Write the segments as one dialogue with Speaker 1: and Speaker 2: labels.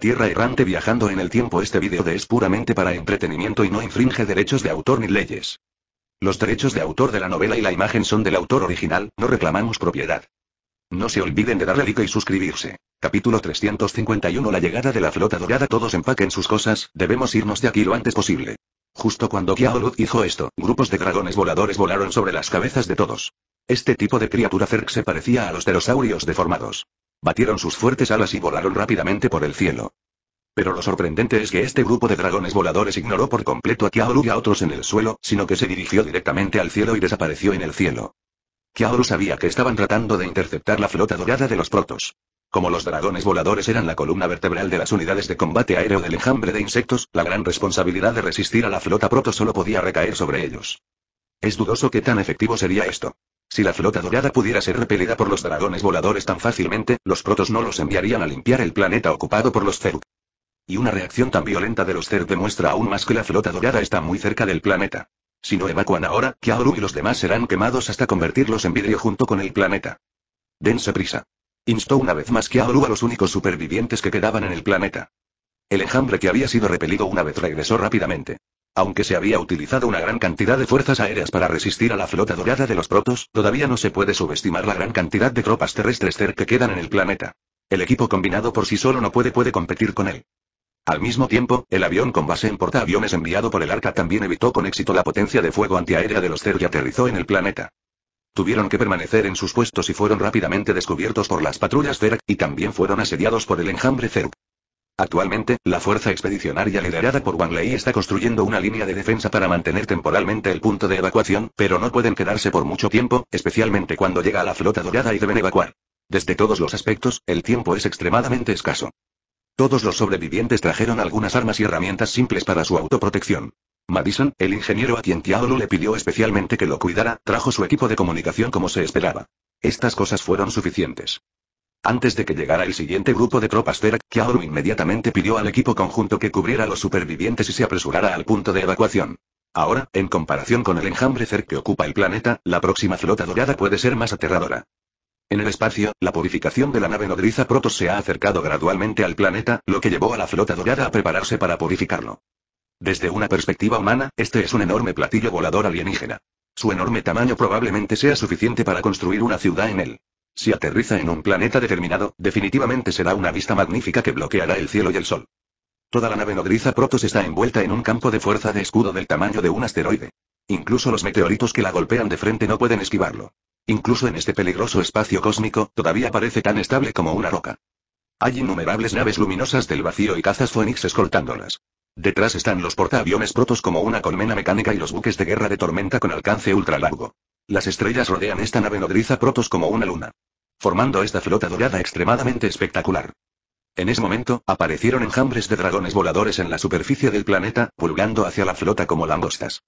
Speaker 1: Tierra errante viajando en el tiempo Este vídeo es puramente para entretenimiento y no infringe derechos de autor ni leyes. Los derechos de autor de la novela y la imagen son del autor original, no reclamamos propiedad. No se olviden de darle like y suscribirse. Capítulo 351 La llegada de la flota dorada Todos empaquen sus cosas, debemos irnos de aquí lo antes posible. Justo cuando Kiaolud hizo esto, grupos de dragones voladores volaron sobre las cabezas de todos. Este tipo de criatura cerc se parecía a los pterosaurios deformados. Batieron sus fuertes alas y volaron rápidamente por el cielo. Pero lo sorprendente es que este grupo de dragones voladores ignoró por completo a Kiaoru y a otros en el suelo, sino que se dirigió directamente al cielo y desapareció en el cielo. Kiaoru sabía que estaban tratando de interceptar la flota dorada de los protos. Como los dragones voladores eran la columna vertebral de las unidades de combate aéreo del enjambre de insectos, la gran responsabilidad de resistir a la flota proto solo podía recaer sobre ellos. Es dudoso que tan efectivo sería esto. Si la flota dorada pudiera ser repelida por los dragones voladores tan fácilmente, los protos no los enviarían a limpiar el planeta ocupado por los Zerg. Y una reacción tan violenta de los Zerg demuestra aún más que la flota dorada está muy cerca del planeta. Si no evacuan ahora, Kiaoru y los demás serán quemados hasta convertirlos en vidrio junto con el planeta. Dense prisa. Instó una vez más Kiaoru a los únicos supervivientes que quedaban en el planeta. El enjambre que había sido repelido una vez regresó rápidamente. Aunque se había utilizado una gran cantidad de fuerzas aéreas para resistir a la flota dorada de los protos, todavía no se puede subestimar la gran cantidad de tropas terrestres CER que quedan en el planeta. El equipo combinado por sí solo no puede, competir con él. Al mismo tiempo, el avión con base en portaaviones enviado por el Arca también evitó con éxito la potencia de fuego antiaérea de los CER y aterrizó en el planeta. Tuvieron que permanecer en sus puestos y fueron rápidamente descubiertos por las patrullas CERC, y también fueron asediados por el enjambre CERC. Actualmente, la fuerza expedicionaria liderada por Wang Lei está construyendo una línea de defensa para mantener temporalmente el punto de evacuación, pero no pueden quedarse por mucho tiempo, especialmente cuando llega la flota dorada y deben evacuar. Desde todos los aspectos, el tiempo es extremadamente escaso. Todos los sobrevivientes trajeron algunas armas y herramientas simples para su autoprotección. Madison, el ingeniero a quien Tiaolu le pidió especialmente que lo cuidara, trajo su equipo de comunicación como se esperaba. Estas cosas fueron suficientes. Antes de que llegara el siguiente grupo de tropas Cera Kiaoru inmediatamente pidió al equipo conjunto que cubriera a los supervivientes y se apresurara al punto de evacuación. Ahora, en comparación con el enjambre que ocupa el planeta, la próxima flota dorada puede ser más aterradora. En el espacio, la purificación de la nave nodriza Protos se ha acercado gradualmente al planeta, lo que llevó a la flota dorada a prepararse para purificarlo. Desde una perspectiva humana, este es un enorme platillo volador alienígena. Su enorme tamaño probablemente sea suficiente para construir una ciudad en él. Si aterriza en un planeta determinado, definitivamente será una vista magnífica que bloqueará el cielo y el sol. Toda la nave nodriza Protos está envuelta en un campo de fuerza de escudo del tamaño de un asteroide. Incluso los meteoritos que la golpean de frente no pueden esquivarlo. Incluso en este peligroso espacio cósmico, todavía parece tan estable como una roca. Hay innumerables naves luminosas del vacío y cazas Fénix escoltándolas. Detrás están los portaaviones Protos como una colmena mecánica y los buques de guerra de tormenta con alcance ultralargo. Las estrellas rodean esta nave nodriza Protos como una luna formando esta flota dorada extremadamente espectacular. En ese momento, aparecieron enjambres de dragones voladores en la superficie del planeta, pulgando hacia la flota como langostas.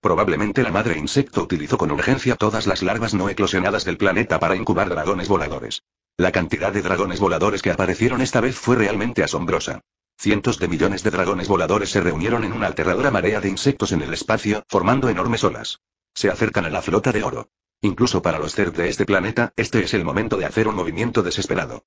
Speaker 1: Probablemente la madre insecto utilizó con urgencia todas las larvas no eclosionadas del planeta para incubar dragones voladores. La cantidad de dragones voladores que aparecieron esta vez fue realmente asombrosa. Cientos de millones de dragones voladores se reunieron en una aterradora marea de insectos en el espacio, formando enormes olas. Se acercan a la flota de oro. Incluso para los seres de este planeta, este es el momento de hacer un movimiento desesperado.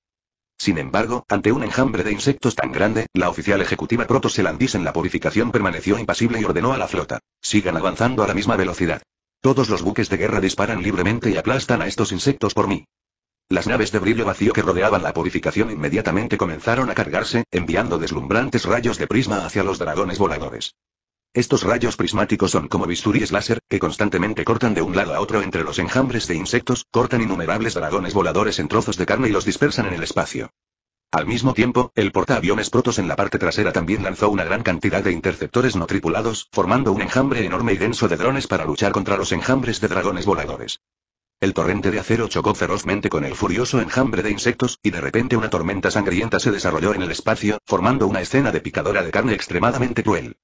Speaker 1: Sin embargo, ante un enjambre de insectos tan grande, la oficial ejecutiva Selandis en la purificación permaneció impasible y ordenó a la flota. Sigan avanzando a la misma velocidad. Todos los buques de guerra disparan libremente y aplastan a estos insectos por mí. Las naves de brillo vacío que rodeaban la purificación inmediatamente comenzaron a cargarse, enviando deslumbrantes rayos de prisma hacia los dragones voladores. Estos rayos prismáticos son como bisturíes láser, que constantemente cortan de un lado a otro entre los enjambres de insectos, cortan innumerables dragones voladores en trozos de carne y los dispersan en el espacio. Al mismo tiempo, el portaaviones Protos en la parte trasera también lanzó una gran cantidad de interceptores no tripulados, formando un enjambre enorme y denso de drones para luchar contra los enjambres de dragones voladores. El torrente de acero chocó ferozmente con el furioso enjambre de insectos, y de repente una tormenta sangrienta se desarrolló en el espacio, formando una escena de picadora de carne extremadamente cruel.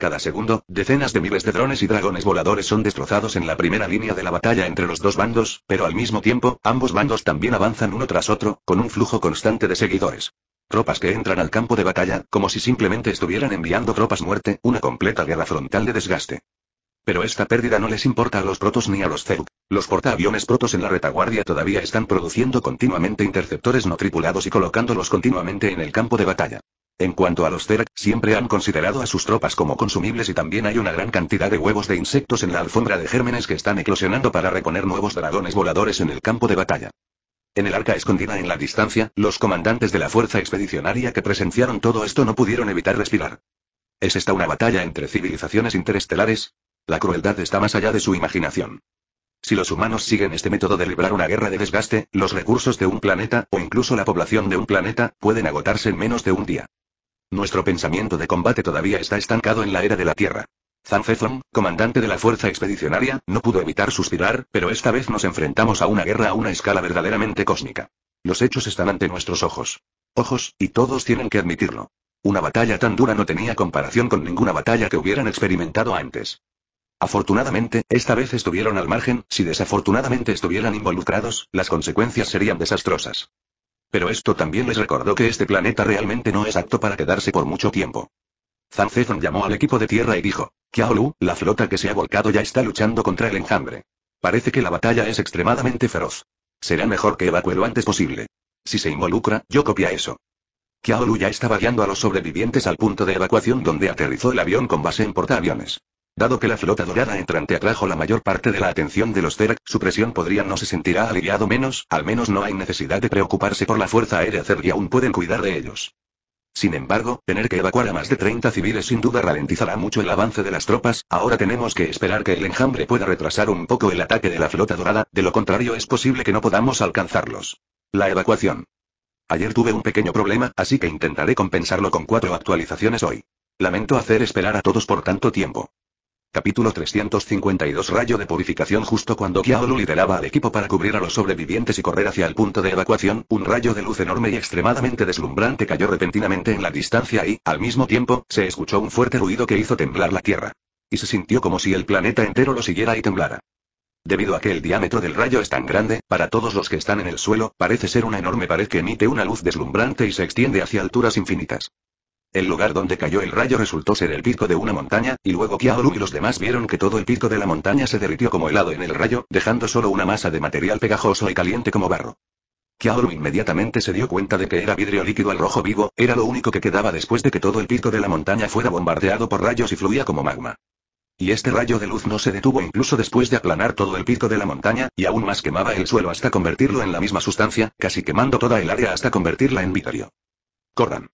Speaker 1: Cada segundo, decenas de miles de drones y dragones voladores son destrozados en la primera línea de la batalla entre los dos bandos, pero al mismo tiempo, ambos bandos también avanzan uno tras otro, con un flujo constante de seguidores. Tropas que entran al campo de batalla, como si simplemente estuvieran enviando tropas muerte, una completa guerra frontal de desgaste. Pero esta pérdida no les importa a los protos ni a los Zerg. Los portaaviones protos en la retaguardia todavía están produciendo continuamente interceptores no tripulados y colocándolos continuamente en el campo de batalla. En cuanto a los Zerg, siempre han considerado a sus tropas como consumibles y también hay una gran cantidad de huevos de insectos en la alfombra de gérmenes que están eclosionando para reponer nuevos dragones voladores en el campo de batalla. En el arca escondida en la distancia, los comandantes de la fuerza expedicionaria que presenciaron todo esto no pudieron evitar respirar. ¿Es esta una batalla entre civilizaciones interestelares? La crueldad está más allá de su imaginación. Si los humanos siguen este método de librar una guerra de desgaste, los recursos de un planeta, o incluso la población de un planeta, pueden agotarse en menos de un día. Nuestro pensamiento de combate todavía está estancado en la era de la Tierra. Zanfezon, comandante de la Fuerza Expedicionaria, no pudo evitar suspirar, pero esta vez nos enfrentamos a una guerra a una escala verdaderamente cósmica. Los hechos están ante nuestros ojos. Ojos, y todos tienen que admitirlo. Una batalla tan dura no tenía comparación con ninguna batalla que hubieran experimentado antes. Afortunadamente, esta vez estuvieron al margen, si desafortunadamente estuvieran involucrados, las consecuencias serían desastrosas. Pero esto también les recordó que este planeta realmente no es apto para quedarse por mucho tiempo. Zhang llamó al equipo de tierra y dijo, Kiaolu, la flota que se ha volcado ya está luchando contra el enjambre. Parece que la batalla es extremadamente feroz. Será mejor que evacúe lo antes posible. Si se involucra, yo copia eso. Kiaolu ya estaba guiando a los sobrevivientes al punto de evacuación donde aterrizó el avión con base en portaaviones. Dado que la flota dorada entrante atrajo la mayor parte de la atención de los CERAC, su presión podría no se sentirá aliviado menos, al menos no hay necesidad de preocuparse por la fuerza aérea Zerg y aún pueden cuidar de ellos. Sin embargo, tener que evacuar a más de 30 civiles sin duda ralentizará mucho el avance de las tropas, ahora tenemos que esperar que el enjambre pueda retrasar un poco el ataque de la flota dorada, de lo contrario es posible que no podamos alcanzarlos. La evacuación. Ayer tuve un pequeño problema, así que intentaré compensarlo con cuatro actualizaciones hoy. Lamento hacer esperar a todos por tanto tiempo. Capítulo 352 Rayo de purificación Justo cuando Kiaolu lideraba al equipo para cubrir a los sobrevivientes y correr hacia el punto de evacuación, un rayo de luz enorme y extremadamente deslumbrante cayó repentinamente en la distancia y, al mismo tiempo, se escuchó un fuerte ruido que hizo temblar la Tierra. Y se sintió como si el planeta entero lo siguiera y temblara. Debido a que el diámetro del rayo es tan grande, para todos los que están en el suelo, parece ser una enorme pared que emite una luz deslumbrante y se extiende hacia alturas infinitas. El lugar donde cayó el rayo resultó ser el pico de una montaña, y luego Kiaolu y los demás vieron que todo el pico de la montaña se derritió como helado en el rayo, dejando solo una masa de material pegajoso y caliente como barro. Kiaolu inmediatamente se dio cuenta de que era vidrio líquido al rojo vivo, era lo único que quedaba después de que todo el pico de la montaña fuera bombardeado por rayos y fluía como magma. Y este rayo de luz no se detuvo incluso después de aplanar todo el pico de la montaña, y aún más quemaba el suelo hasta convertirlo en la misma sustancia, casi quemando toda el área hasta convertirla en vidrio. Corran.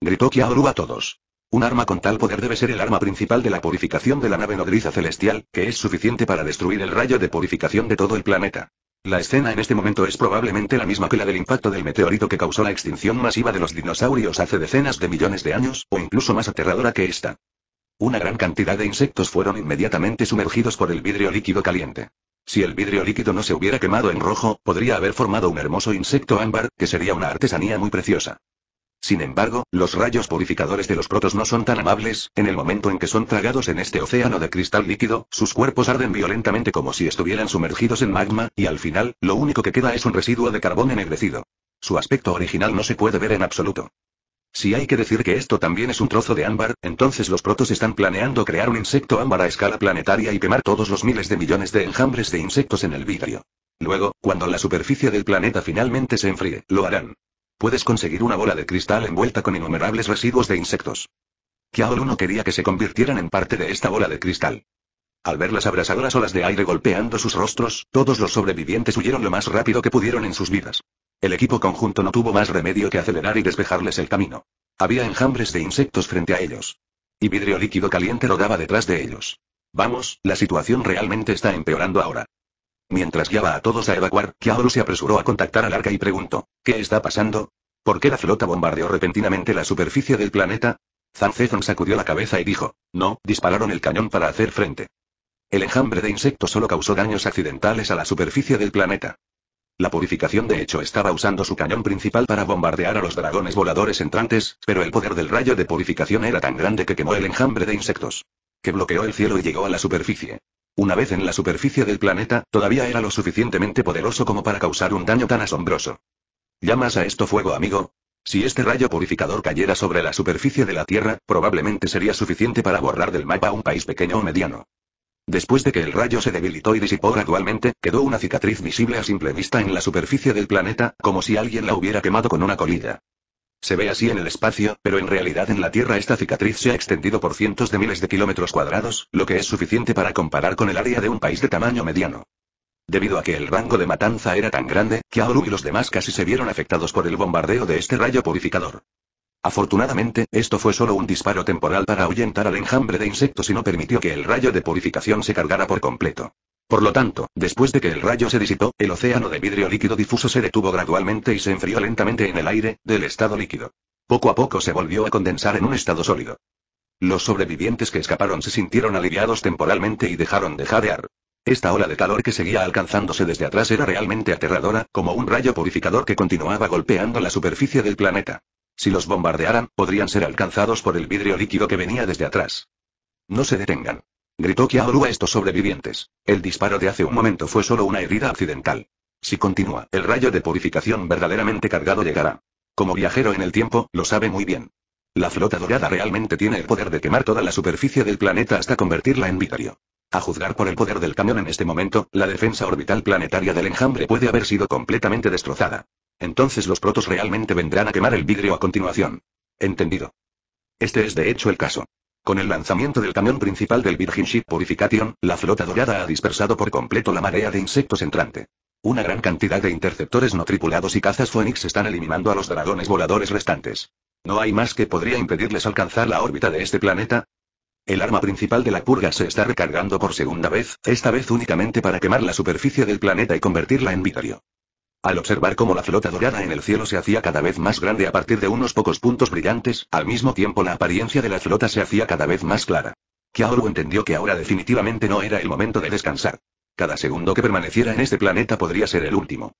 Speaker 1: Gritó Kiaoru a todos. Un arma con tal poder debe ser el arma principal de la purificación de la nave nodriza celestial, que es suficiente para destruir el rayo de purificación de todo el planeta. La escena en este momento es probablemente la misma que la del impacto del meteorito que causó la extinción masiva de los dinosaurios hace decenas de millones de años, o incluso más aterradora que esta. Una gran cantidad de insectos fueron inmediatamente sumergidos por el vidrio líquido caliente. Si el vidrio líquido no se hubiera quemado en rojo, podría haber formado un hermoso insecto ámbar, que sería una artesanía muy preciosa. Sin embargo, los rayos purificadores de los protos no son tan amables, en el momento en que son tragados en este océano de cristal líquido, sus cuerpos arden violentamente como si estuvieran sumergidos en magma, y al final, lo único que queda es un residuo de carbón ennegrecido. Su aspecto original no se puede ver en absoluto. Si hay que decir que esto también es un trozo de ámbar, entonces los protos están planeando crear un insecto ámbar a escala planetaria y quemar todos los miles de millones de enjambres de insectos en el vidrio. Luego, cuando la superficie del planeta finalmente se enfríe, lo harán. Puedes conseguir una bola de cristal envuelta con innumerables residuos de insectos. Kiaolu no quería que se convirtieran en parte de esta bola de cristal. Al ver las abrasadoras olas de aire golpeando sus rostros, todos los sobrevivientes huyeron lo más rápido que pudieron en sus vidas. El equipo conjunto no tuvo más remedio que acelerar y despejarles el camino. Había enjambres de insectos frente a ellos. Y vidrio líquido caliente rodaba detrás de ellos. Vamos, la situación realmente está empeorando ahora. Mientras guiaba a todos a evacuar, Kiaoru se apresuró a contactar al arca y preguntó, ¿qué está pasando? ¿Por qué la flota bombardeó repentinamente la superficie del planeta? Zanzezon sacudió la cabeza y dijo, no, dispararon el cañón para hacer frente. El enjambre de insectos solo causó daños accidentales a la superficie del planeta. La purificación de hecho estaba usando su cañón principal para bombardear a los dragones voladores entrantes, pero el poder del rayo de purificación era tan grande que quemó el enjambre de insectos. Que bloqueó el cielo y llegó a la superficie. Una vez en la superficie del planeta, todavía era lo suficientemente poderoso como para causar un daño tan asombroso. ¿Llamas a esto fuego, amigo? Si este rayo purificador cayera sobre la superficie de la Tierra, probablemente sería suficiente para borrar del mapa un país pequeño o mediano. Después de que el rayo se debilitó y disipó gradualmente, quedó una cicatriz visible a simple vista en la superficie del planeta, como si alguien la hubiera quemado con una colilla. Se ve así en el espacio, pero en realidad en la Tierra esta cicatriz se ha extendido por cientos de miles de kilómetros cuadrados, lo que es suficiente para comparar con el área de un país de tamaño mediano. Debido a que el rango de matanza era tan grande, Kiaoru y los demás casi se vieron afectados por el bombardeo de este rayo purificador. Afortunadamente, esto fue solo un disparo temporal para ahuyentar al enjambre de insectos y no permitió que el rayo de purificación se cargara por completo. Por lo tanto, después de que el rayo se disipó, el océano de vidrio líquido difuso se detuvo gradualmente y se enfrió lentamente en el aire, del estado líquido. Poco a poco se volvió a condensar en un estado sólido. Los sobrevivientes que escaparon se sintieron aliviados temporalmente y dejaron de jadear. Esta ola de calor que seguía alcanzándose desde atrás era realmente aterradora, como un rayo purificador que continuaba golpeando la superficie del planeta. Si los bombardearan, podrían ser alcanzados por el vidrio líquido que venía desde atrás. No se detengan. Gritó Kiaoru a estos sobrevivientes. El disparo de hace un momento fue solo una herida accidental. Si continúa, el rayo de purificación verdaderamente cargado llegará. Como viajero en el tiempo, lo sabe muy bien. La flota dorada realmente tiene el poder de quemar toda la superficie del planeta hasta convertirla en vidrio. A juzgar por el poder del camión en este momento, la defensa orbital planetaria del enjambre puede haber sido completamente destrozada. Entonces los protos realmente vendrán a quemar el vidrio a continuación. Entendido. Este es de hecho el caso. Con el lanzamiento del camión principal del Virgin Ship Purification, la flota dorada ha dispersado por completo la marea de insectos entrante. Una gran cantidad de interceptores no tripulados y cazas Phoenix están eliminando a los dragones voladores restantes. No hay más que podría impedirles alcanzar la órbita de este planeta, el arma principal de la purga se está recargando por segunda vez, esta vez únicamente para quemar la superficie del planeta y convertirla en vidrio. Al observar cómo la flota dorada en el cielo se hacía cada vez más grande a partir de unos pocos puntos brillantes, al mismo tiempo la apariencia de la flota se hacía cada vez más clara. Kiaoru entendió que ahora definitivamente no era el momento de descansar. Cada segundo que permaneciera en este planeta podría ser el último.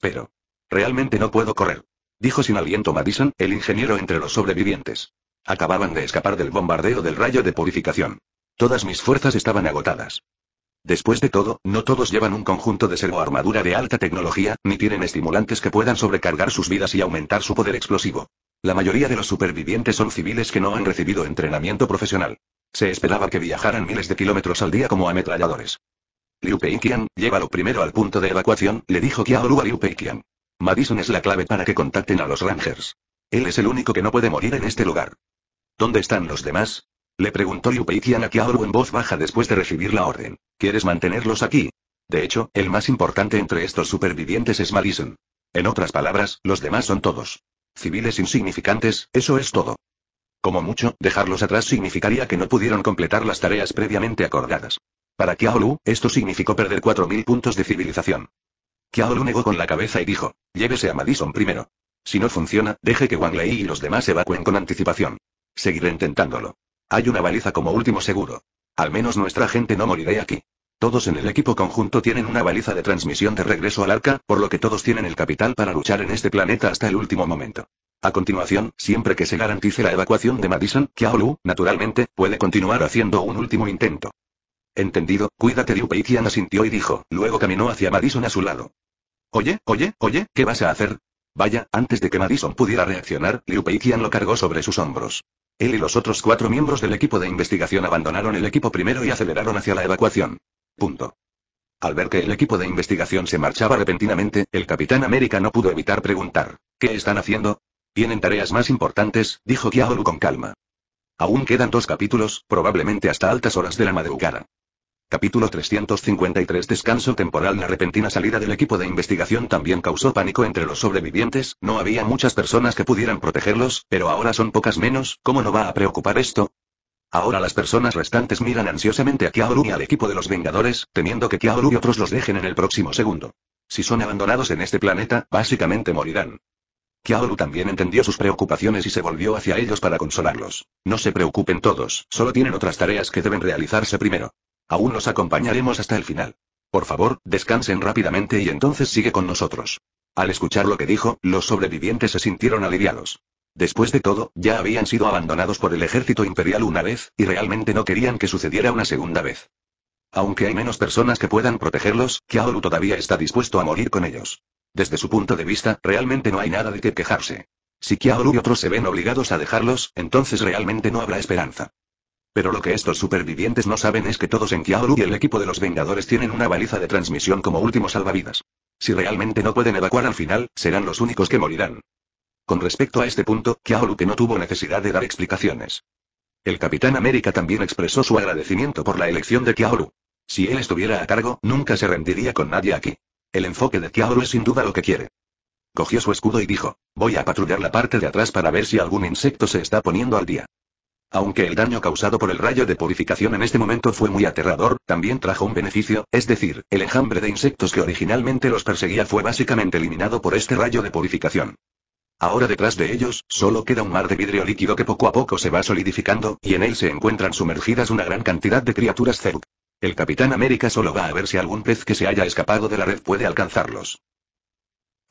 Speaker 1: Pero. Realmente no puedo correr. Dijo sin aliento Madison, el ingeniero entre los sobrevivientes. Acababan de escapar del bombardeo del rayo de purificación. Todas mis fuerzas estaban agotadas. Después de todo, no todos llevan un conjunto de armadura de alta tecnología, ni tienen estimulantes que puedan sobrecargar sus vidas y aumentar su poder explosivo. La mayoría de los supervivientes son civiles que no han recibido entrenamiento profesional. Se esperaba que viajaran miles de kilómetros al día como ametralladores. Liu Peiqian, llévalo primero al punto de evacuación, le dijo Kiao a Liu Peiqian. Madison es la clave para que contacten a los Rangers. Él es el único que no puede morir en este lugar. ¿Dónde están los demás? Le preguntó Liu Tian a Kiaolu en voz baja después de recibir la orden. ¿Quieres mantenerlos aquí? De hecho, el más importante entre estos supervivientes es Madison. En otras palabras, los demás son todos. Civiles insignificantes, eso es todo. Como mucho, dejarlos atrás significaría que no pudieron completar las tareas previamente acordadas. Para Kiaolu, esto significó perder 4.000 puntos de civilización. Kiaolu negó con la cabeza y dijo, llévese a Madison primero. Si no funciona, deje que Wang Lei y los demás evacúen con anticipación. Seguiré intentándolo. Hay una baliza como último seguro. Al menos nuestra gente no morirá aquí. Todos en el equipo conjunto tienen una baliza de transmisión de regreso al arca, por lo que todos tienen el capital para luchar en este planeta hasta el último momento. A continuación, siempre que se garantice la evacuación de Madison, Kiaolu, naturalmente, puede continuar haciendo un último intento. Entendido, cuídate Liu Peiqian asintió y dijo, luego caminó hacia Madison a su lado. Oye, oye, oye, ¿qué vas a hacer? Vaya, antes de que Madison pudiera reaccionar, Liu lo cargó sobre sus hombros. Él y los otros cuatro miembros del equipo de investigación abandonaron el equipo primero y aceleraron hacia la evacuación. Punto. Al ver que el equipo de investigación se marchaba repentinamente, el Capitán América no pudo evitar preguntar, ¿qué están haciendo? Tienen tareas más importantes, dijo Kiaoru con calma. Aún quedan dos capítulos, probablemente hasta altas horas de la madrugada. Capítulo 353 Descanso temporal La repentina salida del equipo de investigación también causó pánico entre los sobrevivientes, no había muchas personas que pudieran protegerlos, pero ahora son pocas menos, ¿cómo no va a preocupar esto? Ahora las personas restantes miran ansiosamente a Kiaoru y al equipo de los Vengadores, temiendo que Kiaoru y otros los dejen en el próximo segundo. Si son abandonados en este planeta, básicamente morirán. Kiaoru también entendió sus preocupaciones y se volvió hacia ellos para consolarlos. No se preocupen todos, solo tienen otras tareas que deben realizarse primero. Aún los acompañaremos hasta el final. Por favor, descansen rápidamente y entonces sigue con nosotros. Al escuchar lo que dijo, los sobrevivientes se sintieron aliviados. Después de todo, ya habían sido abandonados por el ejército imperial una vez, y realmente no querían que sucediera una segunda vez. Aunque hay menos personas que puedan protegerlos, Kiaolu todavía está dispuesto a morir con ellos. Desde su punto de vista, realmente no hay nada de qué quejarse. Si Kiaolu y otros se ven obligados a dejarlos, entonces realmente no habrá esperanza. Pero lo que estos supervivientes no saben es que todos en Kiaoru y el equipo de los Vengadores tienen una baliza de transmisión como último salvavidas. Si realmente no pueden evacuar al final, serán los únicos que morirán. Con respecto a este punto, Kiaoru que no tuvo necesidad de dar explicaciones. El Capitán América también expresó su agradecimiento por la elección de Kiaoru. Si él estuviera a cargo, nunca se rendiría con nadie aquí. El enfoque de Kiaoru es sin duda lo que quiere. Cogió su escudo y dijo, voy a patrullar la parte de atrás para ver si algún insecto se está poniendo al día. Aunque el daño causado por el rayo de purificación en este momento fue muy aterrador, también trajo un beneficio, es decir, el enjambre de insectos que originalmente los perseguía fue básicamente eliminado por este rayo de purificación. Ahora detrás de ellos, solo queda un mar de vidrio líquido que poco a poco se va solidificando, y en él se encuentran sumergidas una gran cantidad de criaturas Zerg. El Capitán América solo va a ver si algún pez que se haya escapado de la red puede alcanzarlos.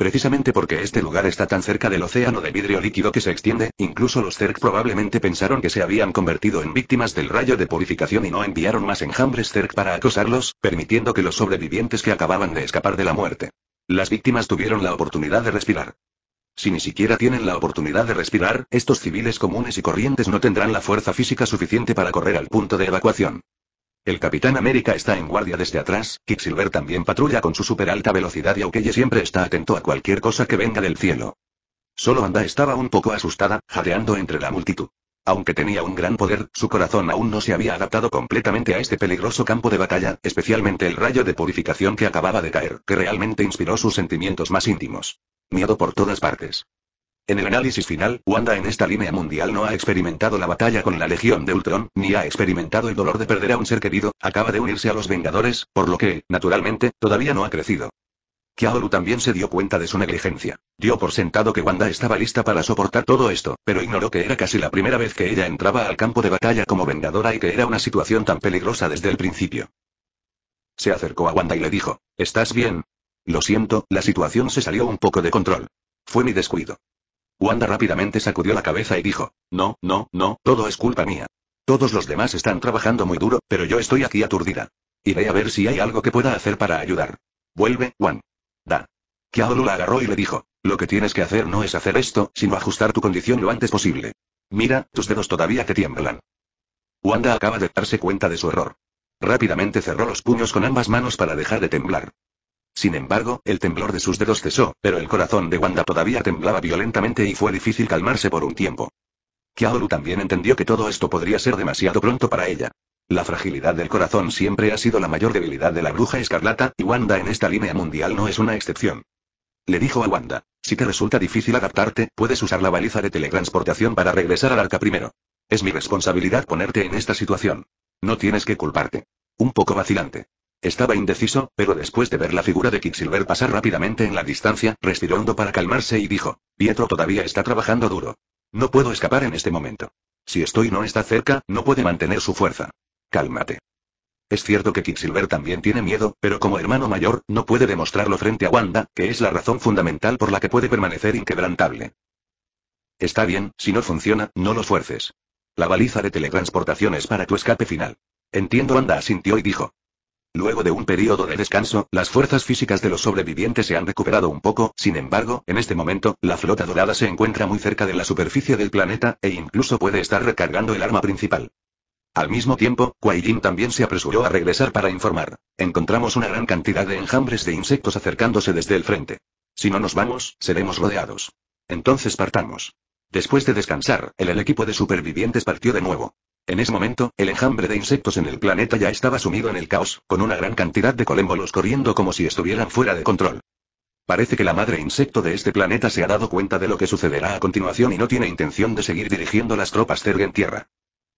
Speaker 1: Precisamente porque este lugar está tan cerca del océano de vidrio líquido que se extiende, incluso los CERC probablemente pensaron que se habían convertido en víctimas del rayo de purificación y no enviaron más enjambres CERC para acosarlos, permitiendo que los sobrevivientes que acababan de escapar de la muerte. Las víctimas tuvieron la oportunidad de respirar. Si ni siquiera tienen la oportunidad de respirar, estos civiles comunes y corrientes no tendrán la fuerza física suficiente para correr al punto de evacuación. El Capitán América está en guardia desde atrás, Quicksilver también patrulla con su super alta velocidad y Aukeye siempre está atento a cualquier cosa que venga del cielo. Solo Anda estaba un poco asustada, jadeando entre la multitud. Aunque tenía un gran poder, su corazón aún no se había adaptado completamente a este peligroso campo de batalla, especialmente el rayo de purificación que acababa de caer, que realmente inspiró sus sentimientos más íntimos. Miedo por todas partes. En el análisis final, Wanda en esta línea mundial no ha experimentado la batalla con la Legión de Ultron, ni ha experimentado el dolor de perder a un ser querido, acaba de unirse a los Vengadores, por lo que, naturalmente, todavía no ha crecido. Kiaoru también se dio cuenta de su negligencia. Dio por sentado que Wanda estaba lista para soportar todo esto, pero ignoró que era casi la primera vez que ella entraba al campo de batalla como vengadora y que era una situación tan peligrosa desde el principio. Se acercó a Wanda y le dijo, ¿estás bien? Lo siento, la situación se salió un poco de control. Fue mi descuido. Wanda rápidamente sacudió la cabeza y dijo, no, no, no, todo es culpa mía. Todos los demás están trabajando muy duro, pero yo estoy aquí aturdida. Iré a ver si hay algo que pueda hacer para ayudar. Vuelve, Juan. Da. Kiaolu la agarró y le dijo, lo que tienes que hacer no es hacer esto, sino ajustar tu condición lo antes posible. Mira, tus dedos todavía te tiemblan. Wanda acaba de darse cuenta de su error. Rápidamente cerró los puños con ambas manos para dejar de temblar. Sin embargo, el temblor de sus dedos cesó, pero el corazón de Wanda todavía temblaba violentamente y fue difícil calmarse por un tiempo. Kiaoru también entendió que todo esto podría ser demasiado pronto para ella. La fragilidad del corazón siempre ha sido la mayor debilidad de la bruja escarlata, y Wanda en esta línea mundial no es una excepción. Le dijo a Wanda, si te resulta difícil adaptarte, puedes usar la baliza de teletransportación para regresar al arca primero. Es mi responsabilidad ponerte en esta situación. No tienes que culparte. Un poco vacilante. Estaba indeciso, pero después de ver la figura de Quicksilver pasar rápidamente en la distancia, respiró hondo para calmarse y dijo, Pietro todavía está trabajando duro. No puedo escapar en este momento. Si estoy no está cerca, no puede mantener su fuerza. Cálmate. Es cierto que Quicksilver también tiene miedo, pero como hermano mayor, no puede demostrarlo frente a Wanda, que es la razón fundamental por la que puede permanecer inquebrantable. Está bien, si no funciona, no lo fuerces. La baliza de teletransportación es para tu escape final. Entiendo, Wanda asintió y dijo. Luego de un periodo de descanso, las fuerzas físicas de los sobrevivientes se han recuperado un poco, sin embargo, en este momento, la flota dorada se encuentra muy cerca de la superficie del planeta, e incluso puede estar recargando el arma principal. Al mismo tiempo, Jin también se apresuró a regresar para informar. Encontramos una gran cantidad de enjambres de insectos acercándose desde el frente. Si no nos vamos, seremos rodeados. Entonces partamos. Después de descansar, el equipo de supervivientes partió de nuevo. En ese momento, el enjambre de insectos en el planeta ya estaba sumido en el caos, con una gran cantidad de colémbolos corriendo como si estuvieran fuera de control. Parece que la madre insecto de este planeta se ha dado cuenta de lo que sucederá a continuación y no tiene intención de seguir dirigiendo las tropas Cergen tierra.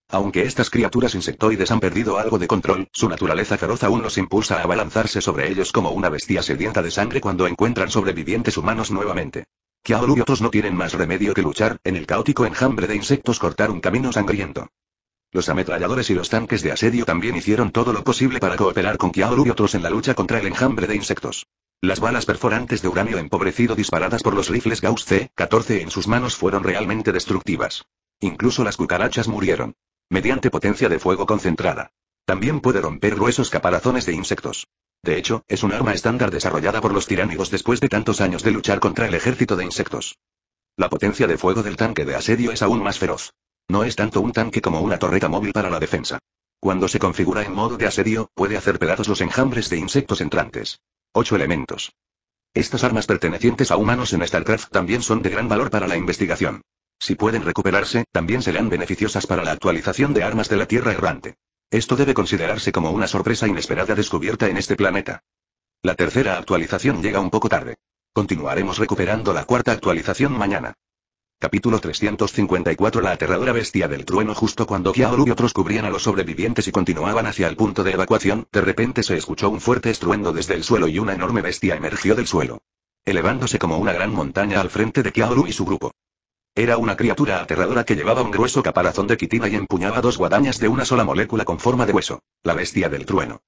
Speaker 1: Aunque estas criaturas insectoides han perdido algo de control, su naturaleza feroz aún los impulsa a abalanzarse sobre ellos como una bestia sedienta de sangre cuando encuentran sobrevivientes humanos nuevamente. Que y otros no tienen más remedio que luchar, en el caótico enjambre de insectos cortar un camino sangriento. Los ametralladores y los tanques de asedio también hicieron todo lo posible para cooperar con Kiaoru y otros en la lucha contra el enjambre de insectos. Las balas perforantes de uranio empobrecido disparadas por los rifles Gauss C-14 en sus manos fueron realmente destructivas. Incluso las cucarachas murieron. Mediante potencia de fuego concentrada. También puede romper gruesos caparazones de insectos. De hecho, es un arma estándar desarrollada por los tiránidos después de tantos años de luchar contra el ejército de insectos. La potencia de fuego del tanque de asedio es aún más feroz. No es tanto un tanque como una torreta móvil para la defensa. Cuando se configura en modo de asedio, puede hacer pedazos los enjambres de insectos entrantes. 8 elementos. Estas armas pertenecientes a humanos en StarCraft también son de gran valor para la investigación. Si pueden recuperarse, también serán beneficiosas para la actualización de armas de la Tierra errante. Esto debe considerarse como una sorpresa inesperada descubierta en este planeta. La tercera actualización llega un poco tarde. Continuaremos recuperando la cuarta actualización mañana. Capítulo 354 La aterradora bestia del trueno Justo cuando Kiaoru y otros cubrían a los sobrevivientes y continuaban hacia el punto de evacuación, de repente se escuchó un fuerte estruendo desde el suelo y una enorme bestia emergió del suelo. Elevándose como una gran montaña al frente de Kiaoru y su grupo. Era una criatura aterradora que llevaba un grueso caparazón de quitina y empuñaba dos guadañas de una sola molécula con forma de hueso. La bestia del trueno.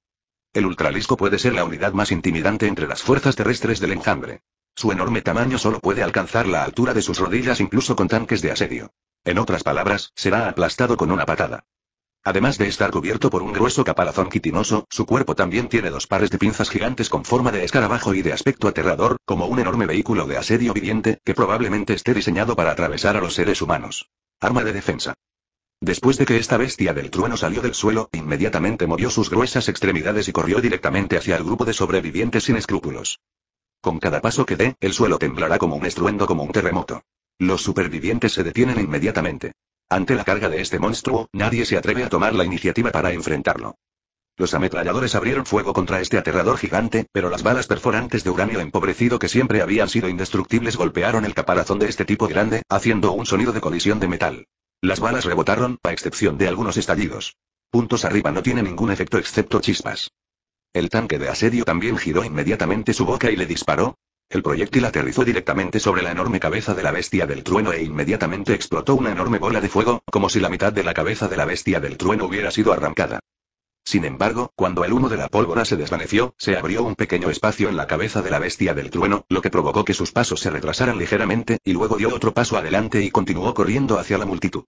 Speaker 1: El ultralisco puede ser la unidad más intimidante entre las fuerzas terrestres del enjambre. Su enorme tamaño solo puede alcanzar la altura de sus rodillas incluso con tanques de asedio. En otras palabras, será aplastado con una patada. Además de estar cubierto por un grueso caparazón quitinoso, su cuerpo también tiene dos pares de pinzas gigantes con forma de escarabajo y de aspecto aterrador, como un enorme vehículo de asedio viviente, que probablemente esté diseñado para atravesar a los seres humanos. Arma de defensa. Después de que esta bestia del trueno salió del suelo, inmediatamente movió sus gruesas extremidades y corrió directamente hacia el grupo de sobrevivientes sin escrúpulos. Con cada paso que dé, el suelo temblará como un estruendo como un terremoto. Los supervivientes se detienen inmediatamente. Ante la carga de este monstruo, nadie se atreve a tomar la iniciativa para enfrentarlo. Los ametralladores abrieron fuego contra este aterrador gigante, pero las balas perforantes de uranio empobrecido que siempre habían sido indestructibles golpearon el caparazón de este tipo grande, haciendo un sonido de colisión de metal. Las balas rebotaron, a excepción de algunos estallidos. Puntos arriba no tiene ningún efecto excepto chispas. El tanque de asedio también giró inmediatamente su boca y le disparó. El proyectil aterrizó directamente sobre la enorme cabeza de la bestia del trueno e inmediatamente explotó una enorme bola de fuego, como si la mitad de la cabeza de la bestia del trueno hubiera sido arrancada. Sin embargo, cuando el humo de la pólvora se desvaneció, se abrió un pequeño espacio en la cabeza de la bestia del trueno, lo que provocó que sus pasos se retrasaran ligeramente, y luego dio otro paso adelante y continuó corriendo hacia la multitud.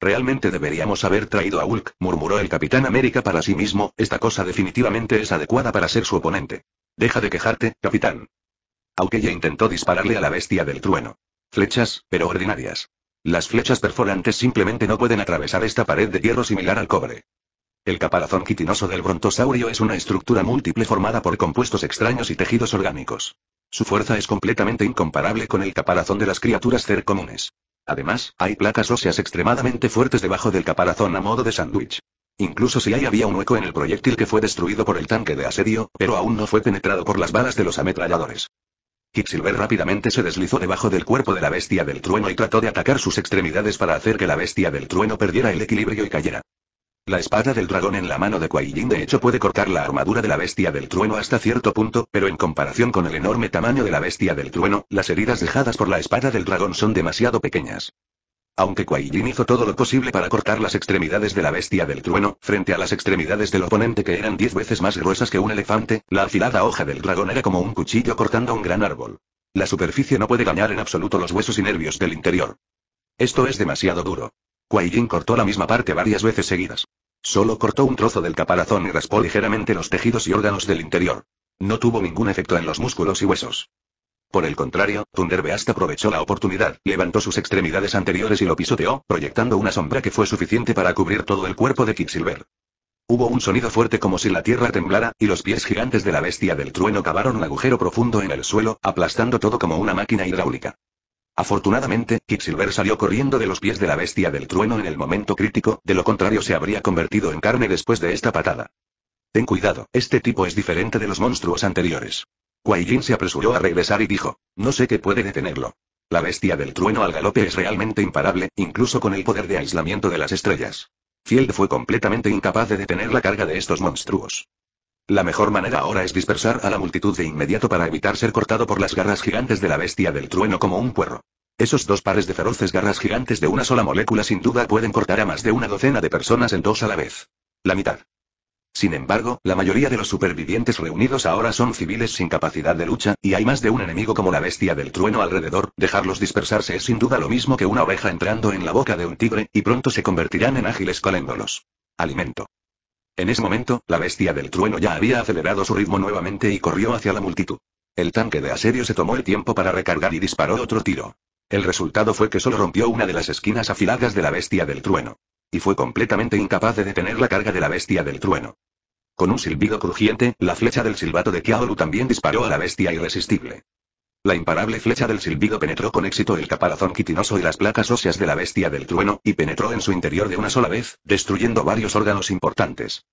Speaker 1: Realmente deberíamos haber traído a Hulk, murmuró el Capitán América para sí mismo, esta cosa definitivamente es adecuada para ser su oponente. Deja de quejarte, Capitán. Aunque ya intentó dispararle a la bestia del trueno. Flechas, pero ordinarias. Las flechas perforantes simplemente no pueden atravesar esta pared de hierro similar al cobre. El caparazón quitinoso del brontosaurio es una estructura múltiple formada por compuestos extraños y tejidos orgánicos. Su fuerza es completamente incomparable con el caparazón de las criaturas comunes. Además, hay placas óseas extremadamente fuertes debajo del caparazón a modo de sándwich. Incluso si ahí había un hueco en el proyectil que fue destruido por el tanque de asedio, pero aún no fue penetrado por las balas de los ametralladores. Quicksilver rápidamente se deslizó debajo del cuerpo de la bestia del trueno y trató de atacar sus extremidades para hacer que la bestia del trueno perdiera el equilibrio y cayera. La espada del dragón en la mano de Kuaiyin de hecho puede cortar la armadura de la bestia del trueno hasta cierto punto, pero en comparación con el enorme tamaño de la bestia del trueno, las heridas dejadas por la espada del dragón son demasiado pequeñas. Aunque Kuaiyin hizo todo lo posible para cortar las extremidades de la bestia del trueno, frente a las extremidades del oponente que eran diez veces más gruesas que un elefante, la afilada hoja del dragón era como un cuchillo cortando un gran árbol. La superficie no puede dañar en absoluto los huesos y nervios del interior. Esto es demasiado duro. Kuaiyin cortó la misma parte varias veces seguidas. Solo cortó un trozo del caparazón y raspó ligeramente los tejidos y órganos del interior. No tuvo ningún efecto en los músculos y huesos. Por el contrario, Thunderbeast aprovechó la oportunidad, levantó sus extremidades anteriores y lo pisoteó, proyectando una sombra que fue suficiente para cubrir todo el cuerpo de Quicksilver. Hubo un sonido fuerte como si la tierra temblara, y los pies gigantes de la bestia del trueno cavaron un agujero profundo en el suelo, aplastando todo como una máquina hidráulica. Afortunadamente, Quicksilver salió corriendo de los pies de la bestia del trueno en el momento crítico, de lo contrario se habría convertido en carne después de esta patada. Ten cuidado, este tipo es diferente de los monstruos anteriores. Jin se apresuró a regresar y dijo, no sé qué puede detenerlo. La bestia del trueno al galope es realmente imparable, incluso con el poder de aislamiento de las estrellas. Field fue completamente incapaz de detener la carga de estos monstruos. La mejor manera ahora es dispersar a la multitud de inmediato para evitar ser cortado por las garras gigantes de la bestia del trueno como un puerro. Esos dos pares de feroces garras gigantes de una sola molécula sin duda pueden cortar a más de una docena de personas en dos a la vez. La mitad. Sin embargo, la mayoría de los supervivientes reunidos ahora son civiles sin capacidad de lucha, y hay más de un enemigo como la bestia del trueno alrededor, dejarlos dispersarse es sin duda lo mismo que una oveja entrando en la boca de un tigre, y pronto se convertirán en ágiles coléndolos. Alimento. En ese momento, la bestia del trueno ya había acelerado su ritmo nuevamente y corrió hacia la multitud. El tanque de asedio se tomó el tiempo para recargar y disparó otro tiro. El resultado fue que solo rompió una de las esquinas afiladas de la bestia del trueno. Y fue completamente incapaz de detener la carga de la bestia del trueno. Con un silbido crujiente, la flecha del silbato de Kiaoru también disparó a la bestia irresistible. La imparable flecha del silbido penetró con éxito el caparazón quitinoso y las placas óseas de la bestia del trueno, y penetró en su interior de una sola vez, destruyendo varios órganos importantes.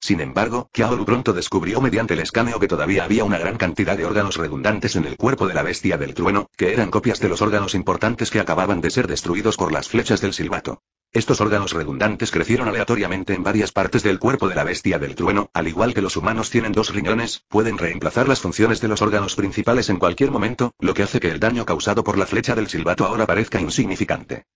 Speaker 1: Sin embargo, Kiaoru pronto descubrió mediante el escaneo que todavía había una gran cantidad de órganos redundantes en el cuerpo de la bestia del trueno, que eran copias de los órganos importantes que acababan de ser destruidos por las flechas del silbato. Estos órganos redundantes crecieron aleatoriamente en varias partes del cuerpo de la bestia del trueno, al igual que los humanos tienen dos riñones, pueden reemplazar las funciones de los órganos principales en cualquier momento, lo que hace que el daño causado por la flecha del silbato ahora parezca insignificante.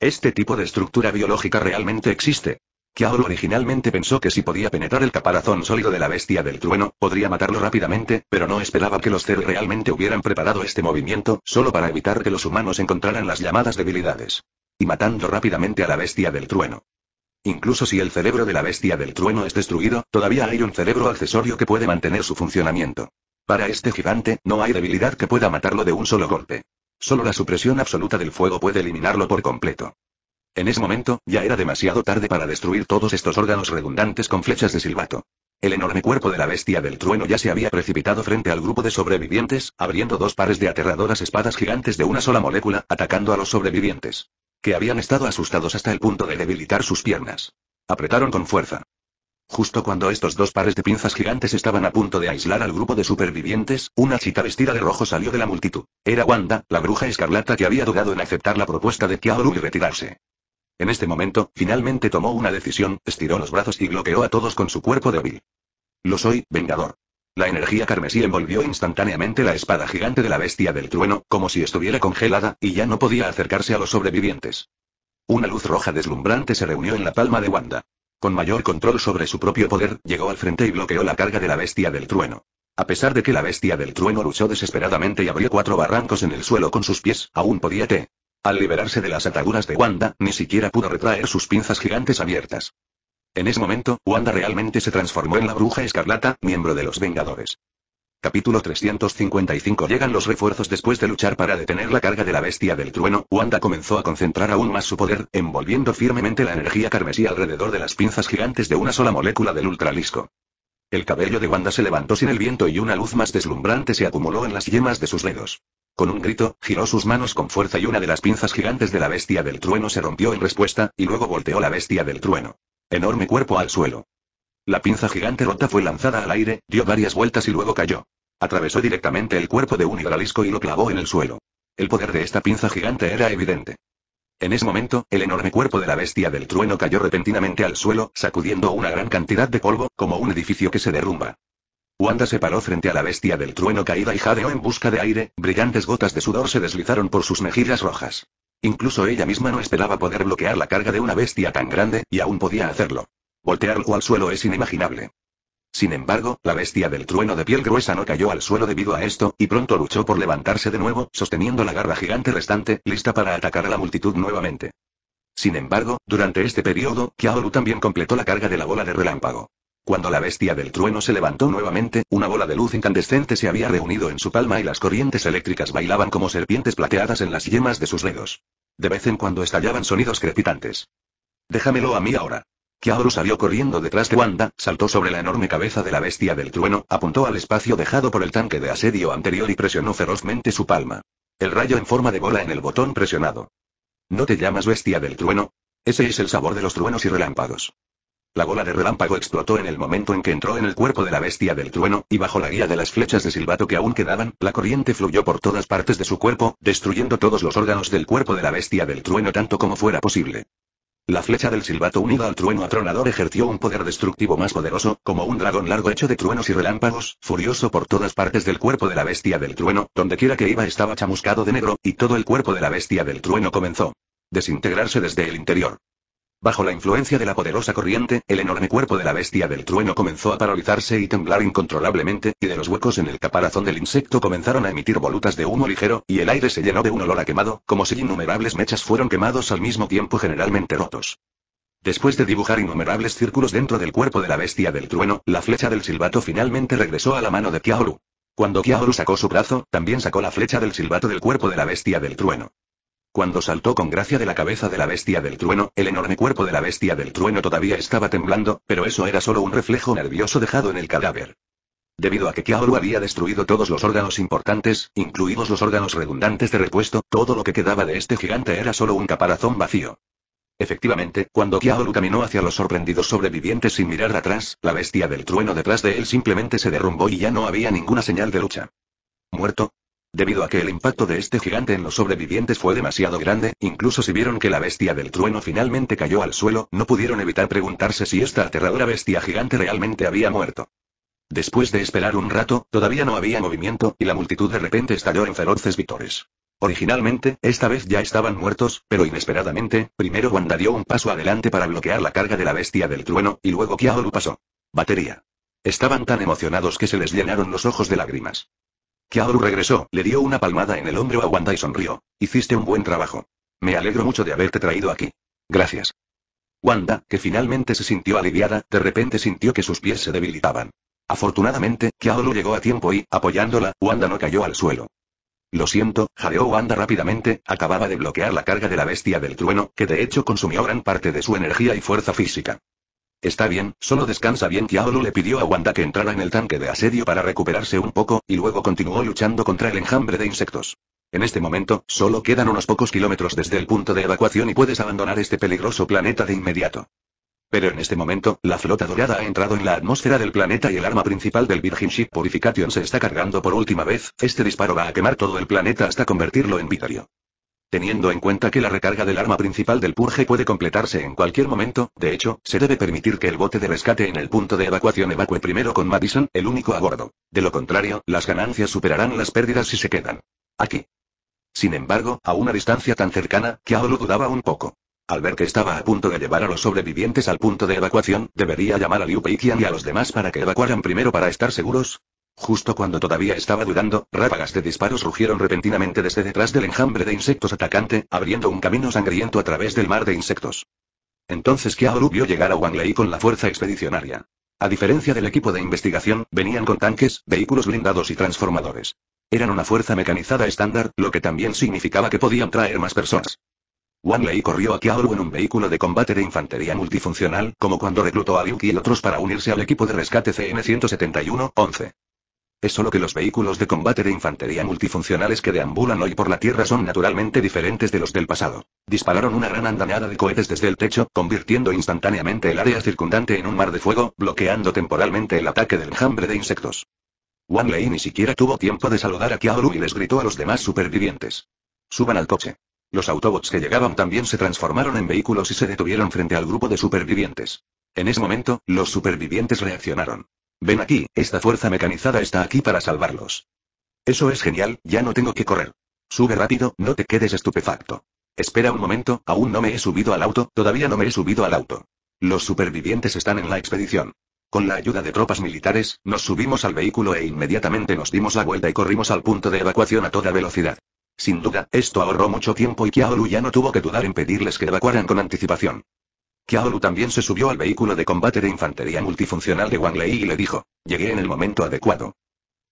Speaker 1: Este tipo de estructura biológica realmente existe ora originalmente pensó que si podía penetrar el caparazón sólido de la bestia del trueno, podría matarlo rápidamente, pero no esperaba que los Zer realmente hubieran preparado este movimiento, solo para evitar que los humanos encontraran las llamadas debilidades. Y matando rápidamente a la bestia del trueno. Incluso si el cerebro de la bestia del trueno es destruido, todavía hay un cerebro accesorio que puede mantener su funcionamiento. Para este gigante, no hay debilidad que pueda matarlo de un solo golpe. Solo la supresión absoluta del fuego puede eliminarlo por completo. En ese momento, ya era demasiado tarde para destruir todos estos órganos redundantes con flechas de silbato. El enorme cuerpo de la bestia del trueno ya se había precipitado frente al grupo de sobrevivientes, abriendo dos pares de aterradoras espadas gigantes de una sola molécula, atacando a los sobrevivientes. Que habían estado asustados hasta el punto de debilitar sus piernas. Apretaron con fuerza. Justo cuando estos dos pares de pinzas gigantes estaban a punto de aislar al grupo de supervivientes, una chica vestida de rojo salió de la multitud. Era Wanda, la bruja escarlata que había dudado en aceptar la propuesta de Kiaoru y retirarse. En este momento, finalmente tomó una decisión, estiró los brazos y bloqueó a todos con su cuerpo débil. Lo soy, vengador. La energía carmesí envolvió instantáneamente la espada gigante de la bestia del trueno, como si estuviera congelada, y ya no podía acercarse a los sobrevivientes. Una luz roja deslumbrante se reunió en la palma de Wanda. Con mayor control sobre su propio poder, llegó al frente y bloqueó la carga de la bestia del trueno. A pesar de que la bestia del trueno luchó desesperadamente y abrió cuatro barrancos en el suelo con sus pies, aún podía te al liberarse de las ataduras de Wanda, ni siquiera pudo retraer sus pinzas gigantes abiertas. En ese momento, Wanda realmente se transformó en la bruja escarlata, miembro de los Vengadores. Capítulo 355 Llegan los refuerzos después de luchar para detener la carga de la bestia del trueno, Wanda comenzó a concentrar aún más su poder, envolviendo firmemente la energía carmesí alrededor de las pinzas gigantes de una sola molécula del ultralisco. El cabello de Wanda se levantó sin el viento y una luz más deslumbrante se acumuló en las yemas de sus dedos. Con un grito, giró sus manos con fuerza y una de las pinzas gigantes de la bestia del trueno se rompió en respuesta, y luego volteó la bestia del trueno. Enorme cuerpo al suelo. La pinza gigante rota fue lanzada al aire, dio varias vueltas y luego cayó. Atravesó directamente el cuerpo de un hidralisco y lo clavó en el suelo. El poder de esta pinza gigante era evidente. En ese momento, el enorme cuerpo de la bestia del trueno cayó repentinamente al suelo, sacudiendo una gran cantidad de polvo, como un edificio que se derrumba. Wanda se paró frente a la bestia del trueno caída y jadeó en busca de aire, brillantes gotas de sudor se deslizaron por sus mejillas rojas. Incluso ella misma no esperaba poder bloquear la carga de una bestia tan grande, y aún podía hacerlo. Voltearlo al suelo es inimaginable. Sin embargo, la bestia del trueno de piel gruesa no cayó al suelo debido a esto, y pronto luchó por levantarse de nuevo, sosteniendo la garra gigante restante, lista para atacar a la multitud nuevamente. Sin embargo, durante este periodo, Kiaoru también completó la carga de la bola de relámpago. Cuando la bestia del trueno se levantó nuevamente, una bola de luz incandescente se había reunido en su palma y las corrientes eléctricas bailaban como serpientes plateadas en las yemas de sus dedos. De vez en cuando estallaban sonidos crepitantes. Déjamelo a mí ahora. Kiaoru salió corriendo detrás de Wanda, saltó sobre la enorme cabeza de la bestia del trueno, apuntó al espacio dejado por el tanque de asedio anterior y presionó ferozmente su palma. El rayo en forma de bola en el botón presionado. ¿No te llamas bestia del trueno? Ese es el sabor de los truenos y relámpagos. La bola de relámpago explotó en el momento en que entró en el cuerpo de la bestia del trueno, y bajo la guía de las flechas de silbato que aún quedaban, la corriente fluyó por todas partes de su cuerpo, destruyendo todos los órganos del cuerpo de la bestia del trueno tanto como fuera posible. La flecha del silbato unida al trueno atronador ejerció un poder destructivo más poderoso, como un dragón largo hecho de truenos y relámpagos, furioso por todas partes del cuerpo de la bestia del trueno, donde quiera que iba estaba chamuscado de negro, y todo el cuerpo de la bestia del trueno comenzó. Desintegrarse desde el interior. Bajo la influencia de la poderosa corriente, el enorme cuerpo de la bestia del trueno comenzó a paralizarse y temblar incontrolablemente, y de los huecos en el caparazón del insecto comenzaron a emitir volutas de humo ligero, y el aire se llenó de un olor a quemado, como si innumerables mechas fueron quemados al mismo tiempo generalmente rotos. Después de dibujar innumerables círculos dentro del cuerpo de la bestia del trueno, la flecha del silbato finalmente regresó a la mano de Kiaoru. Cuando Kiaoru sacó su brazo, también sacó la flecha del silbato del cuerpo de la bestia del trueno. Cuando saltó con gracia de la cabeza de la bestia del trueno, el enorme cuerpo de la bestia del trueno todavía estaba temblando, pero eso era solo un reflejo nervioso dejado en el cadáver. Debido a que Kiaoru había destruido todos los órganos importantes, incluidos los órganos redundantes de repuesto, todo lo que quedaba de este gigante era solo un caparazón vacío. Efectivamente, cuando Kiaoru caminó hacia los sorprendidos sobrevivientes sin mirar atrás, la bestia del trueno detrás de él simplemente se derrumbó y ya no había ninguna señal de lucha. ¿Muerto? Debido a que el impacto de este gigante en los sobrevivientes fue demasiado grande, incluso si vieron que la bestia del trueno finalmente cayó al suelo, no pudieron evitar preguntarse si esta aterradora bestia gigante realmente había muerto. Después de esperar un rato, todavía no había movimiento, y la multitud de repente estalló en feroces vítores. Originalmente, esta vez ya estaban muertos, pero inesperadamente, primero Wanda dio un paso adelante para bloquear la carga de la bestia del trueno, y luego lo pasó. Batería. Estaban tan emocionados que se les llenaron los ojos de lágrimas. Kiaoru regresó, le dio una palmada en el hombro a Wanda y sonrió. Hiciste un buen trabajo. Me alegro mucho de haberte traído aquí. Gracias. Wanda, que finalmente se sintió aliviada, de repente sintió que sus pies se debilitaban. Afortunadamente, Kaoru llegó a tiempo y, apoyándola, Wanda no cayó al suelo. Lo siento, jadeó Wanda rápidamente, acababa de bloquear la carga de la bestia del trueno, que de hecho consumió gran parte de su energía y fuerza física. Está bien, solo descansa bien. Kiaolu le pidió a Wanda que entrara en el tanque de asedio para recuperarse un poco, y luego continuó luchando contra el enjambre de insectos. En este momento, solo quedan unos pocos kilómetros desde el punto de evacuación y puedes abandonar este peligroso planeta de inmediato. Pero en este momento, la flota dorada ha entrado en la atmósfera del planeta y el arma principal del Virgin Ship Purification se está cargando por última vez, este disparo va a quemar todo el planeta hasta convertirlo en vidrio. Teniendo en cuenta que la recarga del arma principal del purge puede completarse en cualquier momento, de hecho, se debe permitir que el bote de rescate en el punto de evacuación evacue primero con Madison, el único a bordo. De lo contrario, las ganancias superarán las pérdidas si se quedan. Aquí. Sin embargo, a una distancia tan cercana, que lo dudaba un poco. Al ver que estaba a punto de llevar a los sobrevivientes al punto de evacuación, debería llamar a Liu Peiqian y a los demás para que evacuaran primero para estar seguros, Justo cuando todavía estaba dudando, ráfagas de disparos rugieron repentinamente desde detrás del enjambre de insectos atacante, abriendo un camino sangriento a través del mar de insectos. Entonces Kiaoru vio llegar a Wang Lei con la fuerza expedicionaria. A diferencia del equipo de investigación, venían con tanques, vehículos blindados y transformadores. Eran una fuerza mecanizada estándar, lo que también significaba que podían traer más personas. Wang Lei corrió a Kiaoru en un vehículo de combate de infantería multifuncional, como cuando reclutó a Liu y otros para unirse al equipo de rescate CN-171-11. Es solo que los vehículos de combate de infantería multifuncionales que deambulan hoy por la Tierra son naturalmente diferentes de los del pasado. Dispararon una gran andanada de cohetes desde el techo, convirtiendo instantáneamente el área circundante en un mar de fuego, bloqueando temporalmente el ataque del enjambre de insectos. Wan Lei ni siquiera tuvo tiempo de saludar a Kiaoru y les gritó a los demás supervivientes. Suban al coche. Los autobots que llegaban también se transformaron en vehículos y se detuvieron frente al grupo de supervivientes. En ese momento, los supervivientes reaccionaron. Ven aquí, esta fuerza mecanizada está aquí para salvarlos. Eso es genial, ya no tengo que correr. Sube rápido, no te quedes estupefacto. Espera un momento, aún no me he subido al auto, todavía no me he subido al auto. Los supervivientes están en la expedición. Con la ayuda de tropas militares, nos subimos al vehículo e inmediatamente nos dimos la vuelta y corrimos al punto de evacuación a toda velocidad. Sin duda, esto ahorró mucho tiempo y Kiaolu ya no tuvo que dudar en pedirles que evacuaran con anticipación. Kiaolu también se subió al vehículo de combate de infantería multifuncional de Wang Lei y le dijo, llegué en el momento adecuado.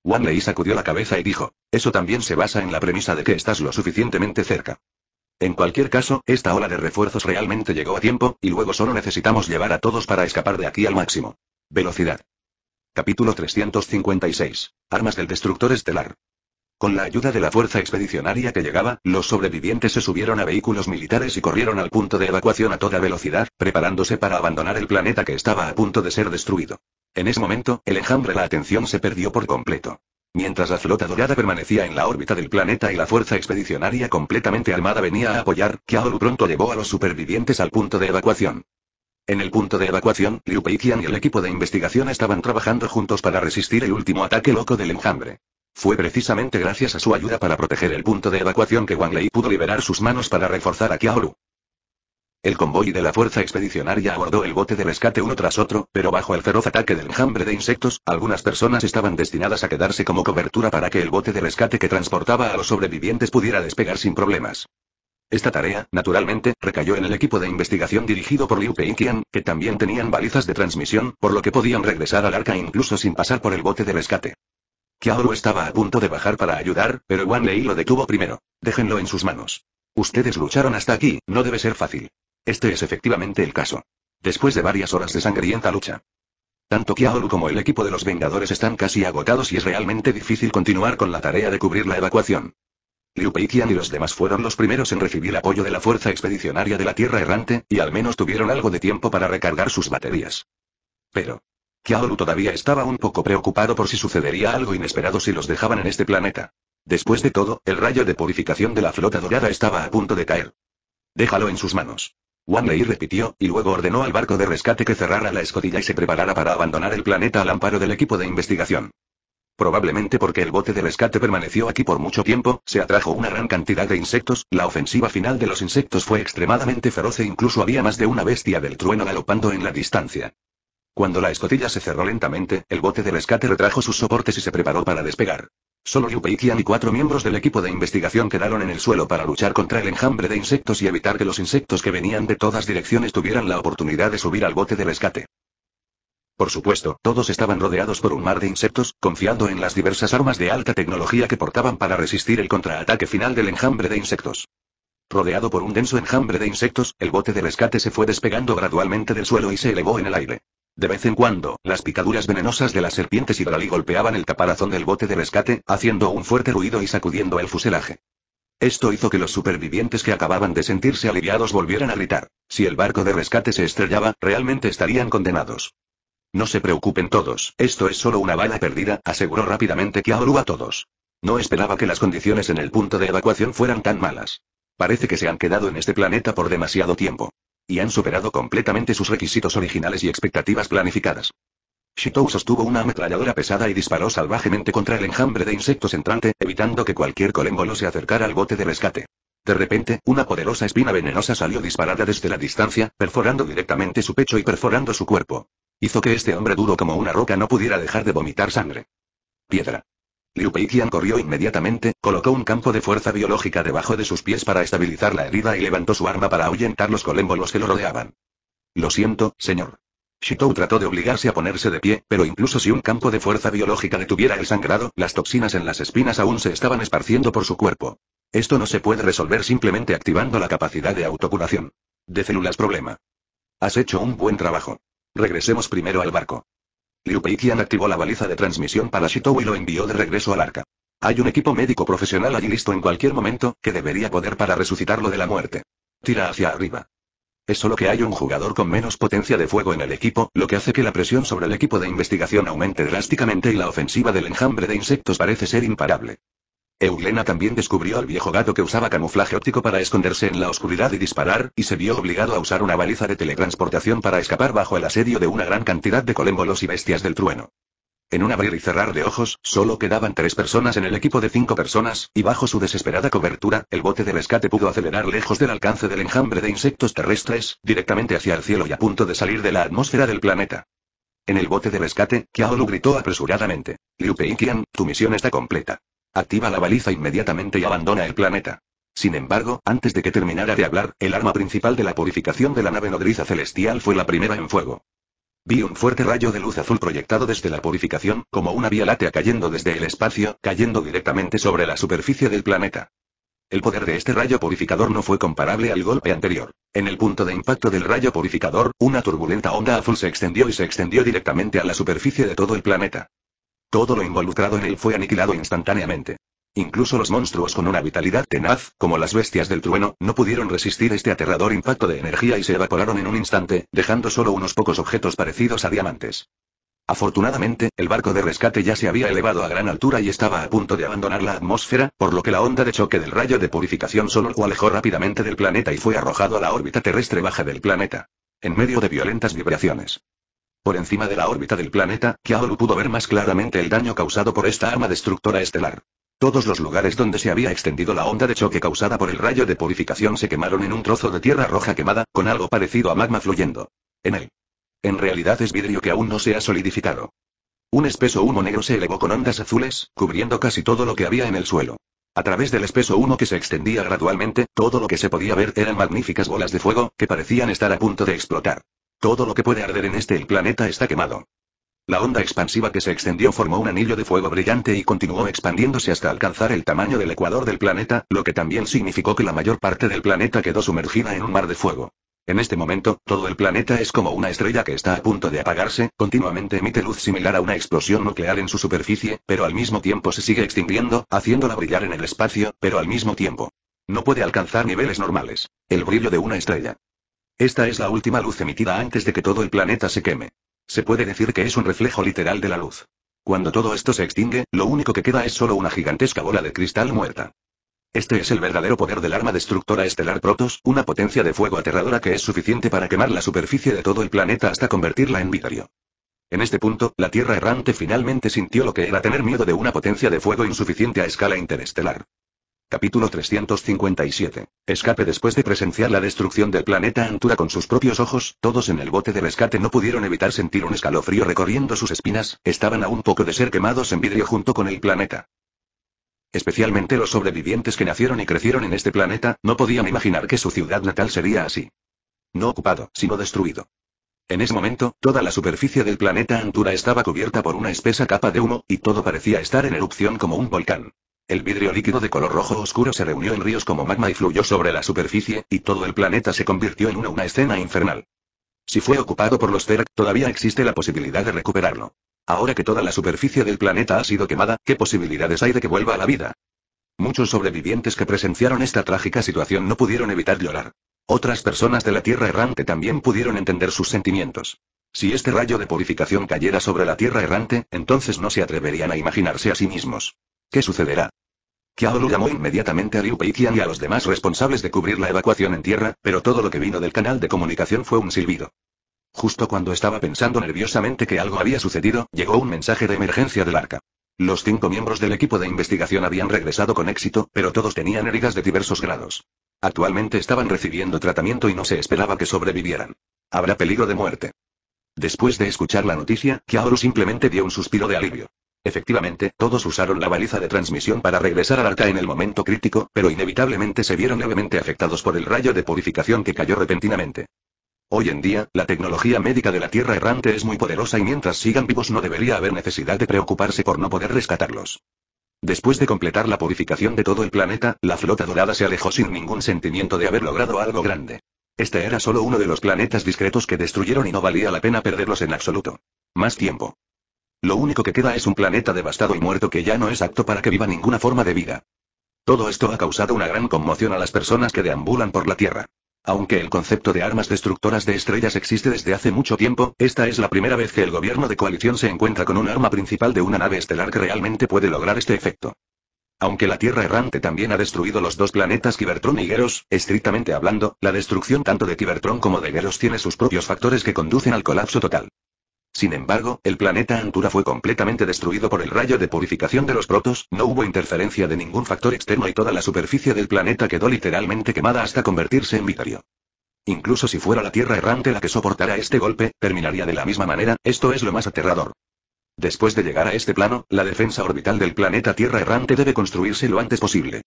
Speaker 1: Wang Lei sacudió la cabeza y dijo, eso también se basa en la premisa de que estás lo suficientemente cerca. En cualquier caso, esta ola de refuerzos realmente llegó a tiempo, y luego solo necesitamos llevar a todos para escapar de aquí al máximo. Velocidad. Capítulo 356. Armas del Destructor Estelar. Con la ayuda de la fuerza expedicionaria que llegaba, los sobrevivientes se subieron a vehículos militares y corrieron al punto de evacuación a toda velocidad, preparándose para abandonar el planeta que estaba a punto de ser destruido. En ese momento, el enjambre la atención se perdió por completo. Mientras la flota dorada permanecía en la órbita del planeta y la fuerza expedicionaria completamente armada venía a apoyar, Kaoru pronto llevó a los supervivientes al punto de evacuación. En el punto de evacuación, Liu y el equipo de investigación estaban trabajando juntos para resistir el último ataque loco del enjambre. Fue precisamente gracias a su ayuda para proteger el punto de evacuación que Wang Lei pudo liberar sus manos para reforzar a Kiaoru. El convoy de la fuerza expedicionaria abordó el bote de rescate uno tras otro, pero bajo el feroz ataque del enjambre de insectos, algunas personas estaban destinadas a quedarse como cobertura para que el bote de rescate que transportaba a los sobrevivientes pudiera despegar sin problemas. Esta tarea, naturalmente, recayó en el equipo de investigación dirigido por Liu Peiqian, que también tenían balizas de transmisión, por lo que podían regresar al arca incluso sin pasar por el bote de rescate. Kiaoru estaba a punto de bajar para ayudar, pero Wan Lei lo detuvo primero. Déjenlo en sus manos. Ustedes lucharon hasta aquí, no debe ser fácil. Este es efectivamente el caso. Después de varias horas de sangrienta lucha. Tanto Kiaoru como el equipo de los Vengadores están casi agotados y es realmente difícil continuar con la tarea de cubrir la evacuación. Liu Peiqian y los demás fueron los primeros en recibir apoyo de la Fuerza Expedicionaria de la Tierra Errante, y al menos tuvieron algo de tiempo para recargar sus baterías. Pero, Kiaoru todavía estaba un poco preocupado por si sucedería algo inesperado si los dejaban en este planeta. Después de todo, el rayo de purificación de la flota dorada estaba a punto de caer. Déjalo en sus manos. Wanley Lei repitió, y luego ordenó al barco de rescate que cerrara la escotilla y se preparara para abandonar el planeta al amparo del equipo de investigación. Probablemente porque el bote de rescate permaneció aquí por mucho tiempo, se atrajo una gran cantidad de insectos, la ofensiva final de los insectos fue extremadamente feroz e incluso había más de una bestia del trueno galopando en la distancia. Cuando la escotilla se cerró lentamente, el bote de rescate retrajo sus soportes y se preparó para despegar. Solo Yupeitian y cuatro miembros del equipo de investigación quedaron en el suelo para luchar contra el enjambre de insectos y evitar que los insectos que venían de todas direcciones tuvieran la oportunidad de subir al bote de rescate. Por supuesto, todos estaban rodeados por un mar de insectos, confiando en las diversas armas de alta tecnología que portaban para resistir el contraataque final del enjambre de insectos. Rodeado por un denso enjambre de insectos, el bote de rescate se fue despegando gradualmente del suelo y se elevó en el aire. De vez en cuando, las picaduras venenosas de las serpientes y golpeaban el caparazón del bote de rescate, haciendo un fuerte ruido y sacudiendo el fuselaje. Esto hizo que los supervivientes que acababan de sentirse aliviados volvieran a gritar. Si el barco de rescate se estrellaba, realmente estarían condenados. No se preocupen todos, esto es solo una bala perdida, aseguró rápidamente Kiaoru a todos. No esperaba que las condiciones en el punto de evacuación fueran tan malas. Parece que se han quedado en este planeta por demasiado tiempo. Y han superado completamente sus requisitos originales y expectativas planificadas. Shitou sostuvo una ametralladora pesada y disparó salvajemente contra el enjambre de insectos entrante, evitando que cualquier colémbolo se acercara al bote de rescate. De repente, una poderosa espina venenosa salió disparada desde la distancia, perforando directamente su pecho y perforando su cuerpo. Hizo que este hombre duro como una roca no pudiera dejar de vomitar sangre. Piedra. Liu corrió inmediatamente, colocó un campo de fuerza biológica debajo de sus pies para estabilizar la herida y levantó su arma para ahuyentar los colémbolos que lo rodeaban. Lo siento, señor. Shitou trató de obligarse a ponerse de pie, pero incluso si un campo de fuerza biológica detuviera el sangrado, las toxinas en las espinas aún se estaban esparciendo por su cuerpo. Esto no se puede resolver simplemente activando la capacidad de autocuración. De células problema. Has hecho un buen trabajo. Regresemos primero al barco. Liu Peiqian activó la baliza de transmisión para Shitou y lo envió de regreso al arca. Hay un equipo médico profesional allí listo en cualquier momento, que debería poder para resucitarlo de la muerte. Tira hacia arriba. Es solo que hay un jugador con menos potencia de fuego en el equipo, lo que hace que la presión sobre el equipo de investigación aumente drásticamente y la ofensiva del enjambre de insectos parece ser imparable. Eulena también descubrió al viejo gato que usaba camuflaje óptico para esconderse en la oscuridad y disparar, y se vio obligado a usar una baliza de teletransportación para escapar bajo el asedio de una gran cantidad de colémbolos y bestias del trueno. En un abrir y cerrar de ojos, solo quedaban tres personas en el equipo de cinco personas, y bajo su desesperada cobertura, el bote de rescate pudo acelerar lejos del alcance del enjambre de insectos terrestres, directamente hacia el cielo y a punto de salir de la atmósfera del planeta. En el bote de rescate, Kiaolu gritó apresuradamente. Liu Peikian, tu misión está completa. Activa la baliza inmediatamente y abandona el planeta. Sin embargo, antes de que terminara de hablar, el arma principal de la purificación de la nave nodriza celestial fue la primera en fuego. Vi un fuerte rayo de luz azul proyectado desde la purificación, como una vía látea cayendo desde el espacio, cayendo directamente sobre la superficie del planeta. El poder de este rayo purificador no fue comparable al golpe anterior. En el punto de impacto del rayo purificador, una turbulenta onda azul se extendió y se extendió directamente a la superficie de todo el planeta. Todo lo involucrado en él fue aniquilado instantáneamente. Incluso los monstruos con una vitalidad tenaz, como las bestias del trueno, no pudieron resistir este aterrador impacto de energía y se evaporaron en un instante, dejando solo unos pocos objetos parecidos a diamantes. Afortunadamente, el barco de rescate ya se había elevado a gran altura y estaba a punto de abandonar la atmósfera, por lo que la onda de choque del rayo de purificación solo lo alejó rápidamente del planeta y fue arrojado a la órbita terrestre baja del planeta. En medio de violentas vibraciones. Por encima de la órbita del planeta, Kiaoru pudo ver más claramente el daño causado por esta arma destructora estelar. Todos los lugares donde se había extendido la onda de choque causada por el rayo de purificación se quemaron en un trozo de tierra roja quemada, con algo parecido a magma fluyendo. En él. En realidad es vidrio que aún no se ha solidificado. Un espeso humo negro se elevó con ondas azules, cubriendo casi todo lo que había en el suelo. A través del espeso humo que se extendía gradualmente, todo lo que se podía ver eran magníficas bolas de fuego, que parecían estar a punto de explotar. Todo lo que puede arder en este el planeta está quemado. La onda expansiva que se extendió formó un anillo de fuego brillante y continuó expandiéndose hasta alcanzar el tamaño del ecuador del planeta, lo que también significó que la mayor parte del planeta quedó sumergida en un mar de fuego. En este momento, todo el planeta es como una estrella que está a punto de apagarse, continuamente emite luz similar a una explosión nuclear en su superficie, pero al mismo tiempo se sigue extinguiendo, haciéndola brillar en el espacio, pero al mismo tiempo. No puede alcanzar niveles normales. El brillo de una estrella. Esta es la última luz emitida antes de que todo el planeta se queme. Se puede decir que es un reflejo literal de la luz. Cuando todo esto se extingue, lo único que queda es solo una gigantesca bola de cristal muerta. Este es el verdadero poder del arma destructora estelar Protos, una potencia de fuego aterradora que es suficiente para quemar la superficie de todo el planeta hasta convertirla en vidrio. En este punto, la Tierra errante finalmente sintió lo que era tener miedo de una potencia de fuego insuficiente a escala interestelar. Capítulo 357. Escape después de presenciar la destrucción del planeta Antura con sus propios ojos, todos en el bote de rescate no pudieron evitar sentir un escalofrío recorriendo sus espinas, estaban a un poco de ser quemados en vidrio junto con el planeta. Especialmente los sobrevivientes que nacieron y crecieron en este planeta, no podían imaginar que su ciudad natal sería así. No ocupado, sino destruido. En ese momento, toda la superficie del planeta Antura estaba cubierta por una espesa capa de humo, y todo parecía estar en erupción como un volcán. El vidrio líquido de color rojo oscuro se reunió en ríos como magma y fluyó sobre la superficie, y todo el planeta se convirtió en una, escena infernal. Si fue ocupado por los Terak, todavía existe la posibilidad de recuperarlo. Ahora que toda la superficie del planeta ha sido quemada, ¿qué posibilidades hay de que vuelva a la vida? Muchos sobrevivientes que presenciaron esta trágica situación no pudieron evitar llorar. Otras personas de la Tierra errante también pudieron entender sus sentimientos. Si este rayo de purificación cayera sobre la Tierra errante, entonces no se atreverían a imaginarse a sí mismos. ¿Qué sucederá? Kiaolu llamó inmediatamente a Liu Peiqian y a los demás responsables de cubrir la evacuación en tierra, pero todo lo que vino del canal de comunicación fue un silbido. Justo cuando estaba pensando nerviosamente que algo había sucedido, llegó un mensaje de emergencia del arca. Los cinco miembros del equipo de investigación habían regresado con éxito, pero todos tenían heridas de diversos grados. Actualmente estaban recibiendo tratamiento y no se esperaba que sobrevivieran. Habrá peligro de muerte. Después de escuchar la noticia, Kiaoru simplemente dio un suspiro de alivio. Efectivamente, todos usaron la baliza de transmisión para regresar al arca en el momento crítico, pero inevitablemente se vieron levemente afectados por el rayo de purificación que cayó repentinamente. Hoy en día, la tecnología médica de la Tierra errante es muy poderosa y mientras sigan vivos no debería haber necesidad de preocuparse por no poder rescatarlos. Después de completar la purificación de todo el planeta, la flota dorada se alejó sin ningún sentimiento de haber logrado algo grande. Este era solo uno de los planetas discretos que destruyeron y no valía la pena perderlos en absoluto. Más tiempo. Lo único que queda es un planeta devastado y muerto que ya no es apto para que viva ninguna forma de vida. Todo esto ha causado una gran conmoción a las personas que deambulan por la Tierra. Aunque el concepto de armas destructoras de estrellas existe desde hace mucho tiempo, esta es la primera vez que el gobierno de coalición se encuentra con un arma principal de una nave estelar que realmente puede lograr este efecto. Aunque la Tierra errante también ha destruido los dos planetas Cybertron y Geros, estrictamente hablando, la destrucción tanto de Kibertron como de Geros tiene sus propios factores que conducen al colapso total. Sin embargo, el planeta Antura fue completamente destruido por el rayo de purificación de los protos, no hubo interferencia de ningún factor externo y toda la superficie del planeta quedó literalmente quemada hasta convertirse en vitario. Incluso si fuera la Tierra errante la que soportara este golpe, terminaría de la misma manera, esto es lo más aterrador. Después de llegar a este plano, la defensa orbital del planeta Tierra errante debe construirse lo antes posible.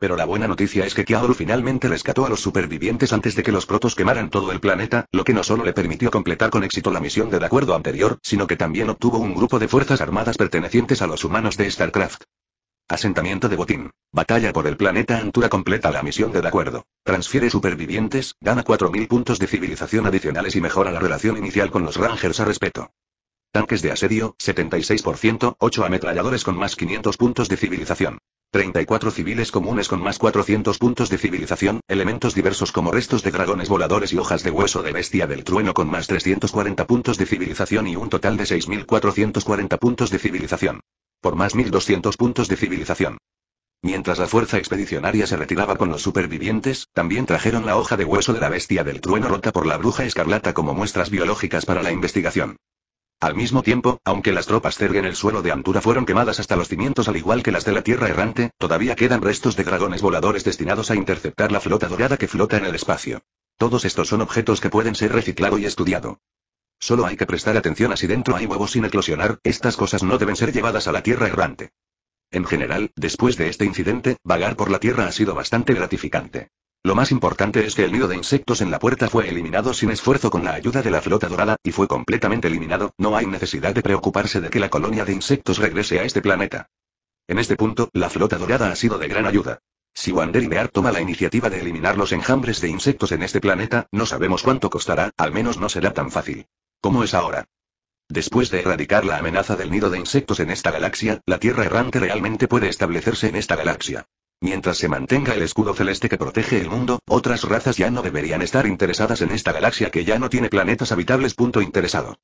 Speaker 1: Pero la buena noticia es que Kaoru finalmente rescató a los supervivientes antes de que los protos quemaran todo el planeta, lo que no solo le permitió completar con éxito la misión del acuerdo anterior, sino que también obtuvo un grupo de fuerzas armadas pertenecientes a los humanos de StarCraft. Asentamiento de botín. Batalla por el planeta Antura completa la misión de acuerdo. Transfiere supervivientes, gana 4.000 puntos de civilización adicionales y mejora la relación inicial con los Rangers a respeto. Tanques de asedio, 76%, 8 ametralladores con más 500 puntos de civilización. 34 civiles comunes con más 400 puntos de civilización, elementos diversos como restos de dragones voladores y hojas de hueso de bestia del trueno con más 340 puntos de civilización y un total de 6.440 puntos de civilización. Por más 1.200 puntos de civilización. Mientras la fuerza expedicionaria se retiraba con los supervivientes, también trajeron la hoja de hueso de la bestia del trueno rota por la bruja escarlata como muestras biológicas para la investigación. Al mismo tiempo, aunque las tropas cerguen el suelo de Antura fueron quemadas hasta los cimientos al igual que las de la Tierra Errante, todavía quedan restos de dragones voladores destinados a interceptar la flota dorada que flota en el espacio. Todos estos son objetos que pueden ser reciclado y estudiado. Solo hay que prestar atención a si dentro hay huevos sin eclosionar, estas cosas no deben ser llevadas a la Tierra Errante. En general, después de este incidente, vagar por la Tierra ha sido bastante gratificante. Lo más importante es que el nido de insectos en la puerta fue eliminado sin esfuerzo con la ayuda de la flota dorada, y fue completamente eliminado, no hay necesidad de preocuparse de que la colonia de insectos regrese a este planeta. En este punto, la flota dorada ha sido de gran ayuda. Si Wander y Bear toma la iniciativa de eliminar los enjambres de insectos en este planeta, no sabemos cuánto costará, al menos no será tan fácil. ¿Cómo es ahora? Después de erradicar la amenaza del nido de insectos en esta galaxia, la Tierra errante realmente puede establecerse en esta galaxia. Mientras se mantenga el escudo celeste que protege el mundo, otras razas ya no deberían estar interesadas en esta galaxia que ya no tiene planetas habitables. Punto interesado.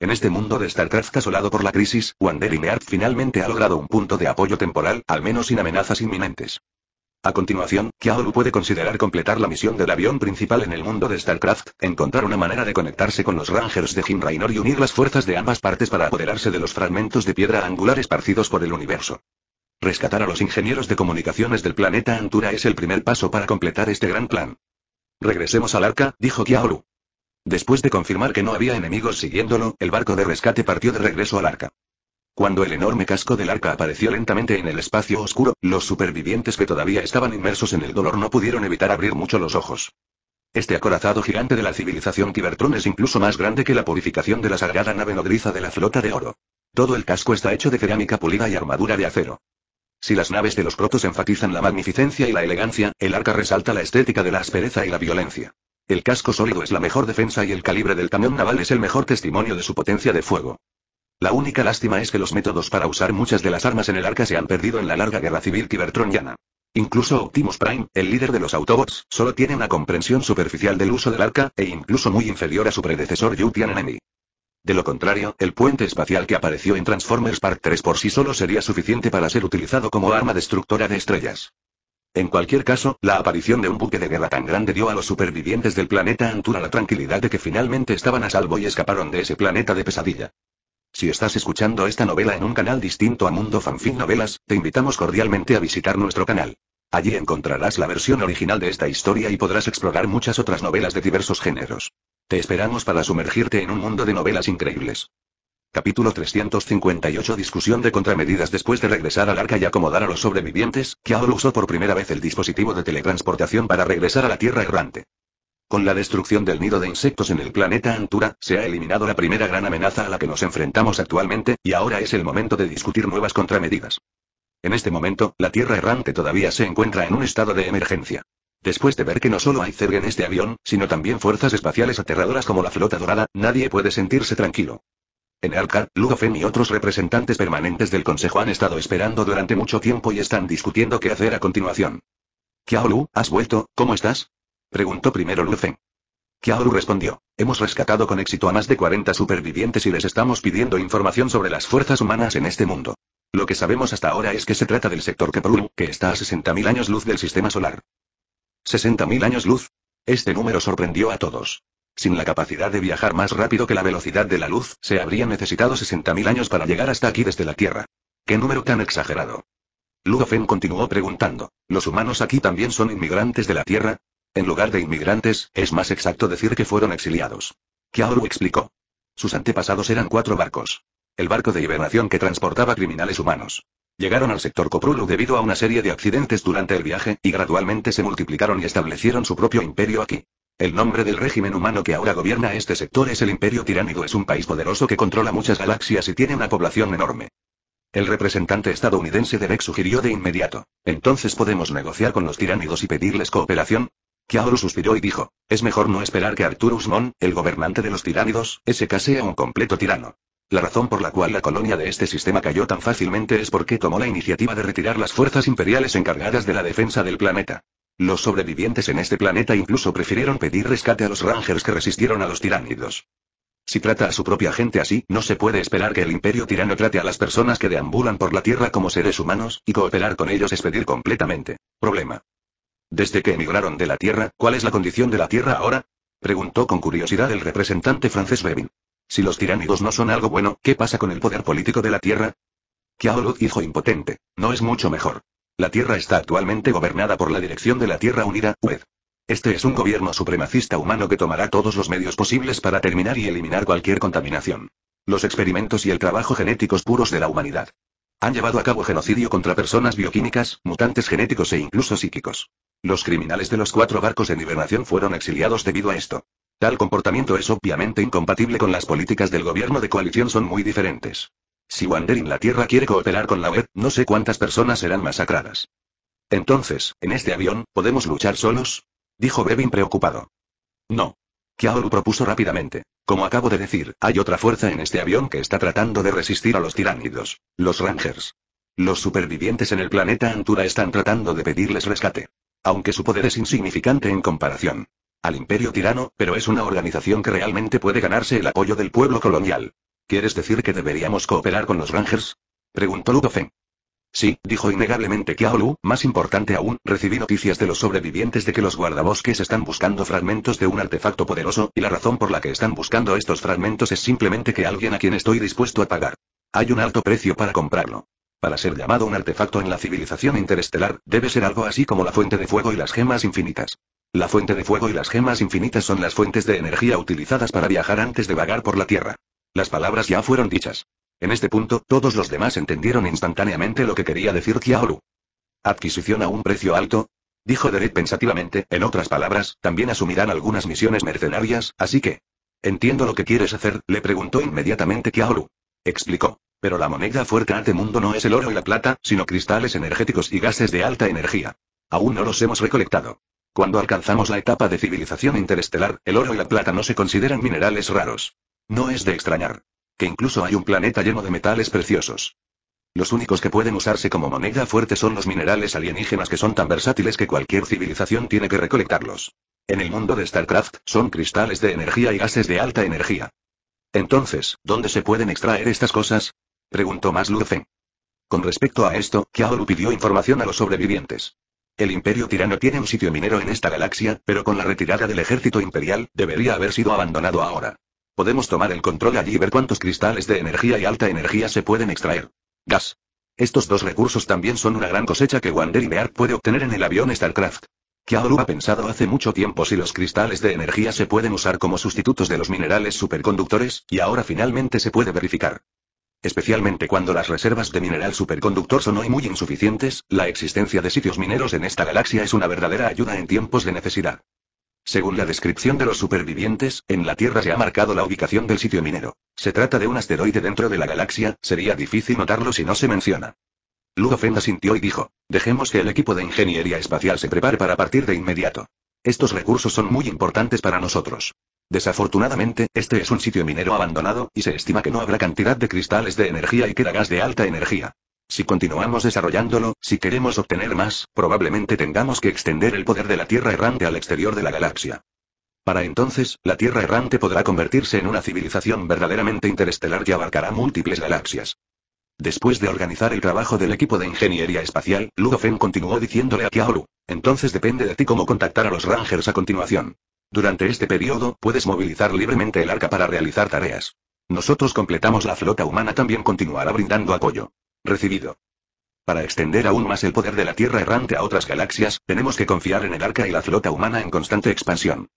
Speaker 1: En este mundo de StarCraft asolado por la crisis, y finalmente ha logrado un punto de apoyo temporal, al menos sin amenazas inminentes. A continuación, Kiaolu puede considerar completar la misión del avión principal en el mundo de StarCraft, encontrar una manera de conectarse con los Rangers de Jim Raynor y unir las fuerzas de ambas partes para apoderarse de los fragmentos de piedra angular esparcidos por el universo. Rescatar a los ingenieros de comunicaciones del planeta Antura es el primer paso para completar este gran plan. Regresemos al arca, dijo Kiaoru. Después de confirmar que no había enemigos siguiéndolo, el barco de rescate partió de regreso al arca. Cuando el enorme casco del arca apareció lentamente en el espacio oscuro, los supervivientes que todavía estaban inmersos en el dolor no pudieron evitar abrir mucho los ojos. Este acorazado gigante de la civilización Tibertrón es incluso más grande que la purificación de la sagrada nave nodriza de la flota de oro. Todo el casco está hecho de cerámica pulida y armadura de acero. Si las naves de los protos enfatizan la magnificencia y la elegancia, el arca resalta la estética de la aspereza y la violencia. El casco sólido es la mejor defensa y el calibre del cañón naval es el mejor testimonio de su potencia de fuego. La única lástima es que los métodos para usar muchas de las armas en el arca se han perdido en la larga guerra civil cibertroniana. Incluso Optimus Prime, el líder de los Autobots, solo tiene una comprensión superficial del uso del arca, e incluso muy inferior a su predecesor Yutian Enemy. De lo contrario, el puente espacial que apareció en Transformers Part 3 por sí solo sería suficiente para ser utilizado como arma destructora de estrellas. En cualquier caso, la aparición de un buque de guerra tan grande dio a los supervivientes del planeta Antura la tranquilidad de que finalmente estaban a salvo y escaparon de ese planeta de pesadilla. Si estás escuchando esta novela en un canal distinto a Mundo Fanfic Novelas, te invitamos cordialmente a visitar nuestro canal. Allí encontrarás la versión original de esta historia y podrás explorar muchas otras novelas de diversos géneros. Te esperamos para sumergirte en un mundo de novelas increíbles. Capítulo 358 Discusión de contramedidas Después de regresar al arca y acomodar a los sobrevivientes, Kiaol usó por primera vez el dispositivo de teletransportación para regresar a la Tierra errante. Con la destrucción del nido de insectos en el planeta Antura, se ha eliminado la primera gran amenaza a la que nos enfrentamos actualmente, y ahora es el momento de discutir nuevas contramedidas. En este momento, la Tierra errante todavía se encuentra en un estado de emergencia. Después de ver que no solo hay Zerg en este avión, sino también fuerzas espaciales aterradoras como la Flota Dorada, nadie puede sentirse tranquilo. En Arca, Lugofen y otros representantes permanentes del Consejo han estado esperando durante mucho tiempo y están discutiendo qué hacer a continuación. Kiaolu, ¿has vuelto? ¿Cómo estás? Preguntó primero Lugofen. Kiaolu respondió, hemos rescatado con éxito a más de 40 supervivientes y les estamos pidiendo información sobre las fuerzas humanas en este mundo. Lo que sabemos hasta ahora es que se trata del sector Kepler, que está a 60.000 años luz del sistema solar. ¿60.000 años luz? Este número sorprendió a todos. Sin la capacidad de viajar más rápido que la velocidad de la luz, se habrían necesitado 60.000 años para llegar hasta aquí desde la Tierra. ¿Qué número tan exagerado? Ludofen continuó preguntando, ¿los humanos aquí también son inmigrantes de la Tierra? En lugar de inmigrantes, es más exacto decir que fueron exiliados. Kiaoru explicó. Sus antepasados eran cuatro barcos el barco de hibernación que transportaba criminales humanos. Llegaron al sector Coprulu debido a una serie de accidentes durante el viaje, y gradualmente se multiplicaron y establecieron su propio imperio aquí. El nombre del régimen humano que ahora gobierna este sector es el Imperio Tiránido, es un país poderoso que controla muchas galaxias y tiene una población enorme. El representante estadounidense Beck sugirió de inmediato. Entonces podemos negociar con los tiránidos y pedirles cooperación, Kiaoru suspiró y dijo, es mejor no esperar que Arturus Mon, el gobernante de los tiránidos, ese case a un completo tirano. La razón por la cual la colonia de este sistema cayó tan fácilmente es porque tomó la iniciativa de retirar las fuerzas imperiales encargadas de la defensa del planeta. Los sobrevivientes en este planeta incluso prefirieron pedir rescate a los Rangers que resistieron a los tiránidos. Si trata a su propia gente así, no se puede esperar que el imperio tirano trate a las personas que deambulan por la Tierra como seres humanos, y cooperar con ellos es pedir completamente. Problema. Desde que emigraron de la Tierra, ¿cuál es la condición de la Tierra ahora? Preguntó con curiosidad el representante francés Bevin. Si los tiránidos no son algo bueno, ¿qué pasa con el poder político de la Tierra? Kiaolud dijo impotente. No es mucho mejor. La Tierra está actualmente gobernada por la Dirección de la Tierra Unida, UED. Este es un gobierno supremacista humano que tomará todos los medios posibles para terminar y eliminar cualquier contaminación. Los experimentos y el trabajo genéticos puros de la humanidad. Han llevado a cabo genocidio contra personas bioquímicas, mutantes genéticos e incluso psíquicos. Los criminales de los cuatro barcos en hibernación fueron exiliados debido a esto. Tal comportamiento es obviamente incompatible con las políticas del gobierno de coalición son muy diferentes. Si Wandering la Tierra quiere cooperar con la web, no sé cuántas personas serán masacradas. Entonces, en este avión, ¿podemos luchar solos? Dijo Bevin preocupado. No. Kaoru propuso rápidamente. Como acabo de decir, hay otra fuerza en este avión que está tratando de resistir a los tiránidos. Los Rangers. Los supervivientes en el planeta Antura están tratando de pedirles rescate. Aunque su poder es insignificante en comparación al imperio tirano, pero es una organización que realmente puede ganarse el apoyo del pueblo colonial. ¿Quieres decir que deberíamos cooperar con los Rangers? preguntó Ludofen. Sí, dijo innegablemente Kiaolu, más importante aún, recibí noticias de los sobrevivientes de que los guardabosques están buscando fragmentos de un artefacto poderoso, y la razón por la que están buscando estos fragmentos es simplemente que alguien a quien estoy dispuesto a pagar. Hay un alto precio para comprarlo. Para ser llamado un artefacto en la civilización interestelar, debe ser algo así como la fuente de fuego y las gemas infinitas. La fuente de fuego y las gemas infinitas son las fuentes de energía utilizadas para viajar antes de vagar por la Tierra. Las palabras ya fueron dichas. En este punto, todos los demás entendieron instantáneamente lo que quería decir Kiaoru. ¿Adquisición a un precio alto? Dijo Derek pensativamente, en otras palabras, también asumirán algunas misiones mercenarias, así que... Entiendo lo que quieres hacer, le preguntó inmediatamente Kiaoru. Explicó. Pero la moneda fuerte de este mundo no es el oro y la plata, sino cristales energéticos y gases de alta energía. Aún no los hemos recolectado. Cuando alcanzamos la etapa de civilización interestelar, el oro y la plata no se consideran minerales raros. No es de extrañar. Que incluso hay un planeta lleno de metales preciosos. Los únicos que pueden usarse como moneda fuerte son los minerales alienígenas que son tan versátiles que cualquier civilización tiene que recolectarlos. En el mundo de StarCraft, son cristales de energía y gases de alta energía. Entonces, ¿dónde se pueden extraer estas cosas? Preguntó más luce Con respecto a esto, Kiaolu pidió información a los sobrevivientes. El imperio tirano tiene un sitio minero en esta galaxia, pero con la retirada del ejército imperial, debería haber sido abandonado ahora. Podemos tomar el control allí y ver cuántos cristales de energía y alta energía se pueden extraer. Gas. Estos dos recursos también son una gran cosecha que Wander y Bear puede obtener en el avión StarCraft. Kiaoru ha pensado hace mucho tiempo si los cristales de energía se pueden usar como sustitutos de los minerales superconductores, y ahora finalmente se puede verificar. Especialmente cuando las reservas de mineral superconductor son hoy muy insuficientes, la existencia de sitios mineros en esta galaxia es una verdadera ayuda en tiempos de necesidad. Según la descripción de los supervivientes, en la Tierra se ha marcado la ubicación del sitio minero. Se trata de un asteroide dentro de la galaxia, sería difícil notarlo si no se menciona. Ludo Fenda sintió y dijo, dejemos que el equipo de ingeniería espacial se prepare para partir de inmediato. Estos recursos son muy importantes para nosotros. Desafortunadamente, este es un sitio minero abandonado, y se estima que no habrá cantidad de cristales de energía y que gas de alta energía. Si continuamos desarrollándolo, si queremos obtener más, probablemente tengamos que extender el poder de la Tierra errante al exterior de la galaxia. Para entonces, la Tierra errante podrá convertirse en una civilización verdaderamente interestelar y abarcará múltiples galaxias. Después de organizar el trabajo del equipo de ingeniería espacial, Ludofen continuó diciéndole a Kiaoru. Entonces depende de ti cómo contactar a los Rangers a continuación. Durante este periodo, puedes movilizar libremente el arca para realizar tareas. Nosotros completamos la flota humana también continuará brindando apoyo. Recibido. Para extender aún más el poder de la Tierra errante a otras galaxias, tenemos que confiar en el arca y la flota humana en constante expansión.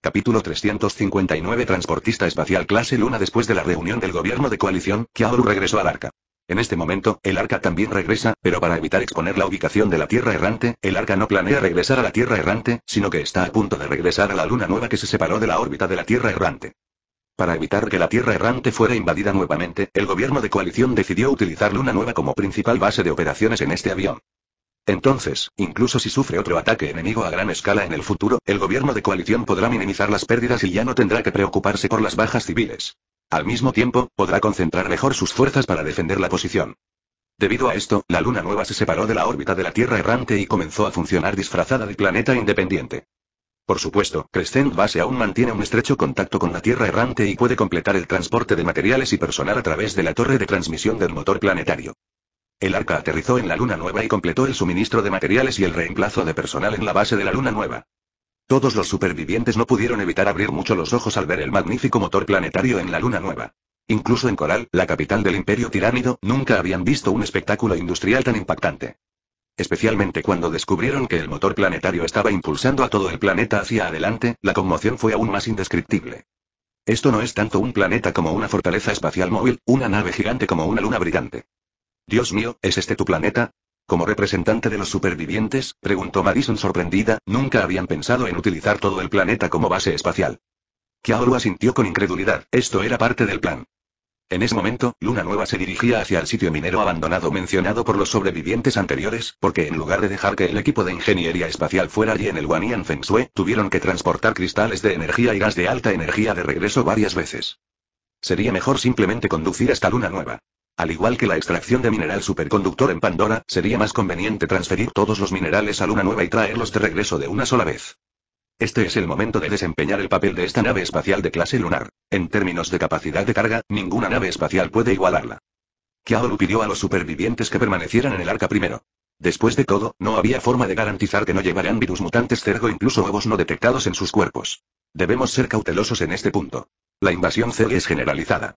Speaker 1: Capítulo 359 Transportista espacial clase Luna Después de la reunión del gobierno de coalición, Kiaoru regresó al arca. En este momento, el arca también regresa, pero para evitar exponer la ubicación de la Tierra errante, el arca no planea regresar a la Tierra errante, sino que está a punto de regresar a la Luna nueva que se separó de la órbita de la Tierra errante. Para evitar que la Tierra errante fuera invadida nuevamente, el gobierno de coalición decidió utilizar Luna Nueva como principal base de operaciones en este avión. Entonces, incluso si sufre otro ataque enemigo a gran escala en el futuro, el gobierno de coalición podrá minimizar las pérdidas y ya no tendrá que preocuparse por las bajas civiles. Al mismo tiempo, podrá concentrar mejor sus fuerzas para defender la posición. Debido a esto, la luna nueva se separó de la órbita de la Tierra errante y comenzó a funcionar disfrazada de planeta independiente. Por supuesto, Crescent Base aún mantiene un estrecho contacto con la Tierra errante y puede completar el transporte de materiales y personal a través de la torre de transmisión del motor planetario. El arca aterrizó en la luna nueva y completó el suministro de materiales y el reemplazo de personal en la base de la luna nueva. Todos los supervivientes no pudieron evitar abrir mucho los ojos al ver el magnífico motor planetario en la Luna Nueva. Incluso en Coral, la capital del imperio tiránido, nunca habían visto un espectáculo industrial tan impactante. Especialmente cuando descubrieron que el motor planetario estaba impulsando a todo el planeta hacia adelante, la conmoción fue aún más indescriptible. Esto no es tanto un planeta como una fortaleza espacial móvil, una nave gigante como una luna brillante. Dios mío, ¿es este tu planeta? Como representante de los supervivientes, preguntó Madison sorprendida, nunca habían pensado en utilizar todo el planeta como base espacial. Kiaoru asintió con incredulidad, esto era parte del plan. En ese momento, Luna Nueva se dirigía hacia el sitio minero abandonado mencionado por los sobrevivientes anteriores, porque en lugar de dejar que el equipo de ingeniería espacial fuera allí en el Feng Sue, tuvieron que transportar cristales de energía y gas de alta energía de regreso varias veces. Sería mejor simplemente conducir hasta Luna Nueva. Al igual que la extracción de mineral superconductor en Pandora, sería más conveniente transferir todos los minerales a Luna Nueva y traerlos de regreso de una sola vez. Este es el momento de desempeñar el papel de esta nave espacial de clase lunar. En términos de capacidad de carga, ninguna nave espacial puede igualarla. Kiaoru pidió a los supervivientes que permanecieran en el arca primero. Después de todo, no había forma de garantizar que no llevaran virus mutantes cergo incluso huevos no detectados en sus cuerpos. Debemos ser cautelosos en este punto. La invasión C es generalizada.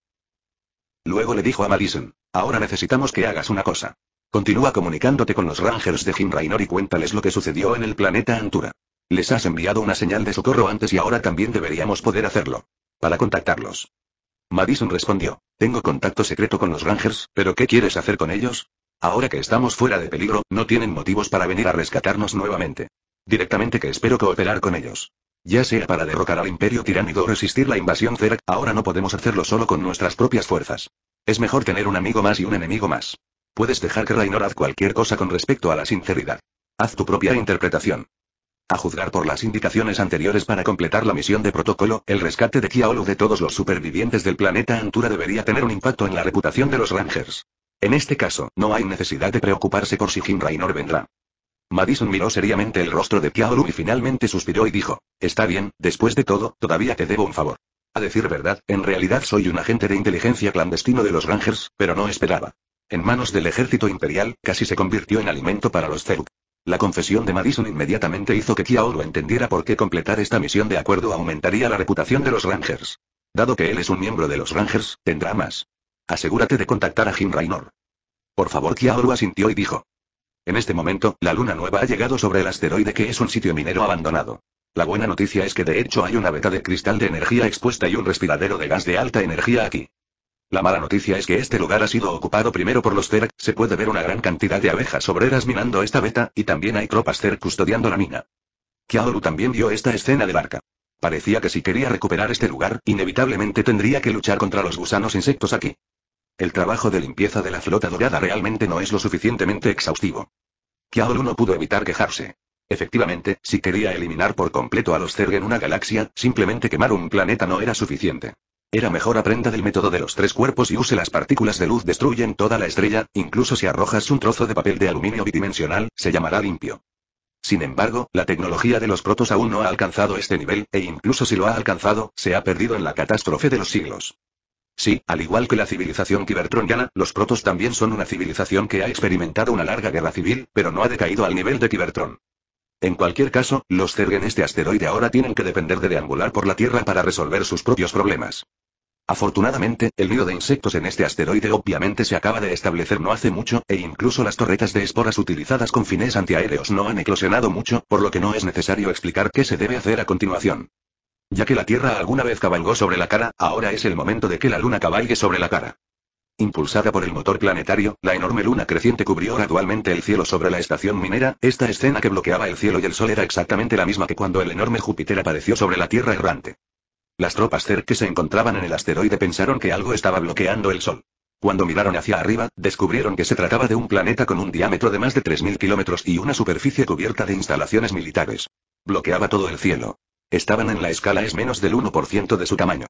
Speaker 1: Luego le dijo a Madison, ahora necesitamos que hagas una cosa. Continúa comunicándote con los Rangers de Jim y cuéntales lo que sucedió en el planeta Antura. Les has enviado una señal de socorro antes y ahora también deberíamos poder hacerlo. Para contactarlos. Madison respondió, tengo contacto secreto con los Rangers, pero ¿qué quieres hacer con ellos? Ahora que estamos fuera de peligro, no tienen motivos para venir a rescatarnos nuevamente. Directamente que espero cooperar con ellos. Ya sea para derrocar al imperio tiránido o resistir la invasión Zerak, ahora no podemos hacerlo solo con nuestras propias fuerzas. Es mejor tener un amigo más y un enemigo más. Puedes dejar que Raynor haz cualquier cosa con respecto a la sinceridad. Haz tu propia interpretación. A juzgar por las indicaciones anteriores para completar la misión de protocolo, el rescate de Kiaolu de todos los supervivientes del planeta Antura debería tener un impacto en la reputación de los Rangers. En este caso, no hay necesidad de preocuparse por si Jim Raynor vendrá. Madison miró seriamente el rostro de Kiaoru y finalmente suspiró y dijo, Está bien, después de todo, todavía te debo un favor. A decir verdad, en realidad soy un agente de inteligencia clandestino de los Rangers, pero no esperaba. En manos del ejército imperial, casi se convirtió en alimento para los Zeruk. La confesión de Madison inmediatamente hizo que Kiaoru entendiera por qué completar esta misión de acuerdo aumentaría la reputación de los Rangers. Dado que él es un miembro de los Rangers, tendrá más. Asegúrate de contactar a Jim Raynor. Por favor, Kiaoru asintió y dijo. En este momento, la luna nueva ha llegado sobre el asteroide que es un sitio minero abandonado. La buena noticia es que de hecho hay una beta de cristal de energía expuesta y un respiradero de gas de alta energía aquí. La mala noticia es que este lugar ha sido ocupado primero por los Zerg, se puede ver una gran cantidad de abejas obreras minando esta beta, y también hay tropas Zerg custodiando la mina. Kiaoru también vio esta escena del barca. Parecía que si quería recuperar este lugar, inevitablemente tendría que luchar contra los gusanos insectos aquí. El trabajo de limpieza de la flota dorada realmente no es lo suficientemente exhaustivo. Qiaolu no pudo evitar quejarse. Efectivamente, si quería eliminar por completo a los Zerg en una galaxia, simplemente quemar un planeta no era suficiente. Era mejor aprenda del método de los tres cuerpos y use las partículas de luz destruyen toda la estrella, incluso si arrojas un trozo de papel de aluminio bidimensional, se llamará limpio. Sin embargo, la tecnología de los protos aún no ha alcanzado este nivel, e incluso si lo ha alcanzado, se ha perdido en la catástrofe de los siglos. Sí, al igual que la civilización gana, los protos también son una civilización que ha experimentado una larga guerra civil, pero no ha decaído al nivel de Kivertron. En cualquier caso, los Zerg en este asteroide ahora tienen que depender de deambular por la Tierra para resolver sus propios problemas. Afortunadamente, el nido de insectos en este asteroide obviamente se acaba de establecer no hace mucho, e incluso las torretas de esporas utilizadas con fines antiaéreos no han eclosionado mucho, por lo que no es necesario explicar qué se debe hacer a continuación. Ya que la Tierra alguna vez cabalgó sobre la cara, ahora es el momento de que la Luna cabalgue sobre la cara. Impulsada por el motor planetario, la enorme luna creciente cubrió gradualmente el cielo sobre la estación minera, esta escena que bloqueaba el cielo y el sol era exactamente la misma que cuando el enorme Júpiter apareció sobre la Tierra errante. Las tropas CER que se encontraban en el asteroide pensaron que algo estaba bloqueando el sol. Cuando miraron hacia arriba, descubrieron que se trataba de un planeta con un diámetro de más de 3.000 kilómetros y una superficie cubierta de instalaciones militares. Bloqueaba todo el cielo estaban en la escala es menos del 1% de su tamaño.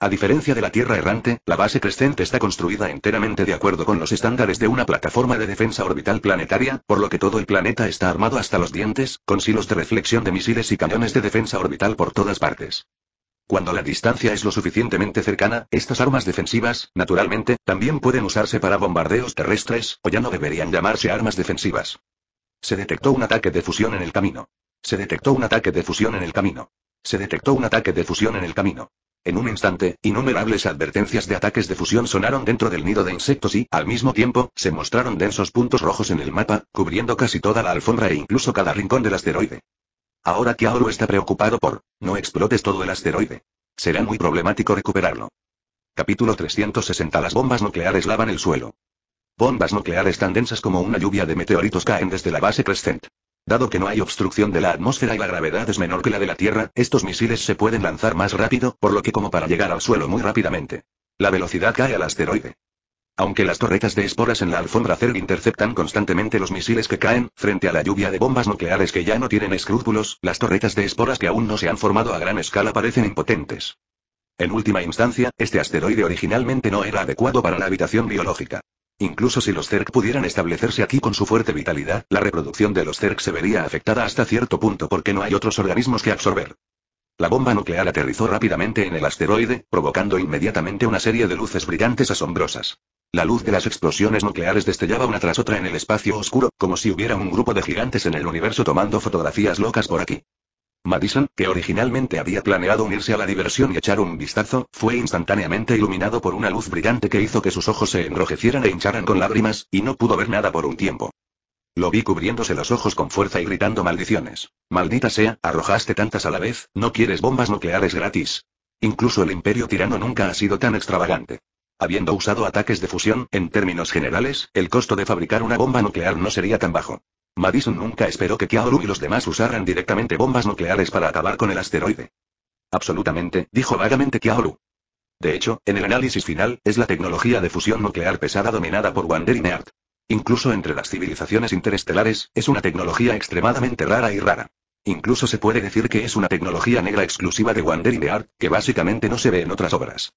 Speaker 1: A diferencia de la Tierra errante, la base crescente está construida enteramente de acuerdo con los estándares de una plataforma de defensa orbital planetaria, por lo que todo el planeta está armado hasta los dientes, con silos de reflexión de misiles y cañones de defensa orbital por todas partes. Cuando la distancia es lo suficientemente cercana, estas armas defensivas, naturalmente, también pueden usarse para bombardeos terrestres, o ya no deberían llamarse armas defensivas. Se detectó un ataque de fusión en el camino. Se detectó un ataque de fusión en el camino. Se detectó un ataque de fusión en el camino. En un instante, innumerables advertencias de ataques de fusión sonaron dentro del nido de insectos y, al mismo tiempo, se mostraron densos puntos rojos en el mapa, cubriendo casi toda la alfombra e incluso cada rincón del asteroide. Ahora Kiaoru está preocupado por, no explotes todo el asteroide. Será muy problemático recuperarlo. Capítulo 360 Las bombas nucleares lavan el suelo. Bombas nucleares tan densas como una lluvia de meteoritos caen desde la base Crescent. Dado que no hay obstrucción de la atmósfera y la gravedad es menor que la de la Tierra, estos misiles se pueden lanzar más rápido, por lo que como para llegar al suelo muy rápidamente. La velocidad cae al asteroide. Aunque las torretas de esporas en la alfombra CERN interceptan constantemente los misiles que caen, frente a la lluvia de bombas nucleares que ya no tienen escrúpulos, las torretas de esporas que aún no se han formado a gran escala parecen impotentes. En última instancia, este asteroide originalmente no era adecuado para la habitación biológica. Incluso si los Zerg pudieran establecerse aquí con su fuerte vitalidad, la reproducción de los Zerg se vería afectada hasta cierto punto porque no hay otros organismos que absorber. La bomba nuclear aterrizó rápidamente en el asteroide, provocando inmediatamente una serie de luces brillantes asombrosas. La luz de las explosiones nucleares destellaba una tras otra en el espacio oscuro, como si hubiera un grupo de gigantes en el universo tomando fotografías locas por aquí. Madison, que originalmente había planeado unirse a la diversión y echar un vistazo, fue instantáneamente iluminado por una luz brillante que hizo que sus ojos se enrojecieran e hincharan con lágrimas, y no pudo ver nada por un tiempo. Lo vi cubriéndose los ojos con fuerza y gritando maldiciones. Maldita sea, arrojaste tantas a la vez, no quieres bombas nucleares gratis. Incluso el imperio tirano nunca ha sido tan extravagante. Habiendo usado ataques de fusión, en términos generales, el costo de fabricar una bomba nuclear no sería tan bajo. Madison nunca esperó que Kiaoru y los demás usaran directamente bombas nucleares para acabar con el asteroide. Absolutamente, dijo vagamente Kiaoru. De hecho, en el análisis final, es la tecnología de fusión nuclear pesada dominada por Wanderine y Incluso entre las civilizaciones interestelares, es una tecnología extremadamente rara y rara. Incluso se puede decir que es una tecnología negra exclusiva de Wander que básicamente no se ve en otras obras.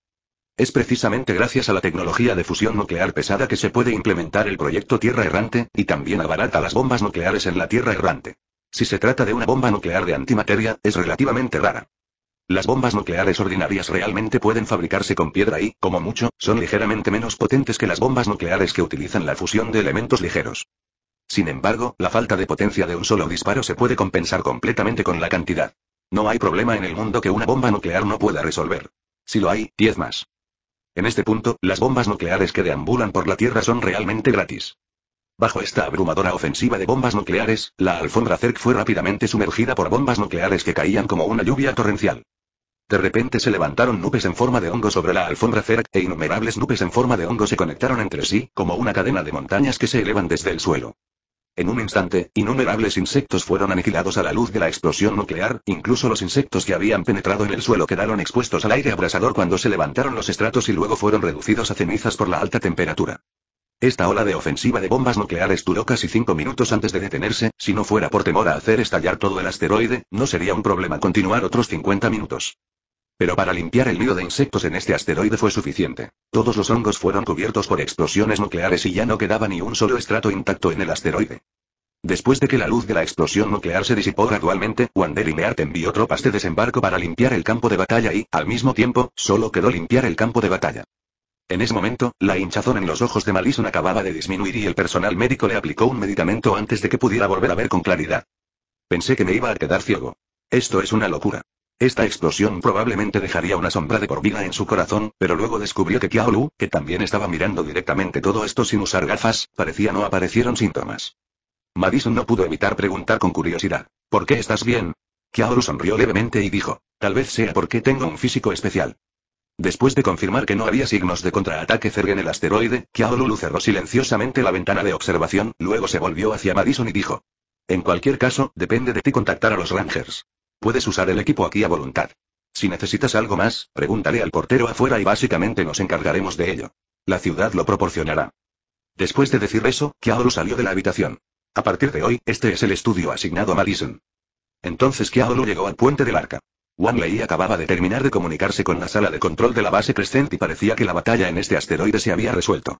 Speaker 1: Es precisamente gracias a la tecnología de fusión nuclear pesada que se puede implementar el proyecto Tierra Errante, y también abarata las bombas nucleares en la Tierra Errante. Si se trata de una bomba nuclear de antimateria, es relativamente rara. Las bombas nucleares ordinarias realmente pueden fabricarse con piedra y, como mucho, son ligeramente menos potentes que las bombas nucleares que utilizan la fusión de elementos ligeros. Sin embargo, la falta de potencia de un solo disparo se puede compensar completamente con la cantidad. No hay problema en el mundo que una bomba nuclear no pueda resolver. Si lo hay, 10 más. En este punto, las bombas nucleares que deambulan por la Tierra son realmente gratis. Bajo esta abrumadora ofensiva de bombas nucleares, la alfombra Zerk fue rápidamente sumergida por bombas nucleares que caían como una lluvia torrencial. De repente se levantaron nubes en forma de hongo sobre la alfombra Zerk, e innumerables nubes en forma de hongo se conectaron entre sí, como una cadena de montañas que se elevan desde el suelo. En un instante, innumerables insectos fueron aniquilados a la luz de la explosión nuclear, incluso los insectos que habían penetrado en el suelo quedaron expuestos al aire abrasador cuando se levantaron los estratos y luego fueron reducidos a cenizas por la alta temperatura. Esta ola de ofensiva de bombas nucleares duró casi cinco minutos antes de detenerse, si no fuera por temor a hacer estallar todo el asteroide, no sería un problema continuar otros 50 minutos. Pero para limpiar el nido de insectos en este asteroide fue suficiente. Todos los hongos fueron cubiertos por explosiones nucleares y ya no quedaba ni un solo estrato intacto en el asteroide. Después de que la luz de la explosión nuclear se disipó gradualmente, Wander y Meart envió tropas de desembarco para limpiar el campo de batalla y, al mismo tiempo, solo quedó limpiar el campo de batalla. En ese momento, la hinchazón en los ojos de Malison acababa de disminuir y el personal médico le aplicó un medicamento antes de que pudiera volver a ver con claridad. Pensé que me iba a quedar ciego. Esto es una locura. Esta explosión probablemente dejaría una sombra de por en su corazón, pero luego descubrió que Qiaolu, que también estaba mirando directamente todo esto sin usar gafas, parecía no aparecieron síntomas. Madison no pudo evitar preguntar con curiosidad, ¿por qué estás bien? Qiaolu sonrió levemente y dijo, tal vez sea porque tengo un físico especial. Después de confirmar que no había signos de contraataque cerca en el asteroide, Lu cerró silenciosamente la ventana de observación, luego se volvió hacia Madison y dijo. En cualquier caso, depende de ti contactar a los Rangers. Puedes usar el equipo aquí a voluntad. Si necesitas algo más, pregúntale al portero afuera y básicamente nos encargaremos de ello. La ciudad lo proporcionará. Después de decir eso, Kiaoru salió de la habitación. A partir de hoy, este es el estudio asignado a Madison. Entonces Kiaoru llegó al puente del arca. Wang Lei acababa de terminar de comunicarse con la sala de control de la base Crescent y parecía que la batalla en este asteroide se había resuelto.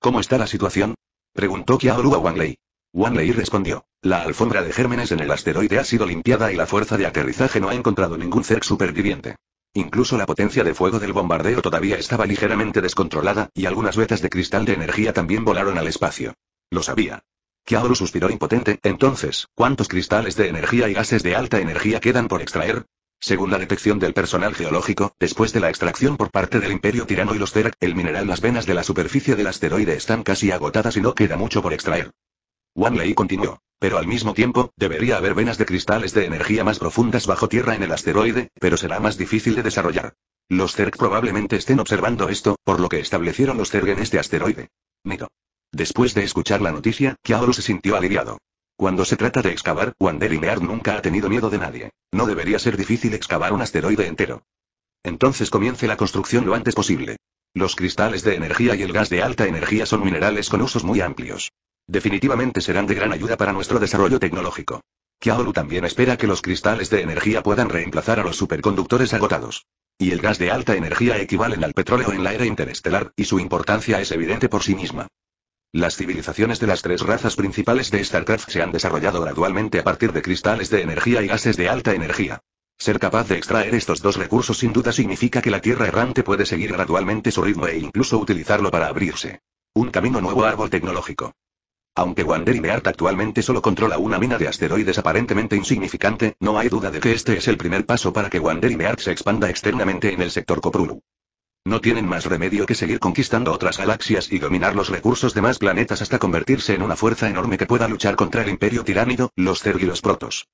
Speaker 1: ¿Cómo está la situación? Preguntó Kiaoru a Wang Lei. Wanley respondió. La alfombra de gérmenes en el asteroide ha sido limpiada y la fuerza de aterrizaje no ha encontrado ningún ser superviviente. Incluso la potencia de fuego del bombardeo todavía estaba ligeramente descontrolada, y algunas vetas de cristal de energía también volaron al espacio. Lo sabía. Kiaoru suspiró impotente. Entonces, ¿cuántos cristales de energía y gases de alta energía quedan por extraer? Según la detección del personal geológico, después de la extracción por parte del Imperio Tirano y los Terak, el mineral las venas de la superficie del asteroide están casi agotadas y no queda mucho por extraer. Wanley continuó. Pero al mismo tiempo, debería haber venas de cristales de energía más profundas bajo tierra en el asteroide, pero será más difícil de desarrollar. Los Zerg probablemente estén observando esto, por lo que establecieron los Zerg en este asteroide. Miro. Después de escuchar la noticia, Kiaoru se sintió aliviado. Cuando se trata de excavar, Wander y nunca ha tenido miedo de nadie. No debería ser difícil excavar un asteroide entero. Entonces comience la construcción lo antes posible. Los cristales de energía y el gas de alta energía son minerales con usos muy amplios. Definitivamente serán de gran ayuda para nuestro desarrollo tecnológico. Kiaolu también espera que los cristales de energía puedan reemplazar a los superconductores agotados. Y el gas de alta energía equivalen al petróleo en la era interestelar, y su importancia es evidente por sí misma. Las civilizaciones de las tres razas principales de StarCraft se han desarrollado gradualmente a partir de cristales de energía y gases de alta energía. Ser capaz de extraer estos dos recursos sin duda significa que la Tierra errante puede seguir gradualmente su ritmo e incluso utilizarlo para abrirse. Un camino nuevo árbol tecnológico. Aunque Wandering actualmente solo controla una mina de asteroides aparentemente insignificante, no hay duda de que este es el primer paso para que Wandering se expanda externamente en el sector Coprulu. No tienen más remedio que seguir conquistando otras galaxias y dominar los recursos de más planetas hasta convertirse en una fuerza enorme que pueda luchar contra el imperio tiránido, los Zerg y los Protos.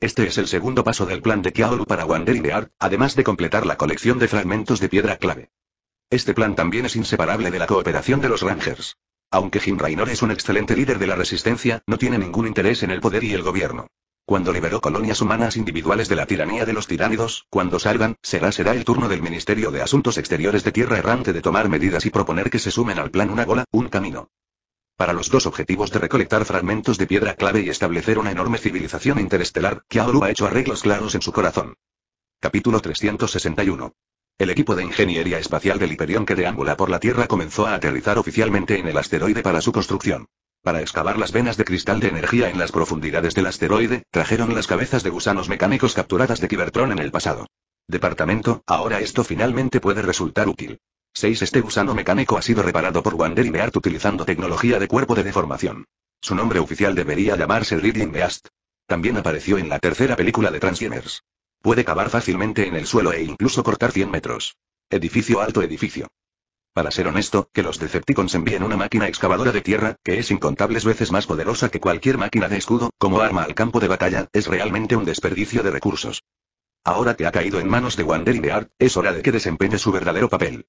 Speaker 1: Este es el segundo paso del plan de Kiaoru para Wandering además de completar la colección de fragmentos de piedra clave. Este plan también es inseparable de la cooperación de los Rangers. Aunque Jim Raynor es un excelente líder de la resistencia, no tiene ningún interés en el poder y el gobierno. Cuando liberó colonias humanas individuales de la tiranía de los tiránidos, cuando salgan, será será el turno del Ministerio de Asuntos Exteriores de Tierra Errante de tomar medidas y proponer que se sumen al plan una bola, un camino. Para los dos objetivos de recolectar fragmentos de piedra clave y establecer una enorme civilización interestelar, Kiaoru ha hecho arreglos claros en su corazón. Capítulo 361. El equipo de ingeniería espacial del Hyperion que deambula por la Tierra comenzó a aterrizar oficialmente en el asteroide para su construcción. Para excavar las venas de cristal de energía en las profundidades del asteroide, trajeron las cabezas de gusanos mecánicos capturadas de Kibertron en el pasado. Departamento, ahora esto finalmente puede resultar útil. 6. Este gusano mecánico ha sido reparado por Wander y Meart utilizando tecnología de cuerpo de deformación. Su nombre oficial debería llamarse Reading Beast. También apareció en la tercera película de Transformers. Puede cavar fácilmente en el suelo e incluso cortar 100 metros. Edificio alto edificio. Para ser honesto, que los Decepticons envíen una máquina excavadora de tierra, que es incontables veces más poderosa que cualquier máquina de escudo, como arma al campo de batalla, es realmente un desperdicio de recursos. Ahora que ha caído en manos de Wander y Art, es hora de que desempeñe su verdadero papel.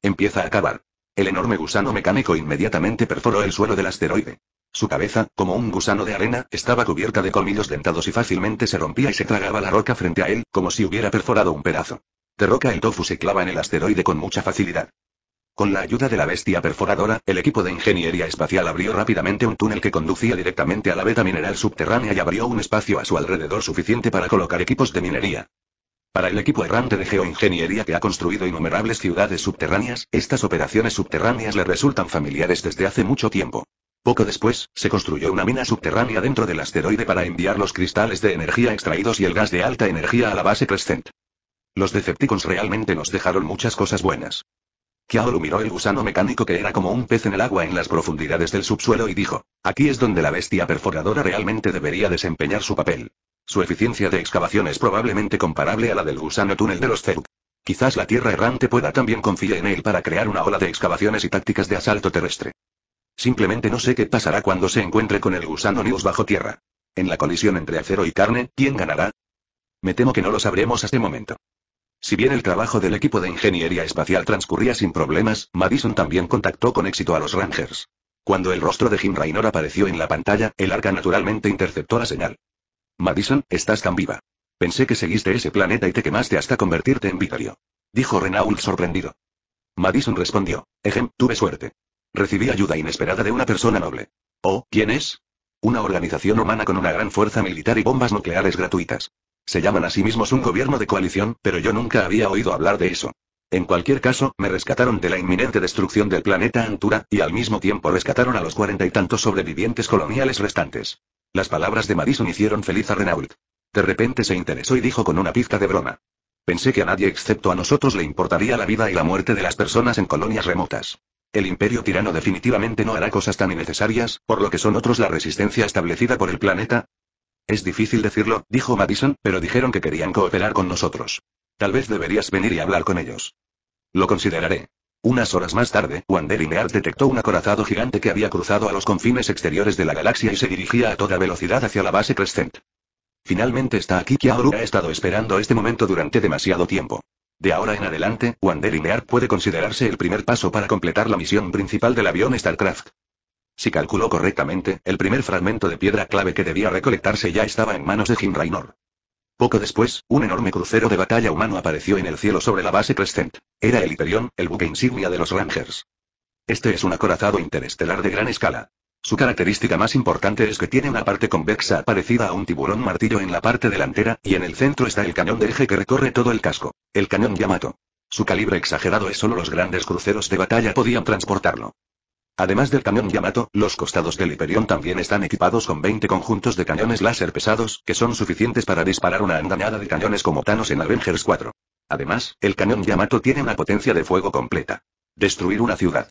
Speaker 1: Empieza a cavar. El enorme gusano mecánico inmediatamente perforó el suelo del asteroide. Su cabeza, como un gusano de arena, estaba cubierta de colmillos dentados y fácilmente se rompía y se tragaba la roca frente a él, como si hubiera perforado un pedazo. De roca el tofu se clava en el asteroide con mucha facilidad. Con la ayuda de la bestia perforadora, el equipo de ingeniería espacial abrió rápidamente un túnel que conducía directamente a la beta mineral subterránea y abrió un espacio a su alrededor suficiente para colocar equipos de minería. Para el equipo errante de geoingeniería que ha construido innumerables ciudades subterráneas, estas operaciones subterráneas le resultan familiares desde hace mucho tiempo. Poco después, se construyó una mina subterránea dentro del asteroide para enviar los cristales de energía extraídos y el gas de alta energía a la base Crescent. Los Decepticons realmente nos dejaron muchas cosas buenas. lo miró el gusano mecánico que era como un pez en el agua en las profundidades del subsuelo y dijo, aquí es donde la bestia perforadora realmente debería desempeñar su papel. Su eficiencia de excavación es probablemente comparable a la del gusano túnel de los Zeruk. Quizás la Tierra errante pueda también confiar en él para crear una ola de excavaciones y tácticas de asalto terrestre. Simplemente no sé qué pasará cuando se encuentre con el gusano News bajo tierra. En la colisión entre acero y carne, ¿quién ganará? Me temo que no lo sabremos hasta momento. Si bien el trabajo del equipo de ingeniería espacial transcurría sin problemas, Madison también contactó con éxito a los Rangers. Cuando el rostro de Jim Raynor apareció en la pantalla, el arca naturalmente interceptó la señal. Madison, estás tan viva. Pensé que seguiste ese planeta y te quemaste hasta convertirte en vidrio. Dijo Renault sorprendido. Madison respondió, Ejem, tuve suerte. Recibí ayuda inesperada de una persona noble. ¿Oh, quién es? Una organización humana con una gran fuerza militar y bombas nucleares gratuitas. Se llaman a sí mismos un gobierno de coalición, pero yo nunca había oído hablar de eso. En cualquier caso, me rescataron de la inminente destrucción del planeta Antura, y al mismo tiempo rescataron a los cuarenta y tantos sobrevivientes coloniales restantes. Las palabras de Madison hicieron feliz a Renault. De repente se interesó y dijo con una pizca de broma. Pensé que a nadie excepto a nosotros le importaría la vida y la muerte de las personas en colonias remotas. El imperio tirano definitivamente no hará cosas tan innecesarias, por lo que son otros la resistencia establecida por el planeta. Es difícil decirlo, dijo Madison, pero dijeron que querían cooperar con nosotros. Tal vez deberías venir y hablar con ellos. Lo consideraré. Unas horas más tarde, Wander detectó un acorazado gigante que había cruzado a los confines exteriores de la galaxia y se dirigía a toda velocidad hacia la base Crescent. Finalmente está aquí Kiaoru ha estado esperando este momento durante demasiado tiempo. De ahora en adelante, Wanderinear puede considerarse el primer paso para completar la misión principal del avión StarCraft. Si calculó correctamente, el primer fragmento de piedra clave que debía recolectarse ya estaba en manos de Jim Raynor. Poco después, un enorme crucero de batalla humano apareció en el cielo sobre la base Crescent. Era el Hyperion, el buque insignia de los Rangers. Este es un acorazado interestelar de gran escala. Su característica más importante es que tiene una parte convexa parecida a un tiburón martillo en la parte delantera, y en el centro está el cañón de eje que recorre todo el casco, el cañón Yamato. Su calibre exagerado es solo los grandes cruceros de batalla podían transportarlo. Además del cañón Yamato, los costados del hiperion también están equipados con 20 conjuntos de cañones láser pesados, que son suficientes para disparar una andanada de cañones como Thanos en Avengers 4. Además, el cañón Yamato tiene una potencia de fuego completa. Destruir una ciudad.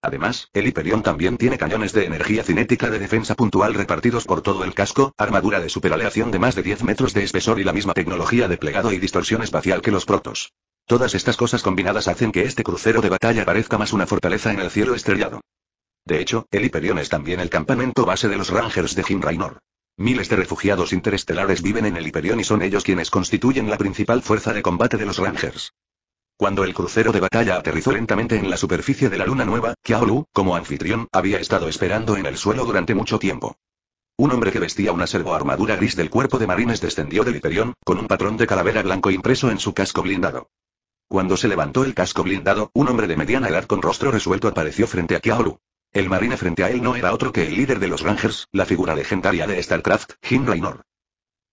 Speaker 1: Además, el Hyperion también tiene cañones de energía cinética de defensa puntual repartidos por todo el casco, armadura de superaleación de más de 10 metros de espesor y la misma tecnología de plegado y distorsión espacial que los protos. Todas estas cosas combinadas hacen que este crucero de batalla parezca más una fortaleza en el cielo estrellado. De hecho, el Hyperion es también el campamento base de los Rangers de Jim Raynor. Miles de refugiados interestelares viven en el Hyperion y son ellos quienes constituyen la principal fuerza de combate de los Rangers. Cuando el crucero de batalla aterrizó lentamente en la superficie de la luna nueva, Kiaolu, como anfitrión, había estado esperando en el suelo durante mucho tiempo. Un hombre que vestía una armadura gris del cuerpo de marines descendió del hiperión, con un patrón de calavera blanco impreso en su casco blindado. Cuando se levantó el casco blindado, un hombre de mediana edad con rostro resuelto apareció frente a Kiaolu. El marine frente a él no era otro que el líder de los Rangers, la figura legendaria de StarCraft, Jim Raynor.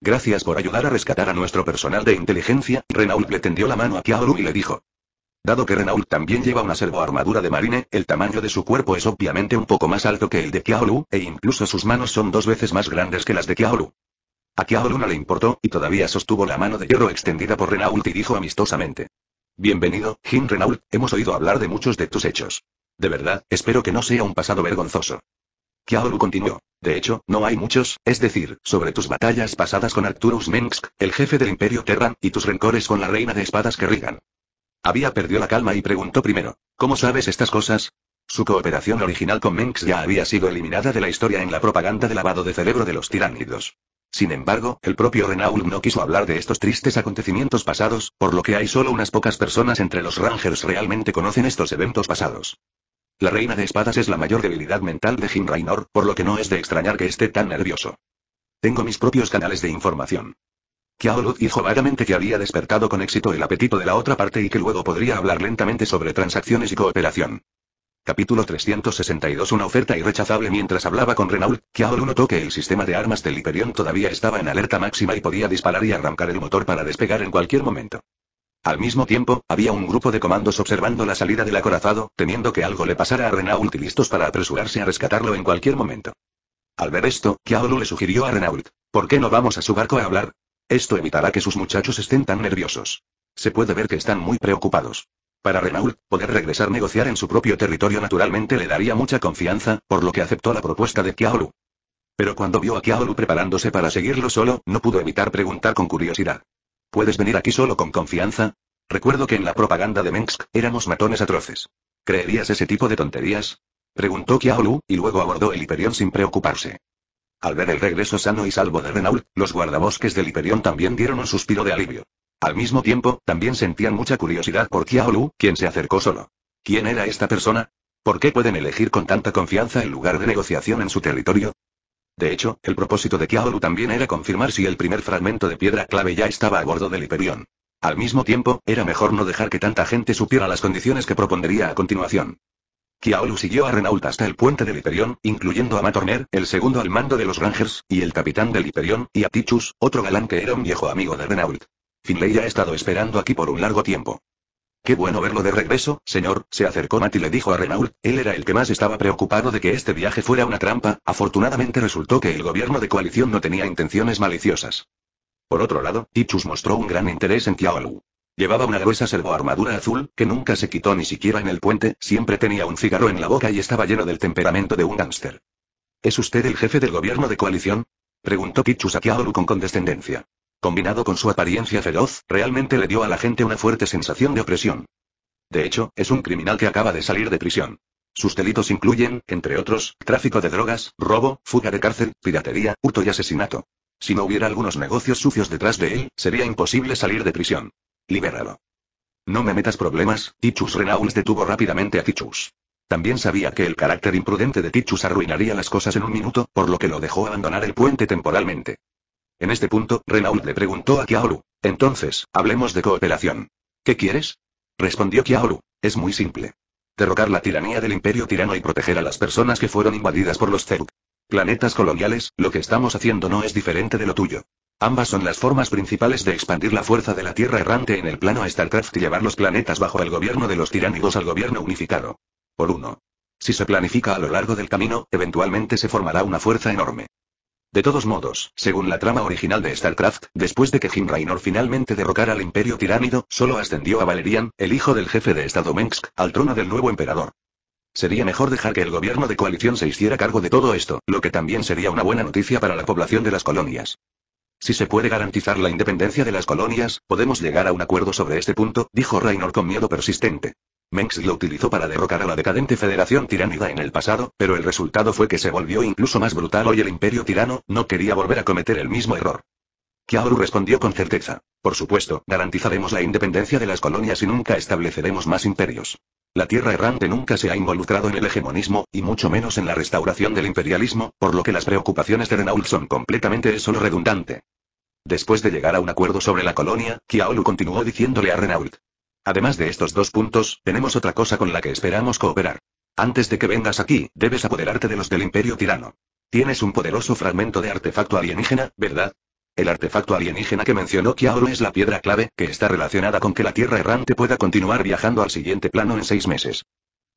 Speaker 1: Gracias por ayudar a rescatar a nuestro personal de inteligencia, Renault le tendió la mano a Kiaoru y le dijo. Dado que Renault también lleva una servoarmadura de marine, el tamaño de su cuerpo es obviamente un poco más alto que el de Kiaoru, e incluso sus manos son dos veces más grandes que las de Kiaoru. A Kiaoru no le importó, y todavía sostuvo la mano de hierro extendida por Renault y dijo amistosamente. Bienvenido, Jim Renault, hemos oído hablar de muchos de tus hechos. De verdad, espero que no sea un pasado vergonzoso. Kyaoru continuó. De hecho, no hay muchos, es decir, sobre tus batallas pasadas con Arcturus Mensk, el jefe del Imperio Terran, y tus rencores con la reina de espadas Kerrigan. Había perdido la calma y preguntó primero, ¿cómo sabes estas cosas? Su cooperación original con Menx ya había sido eliminada de la historia en la propaganda de lavado de cerebro de los tiránidos. Sin embargo, el propio Renault no quiso hablar de estos tristes acontecimientos pasados, por lo que hay solo unas pocas personas entre los Rangers realmente conocen estos eventos pasados. La reina de espadas es la mayor debilidad mental de Jim Raynor, por lo que no es de extrañar que esté tan nervioso. Tengo mis propios canales de información. Kiaolud dijo vagamente que había despertado con éxito el apetito de la otra parte y que luego podría hablar lentamente sobre transacciones y cooperación. Capítulo 362 Una oferta irrechazable Mientras hablaba con Renault, Kiaolu notó que el sistema de armas del Hyperion todavía estaba en alerta máxima y podía disparar y arrancar el motor para despegar en cualquier momento. Al mismo tiempo, había un grupo de comandos observando la salida del acorazado, temiendo que algo le pasara a Renault y listos para apresurarse a rescatarlo en cualquier momento. Al ver esto, Kiaolu le sugirió a Renault, ¿por qué no vamos a su barco a hablar? Esto evitará que sus muchachos estén tan nerviosos. Se puede ver que están muy preocupados. Para Renault, poder regresar a negociar en su propio territorio naturalmente le daría mucha confianza, por lo que aceptó la propuesta de Kiaolu. Pero cuando vio a Kiaolu preparándose para seguirlo solo, no pudo evitar preguntar con curiosidad. Puedes venir aquí solo con confianza. Recuerdo que en la propaganda de Mengsk, éramos matones atroces. ¿Creerías ese tipo de tonterías? Preguntó Kiaolu, y luego abordó el Hiperión sin preocuparse. Al ver el regreso sano y salvo de Renault, los guardabosques del Hiperión también dieron un suspiro de alivio. Al mismo tiempo, también sentían mucha curiosidad por Kiaolu, quien se acercó solo. ¿Quién era esta persona? ¿Por qué pueden elegir con tanta confianza el lugar de negociación en su territorio? De hecho, el propósito de Kiaolu también era confirmar si el primer fragmento de piedra clave ya estaba a bordo del Hiperión. Al mismo tiempo, era mejor no dejar que tanta gente supiera las condiciones que propondría a continuación. Kiaolu siguió a Renault hasta el puente del Hiperión, incluyendo a Matorner, el segundo al mando de los Rangers, y el capitán del Hiperión, y a Tichus, otro galán que era un viejo amigo de Renault. Finley ya ha estado esperando aquí por un largo tiempo. Qué bueno verlo de regreso, señor, se acercó Matt y le dijo a Renault, él era el que más estaba preocupado de que este viaje fuera una trampa, afortunadamente resultó que el gobierno de coalición no tenía intenciones maliciosas. Por otro lado, Tichus mostró un gran interés en Tiaolu. Llevaba una gruesa servoarmadura azul, que nunca se quitó ni siquiera en el puente, siempre tenía un cigarro en la boca y estaba lleno del temperamento de un gángster. ¿Es usted el jefe del gobierno de coalición? Preguntó Kichus a Kiaolu con condescendencia combinado con su apariencia feroz, realmente le dio a la gente una fuerte sensación de opresión. De hecho, es un criminal que acaba de salir de prisión. Sus delitos incluyen, entre otros, tráfico de drogas, robo, fuga de cárcel, piratería, hurto y asesinato. Si no hubiera algunos negocios sucios detrás de él, sería imposible salir de prisión. Libéralo. No me metas problemas, Tichus Renault detuvo rápidamente a Tichus. También sabía que el carácter imprudente de Tichus arruinaría las cosas en un minuto, por lo que lo dejó abandonar el puente temporalmente. En este punto, Renault le preguntó a Kiaoru. Entonces, hablemos de cooperación. ¿Qué quieres? Respondió Kiaoru. Es muy simple. Derrocar la tiranía del imperio tirano y proteger a las personas que fueron invadidas por los Zerg. Planetas coloniales, lo que estamos haciendo no es diferente de lo tuyo. Ambas son las formas principales de expandir la fuerza de la Tierra errante en el plano StarCraft y llevar los planetas bajo el gobierno de los tiránicos al gobierno unificado. Por uno. Si se planifica a lo largo del camino, eventualmente se formará una fuerza enorme. De todos modos, según la trama original de StarCraft, después de que Jim Raynor finalmente derrocara al Imperio Tiránido, solo ascendió a Valerian, el hijo del jefe de Estado Mengsk, al trono del nuevo emperador. Sería mejor dejar que el gobierno de coalición se hiciera cargo de todo esto, lo que también sería una buena noticia para la población de las colonias. Si se puede garantizar la independencia de las colonias, podemos llegar a un acuerdo sobre este punto, dijo Raynor con miedo persistente. Mengs lo utilizó para derrocar a la decadente federación tiránida en el pasado, pero el resultado fue que se volvió incluso más brutal hoy el imperio tirano, no quería volver a cometer el mismo error. Kiaoru respondió con certeza. Por supuesto, garantizaremos la independencia de las colonias y nunca estableceremos más imperios. La tierra errante nunca se ha involucrado en el hegemonismo, y mucho menos en la restauración del imperialismo, por lo que las preocupaciones de Renault son completamente solo redundante. Después de llegar a un acuerdo sobre la colonia, Kiaolu continuó diciéndole a Renault. Además de estos dos puntos, tenemos otra cosa con la que esperamos cooperar. Antes de que vengas aquí, debes apoderarte de los del Imperio Tirano. Tienes un poderoso fragmento de artefacto alienígena, ¿verdad? El artefacto alienígena que mencionó Kiaoru es la piedra clave, que está relacionada con que la Tierra errante pueda continuar viajando al siguiente plano en seis meses.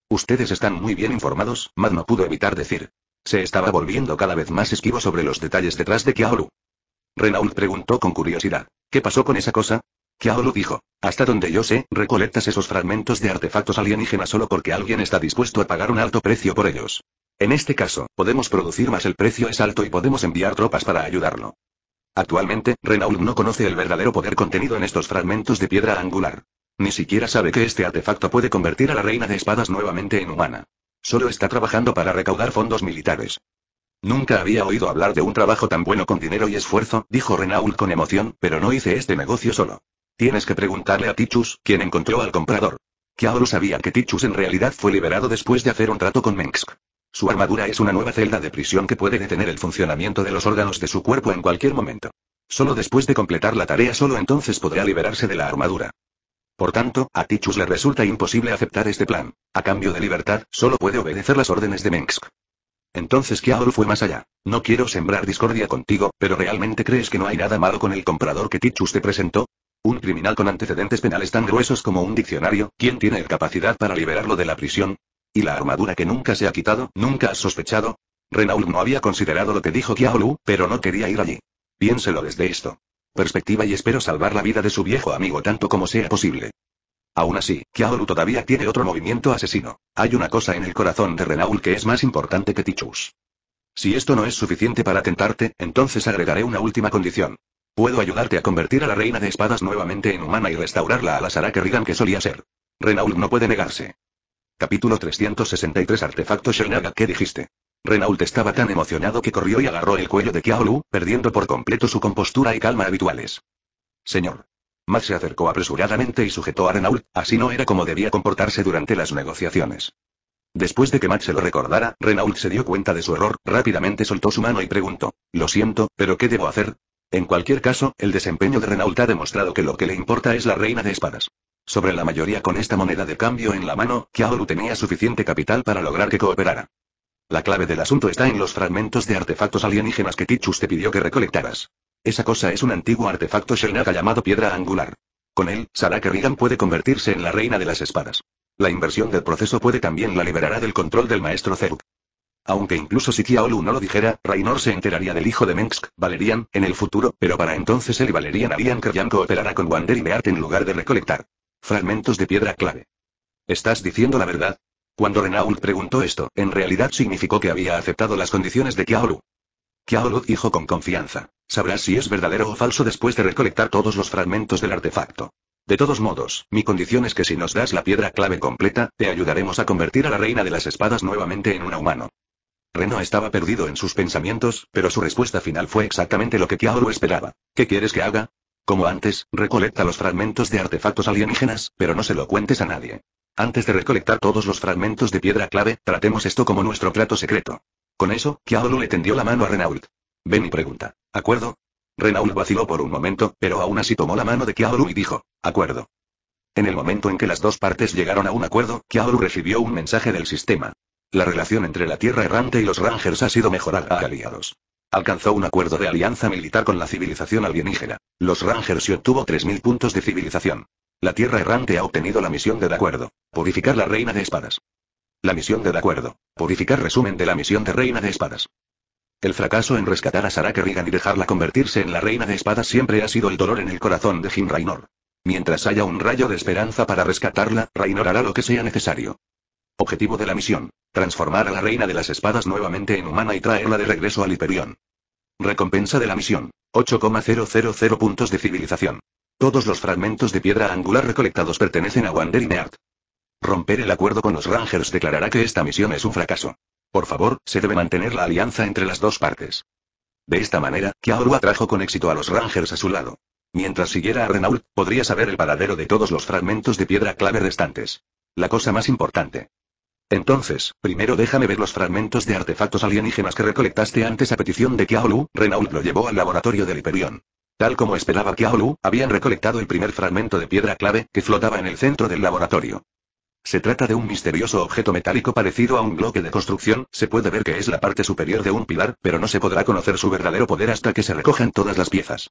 Speaker 1: Ustedes están muy bien informados, Mad no pudo evitar decir. Se estaba volviendo cada vez más esquivo sobre los detalles detrás de Kiaoru. Renault preguntó con curiosidad. ¿Qué pasó con esa cosa? Kiaolu dijo. Hasta donde yo sé, recolectas esos fragmentos de artefactos alienígenas solo porque alguien está dispuesto a pagar un alto precio por ellos. En este caso, podemos producir más el precio es alto y podemos enviar tropas para ayudarlo. Actualmente, Renault no conoce el verdadero poder contenido en estos fragmentos de piedra angular. Ni siquiera sabe que este artefacto puede convertir a la reina de espadas nuevamente en humana. Solo está trabajando para recaudar fondos militares. Nunca había oído hablar de un trabajo tan bueno con dinero y esfuerzo, dijo Renault con emoción, pero no hice este negocio solo. Tienes que preguntarle a Tichus, quien encontró al comprador. Kiaoru sabía que Tichus en realidad fue liberado después de hacer un trato con Mengsk. Su armadura es una nueva celda de prisión que puede detener el funcionamiento de los órganos de su cuerpo en cualquier momento. Solo después de completar la tarea solo entonces podrá liberarse de la armadura. Por tanto, a Tichus le resulta imposible aceptar este plan. A cambio de libertad, solo puede obedecer las órdenes de Mengsk. Entonces Kiaoru fue más allá. No quiero sembrar discordia contigo, pero ¿realmente crees que no hay nada malo con el comprador que Tichus te presentó? Un criminal con antecedentes penales tan gruesos como un diccionario, ¿quién tiene capacidad para liberarlo de la prisión? ¿Y la armadura que nunca se ha quitado? ¿Nunca ha sospechado? Renaul no había considerado lo que dijo Kiaolu, pero no quería ir allí. Piénselo desde esto. Perspectiva y espero salvar la vida de su viejo amigo tanto como sea posible. Aún así, Kiaolu todavía tiene otro movimiento asesino. Hay una cosa en el corazón de Renault que es más importante que Tichus. Si esto no es suficiente para tentarte, entonces agregaré una última condición. Puedo ayudarte a convertir a la reina de espadas nuevamente en humana y restaurarla a la Sarah Kerrigan que solía ser. Renault no puede negarse. Capítulo 363 Artefacto Shenaga, ¿Qué dijiste? Renault estaba tan emocionado que corrió y agarró el cuello de Kiaolu, perdiendo por completo su compostura y calma habituales. Señor. Max se acercó apresuradamente y sujetó a Renault, así no era como debía comportarse durante las negociaciones. Después de que Max se lo recordara, Renault se dio cuenta de su error, rápidamente soltó su mano y preguntó, Lo siento, pero ¿qué debo hacer? En cualquier caso, el desempeño de Renault ha demostrado que lo que le importa es la reina de espadas. Sobre la mayoría con esta moneda de cambio en la mano, Kiaoru tenía suficiente capital para lograr que cooperara. La clave del asunto está en los fragmentos de artefactos alienígenas que Kichus te pidió que recolectaras. Esa cosa es un antiguo artefacto Shelnaga llamado Piedra Angular. Con él, Sarah Kerrigan puede convertirse en la reina de las espadas. La inversión del proceso puede también la liberará del control del maestro Zeruk. Aunque incluso si Kiaolu no lo dijera, Raynor se enteraría del hijo de Mengsk, Valerian, en el futuro, pero para entonces él y Valerian harían que Jan cooperara con Wander y Beart en lugar de recolectar fragmentos de piedra clave. ¿Estás diciendo la verdad? Cuando Renault preguntó esto, en realidad significó que había aceptado las condiciones de Kiaolu. Kiaolu dijo con confianza. Sabrás si es verdadero o falso después de recolectar todos los fragmentos del artefacto. De todos modos, mi condición es que si nos das la piedra clave completa, te ayudaremos a convertir a la reina de las espadas nuevamente en una humano. Reno estaba perdido en sus pensamientos, pero su respuesta final fue exactamente lo que Kiaoru esperaba. ¿Qué quieres que haga? Como antes, recolecta los fragmentos de artefactos alienígenas, pero no se lo cuentes a nadie. Antes de recolectar todos los fragmentos de piedra clave, tratemos esto como nuestro plato secreto. Con eso, Kiaoru le tendió la mano a Renault. Ven y pregunta. ¿Acuerdo? Renault vaciló por un momento, pero aún así tomó la mano de Kiaoru y dijo, acuerdo. En el momento en que las dos partes llegaron a un acuerdo, Kiaoru recibió un mensaje del sistema. La relación entre la Tierra Errante y los Rangers ha sido mejorada a ah, aliados. Alcanzó un acuerdo de alianza militar con la civilización alienígena. Los Rangers y obtuvo 3.000 puntos de civilización. La Tierra Errante ha obtenido la misión de acuerdo. Purificar la Reina de Espadas. La misión de acuerdo. Purificar resumen de la misión de Reina de Espadas. El fracaso en rescatar a Sarah Kerrigan y dejarla convertirse en la reina de espadas siempre ha sido el dolor en el corazón de Jim Raynor. Mientras haya un rayo de esperanza para rescatarla, Raynor hará lo que sea necesario. Objetivo de la misión. Transformar a la Reina de las Espadas nuevamente en humana y traerla de regreso al Hiperión. Recompensa de la misión. 8,000 puntos de civilización. Todos los fragmentos de piedra angular recolectados pertenecen a y Romper el acuerdo con los Rangers declarará que esta misión es un fracaso. Por favor, se debe mantener la alianza entre las dos partes. De esta manera, Kiaoru atrajo con éxito a los Rangers a su lado. Mientras siguiera a Renault, podría saber el paradero de todos los fragmentos de piedra clave restantes. La cosa más importante. Entonces, primero déjame ver los fragmentos de artefactos alienígenas que recolectaste antes a petición de Kiaolu, Renault lo llevó al laboratorio del Hyperion. Tal como esperaba Kiaolu, habían recolectado el primer fragmento de piedra clave, que flotaba en el centro del laboratorio. Se trata de un misterioso objeto metálico parecido a un bloque de construcción, se puede ver que es la parte superior de un pilar, pero no se podrá conocer su verdadero poder hasta que se recojan todas las piezas.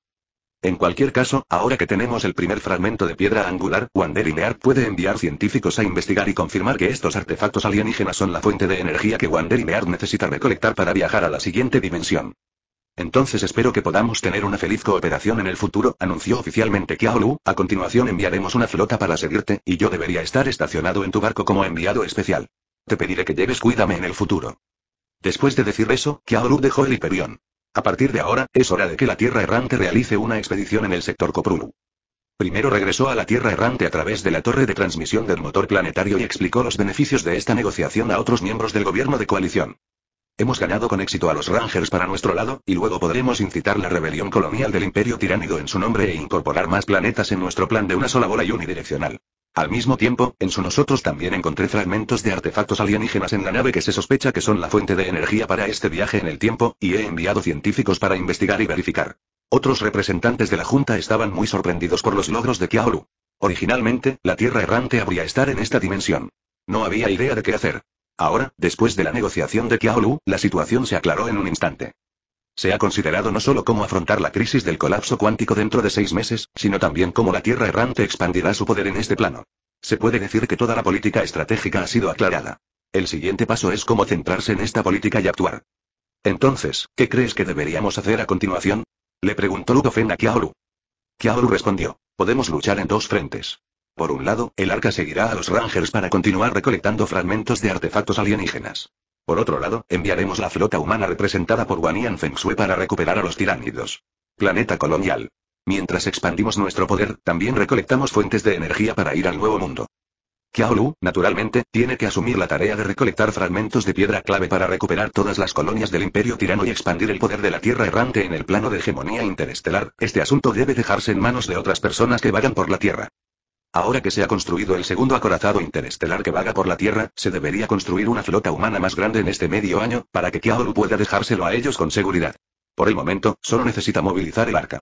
Speaker 1: En cualquier caso, ahora que tenemos el primer fragmento de piedra angular, Wander y Near puede enviar científicos a investigar y confirmar que estos artefactos alienígenas son la fuente de energía que Wander y Near necesita recolectar para viajar a la siguiente dimensión. Entonces espero que podamos tener una feliz cooperación en el futuro, anunció oficialmente Kiaolu, a continuación enviaremos una flota para seguirte, y yo debería estar estacionado en tu barco como enviado especial. Te pediré que lleves cuídame en el futuro. Después de decir eso, Kiaolu dejó el hiperión. A partir de ahora, es hora de que la Tierra Errante realice una expedición en el sector Coprulu. Primero regresó a la Tierra Errante a través de la torre de transmisión del motor planetario y explicó los beneficios de esta negociación a otros miembros del gobierno de coalición. Hemos ganado con éxito a los Rangers para nuestro lado, y luego podremos incitar la rebelión colonial del Imperio Tiránido en su nombre e incorporar más planetas en nuestro plan de una sola bola y unidireccional. Al mismo tiempo, en su nosotros también encontré fragmentos de artefactos alienígenas en la nave que se sospecha que son la fuente de energía para este viaje en el tiempo, y he enviado científicos para investigar y verificar. Otros representantes de la Junta estaban muy sorprendidos por los logros de Kiaoru. Originalmente, la Tierra errante habría estar en esta dimensión. No había idea de qué hacer. Ahora, después de la negociación de Kiaolu, la situación se aclaró en un instante. Se ha considerado no solo cómo afrontar la crisis del colapso cuántico dentro de seis meses, sino también cómo la Tierra errante expandirá su poder en este plano. Se puede decir que toda la política estratégica ha sido aclarada. El siguiente paso es cómo centrarse en esta política y actuar. Entonces, ¿qué crees que deberíamos hacer a continuación? Le preguntó Ludofen a Kiaolu. Kiaolu respondió, podemos luchar en dos frentes. Por un lado, el arca seguirá a los Rangers para continuar recolectando fragmentos de artefactos alienígenas. Por otro lado, enviaremos la flota humana representada por Wanian Shui para recuperar a los tiránidos. Planeta colonial. Mientras expandimos nuestro poder, también recolectamos fuentes de energía para ir al nuevo mundo. Kiaolu, naturalmente, tiene que asumir la tarea de recolectar fragmentos de piedra clave para recuperar todas las colonias del imperio tirano y expandir el poder de la Tierra errante en el plano de hegemonía interestelar. Este asunto debe dejarse en manos de otras personas que vagan por la Tierra. Ahora que se ha construido el segundo acorazado interestelar que vaga por la Tierra, se debería construir una flota humana más grande en este medio año, para que Kiaolu pueda dejárselo a ellos con seguridad. Por el momento, solo necesita movilizar el arca.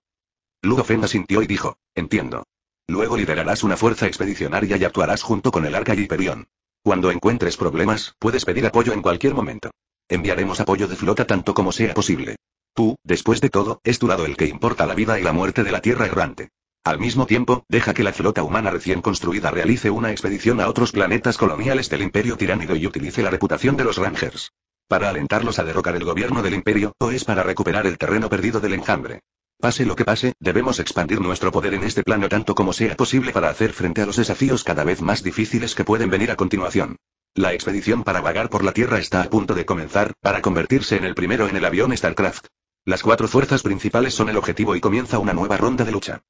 Speaker 1: Lugofen asintió y dijo, entiendo. Luego liderarás una fuerza expedicionaria y actuarás junto con el arca y Perión. Cuando encuentres problemas, puedes pedir apoyo en cualquier momento. Enviaremos apoyo de flota tanto como sea posible. Tú, después de todo, es tu lado el que importa la vida y la muerte de la Tierra errante. Al mismo tiempo, deja que la flota humana recién construida realice una expedición a otros planetas coloniales del Imperio Tiránido y utilice la reputación de los Rangers. Para alentarlos a derrocar el gobierno del Imperio, o es para recuperar el terreno perdido del enjambre. Pase lo que pase, debemos expandir nuestro poder en este plano tanto como sea posible para hacer frente a los desafíos cada vez más difíciles que pueden venir a continuación. La expedición para vagar por la Tierra está a punto de comenzar, para convertirse en el primero en el avión StarCraft. Las cuatro fuerzas principales son el objetivo y comienza una nueva ronda de lucha.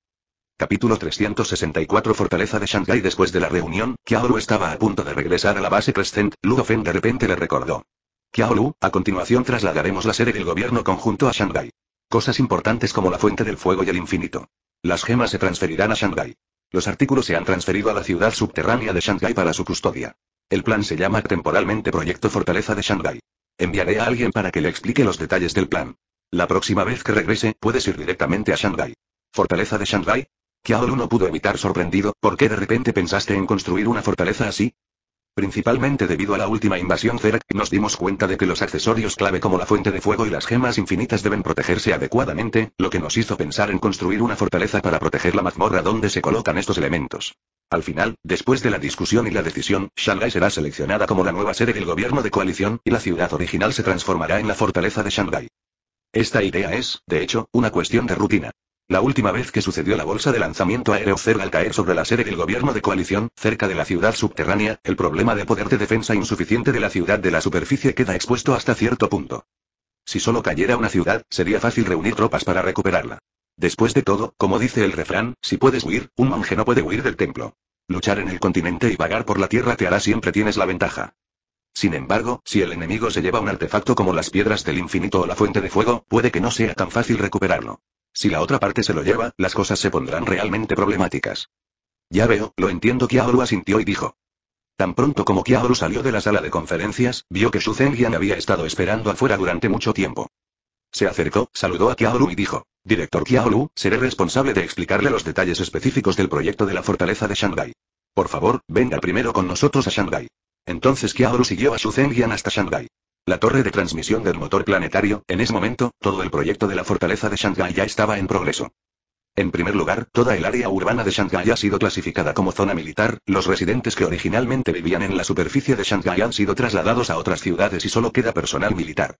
Speaker 1: Capítulo 364 Fortaleza de Shanghai Después de la reunión, Kiaoru estaba a punto de regresar a la base Crescent, Ludofen de repente le recordó. Kiaoru, a continuación trasladaremos la sede del gobierno conjunto a Shanghai. Cosas importantes como la fuente del fuego y el infinito. Las gemas se transferirán a Shanghai. Los artículos se han transferido a la ciudad subterránea de Shanghai para su custodia. El plan se llama temporalmente Proyecto Fortaleza de Shanghai. Enviaré a alguien para que le explique los detalles del plan. La próxima vez que regrese, puedes ir directamente a Shanghai. Fortaleza de Shanghai ahora no pudo evitar sorprendido, ¿por qué de repente pensaste en construir una fortaleza así? Principalmente debido a la última invasión Zerak, nos dimos cuenta de que los accesorios clave como la fuente de fuego y las gemas infinitas deben protegerse adecuadamente, lo que nos hizo pensar en construir una fortaleza para proteger la mazmorra donde se colocan estos elementos. Al final, después de la discusión y la decisión, Shanghai será seleccionada como la nueva sede del gobierno de coalición, y la ciudad original se transformará en la fortaleza de Shanghai. Esta idea es, de hecho, una cuestión de rutina. La última vez que sucedió la bolsa de lanzamiento aéreo cerca al caer sobre la sede del gobierno de coalición, cerca de la ciudad subterránea, el problema de poder de defensa insuficiente de la ciudad de la superficie queda expuesto hasta cierto punto. Si solo cayera una ciudad, sería fácil reunir tropas para recuperarla. Después de todo, como dice el refrán, si puedes huir, un monje no puede huir del templo. Luchar en el continente y vagar por la tierra te hará siempre tienes la ventaja. Sin embargo, si el enemigo se lleva un artefacto como las piedras del infinito o la fuente de fuego, puede que no sea tan fácil recuperarlo. Si la otra parte se lo lleva, las cosas se pondrán realmente problemáticas. Ya veo, lo entiendo, Kiaoru asintió y dijo. Tan pronto como Kiaoru salió de la sala de conferencias, vio que Shu había estado esperando afuera durante mucho tiempo. Se acercó, saludó a Kiaoru y dijo, Director Kiaoru, seré responsable de explicarle los detalles específicos del proyecto de la fortaleza de Shanghai. Por favor, venga primero con nosotros a Shanghái. Entonces Kiaoru siguió a Su Zengian hasta Shanghái. La torre de transmisión del motor planetario, en ese momento, todo el proyecto de la fortaleza de Shanghái ya estaba en progreso. En primer lugar, toda el área urbana de Shanghái ha sido clasificada como zona militar, los residentes que originalmente vivían en la superficie de Shanghái han sido trasladados a otras ciudades y solo queda personal militar.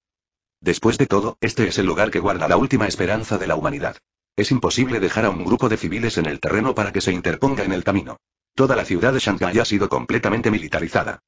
Speaker 1: Después de todo, este es el lugar que guarda la última esperanza de la humanidad. Es imposible dejar a un grupo de civiles en el terreno para que se interponga en el camino. Toda la ciudad de Shanghái ha sido completamente militarizada.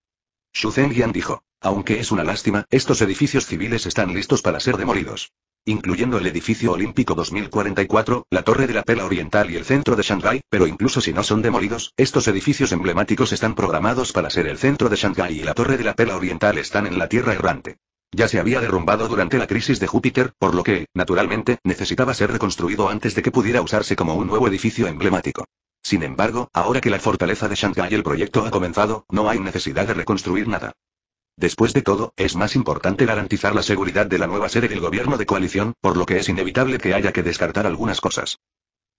Speaker 1: Xu Zhengyan dijo. Aunque es una lástima, estos edificios civiles están listos para ser demolidos. Incluyendo el edificio olímpico 2044, la torre de la pela oriental y el centro de Shanghái, pero incluso si no son demolidos, estos edificios emblemáticos están programados para ser el centro de Shanghái y la torre de la pela oriental están en la tierra errante. Ya se había derrumbado durante la crisis de Júpiter, por lo que, naturalmente, necesitaba ser reconstruido antes de que pudiera usarse como un nuevo edificio emblemático. Sin embargo, ahora que la fortaleza de Shanghai y el proyecto ha comenzado, no hay necesidad de reconstruir nada. Después de todo, es más importante garantizar la seguridad de la nueva sede del gobierno de coalición, por lo que es inevitable que haya que descartar algunas cosas.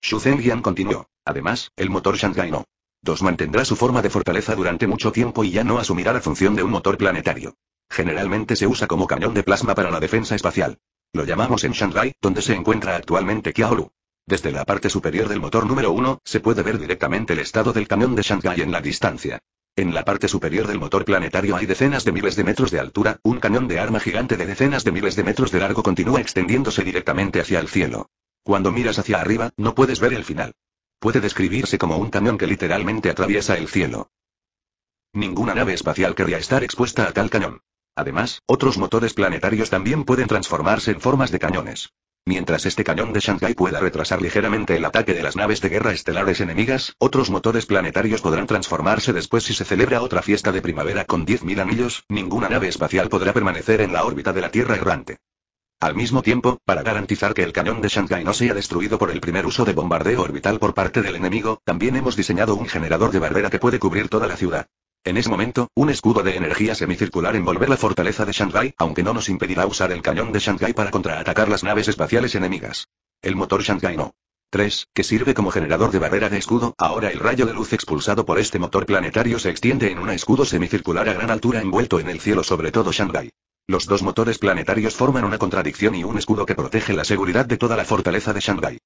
Speaker 1: Xu continuó. Además, el motor Shanghai no. Dos mantendrá su forma de fortaleza durante mucho tiempo y ya no asumirá la función de un motor planetario. Generalmente se usa como cañón de plasma para la defensa espacial. Lo llamamos en Shanghai, donde se encuentra actualmente Qiaolu. Desde la parte superior del motor número 1, se puede ver directamente el estado del cañón de Shanghai en la distancia. En la parte superior del motor planetario hay decenas de miles de metros de altura, un cañón de arma gigante de decenas de miles de metros de largo continúa extendiéndose directamente hacia el cielo. Cuando miras hacia arriba, no puedes ver el final. Puede describirse como un cañón que literalmente atraviesa el cielo. Ninguna nave espacial querría estar expuesta a tal cañón. Además, otros motores planetarios también pueden transformarse en formas de cañones. Mientras este cañón de Shanghai pueda retrasar ligeramente el ataque de las naves de guerra estelares enemigas, otros motores planetarios podrán transformarse después si se celebra otra fiesta de primavera con 10.000 anillos, ninguna nave espacial podrá permanecer en la órbita de la Tierra errante. Al mismo tiempo, para garantizar que el cañón de Shanghai no sea destruido por el primer uso de bombardeo orbital por parte del enemigo, también hemos diseñado un generador de barrera que puede cubrir toda la ciudad. En ese momento, un escudo de energía semicircular envolver la fortaleza de Shanghai, aunque no nos impedirá usar el cañón de Shanghai para contraatacar las naves espaciales enemigas. El motor Shanghai no. 3, que sirve como generador de barrera de escudo, ahora el rayo de luz expulsado por este motor planetario se extiende en un escudo semicircular a gran altura envuelto en el cielo sobre todo Shanghai. Los dos motores planetarios forman una contradicción y un escudo que protege la seguridad de toda la fortaleza de Shanghai.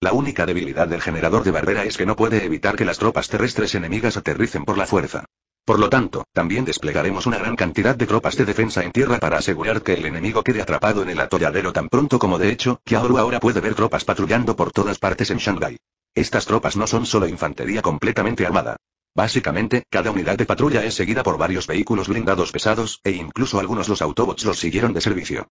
Speaker 1: La única debilidad del generador de barrera es que no puede evitar que las tropas terrestres enemigas aterricen por la fuerza. Por lo tanto, también desplegaremos una gran cantidad de tropas de defensa en tierra para asegurar que el enemigo quede atrapado en el atolladero tan pronto como de hecho, Kiaoru ahora puede ver tropas patrullando por todas partes en Shanghai. Estas tropas no son solo infantería completamente armada. Básicamente, cada unidad de patrulla es seguida por varios vehículos blindados pesados, e incluso algunos los autobots los siguieron de servicio.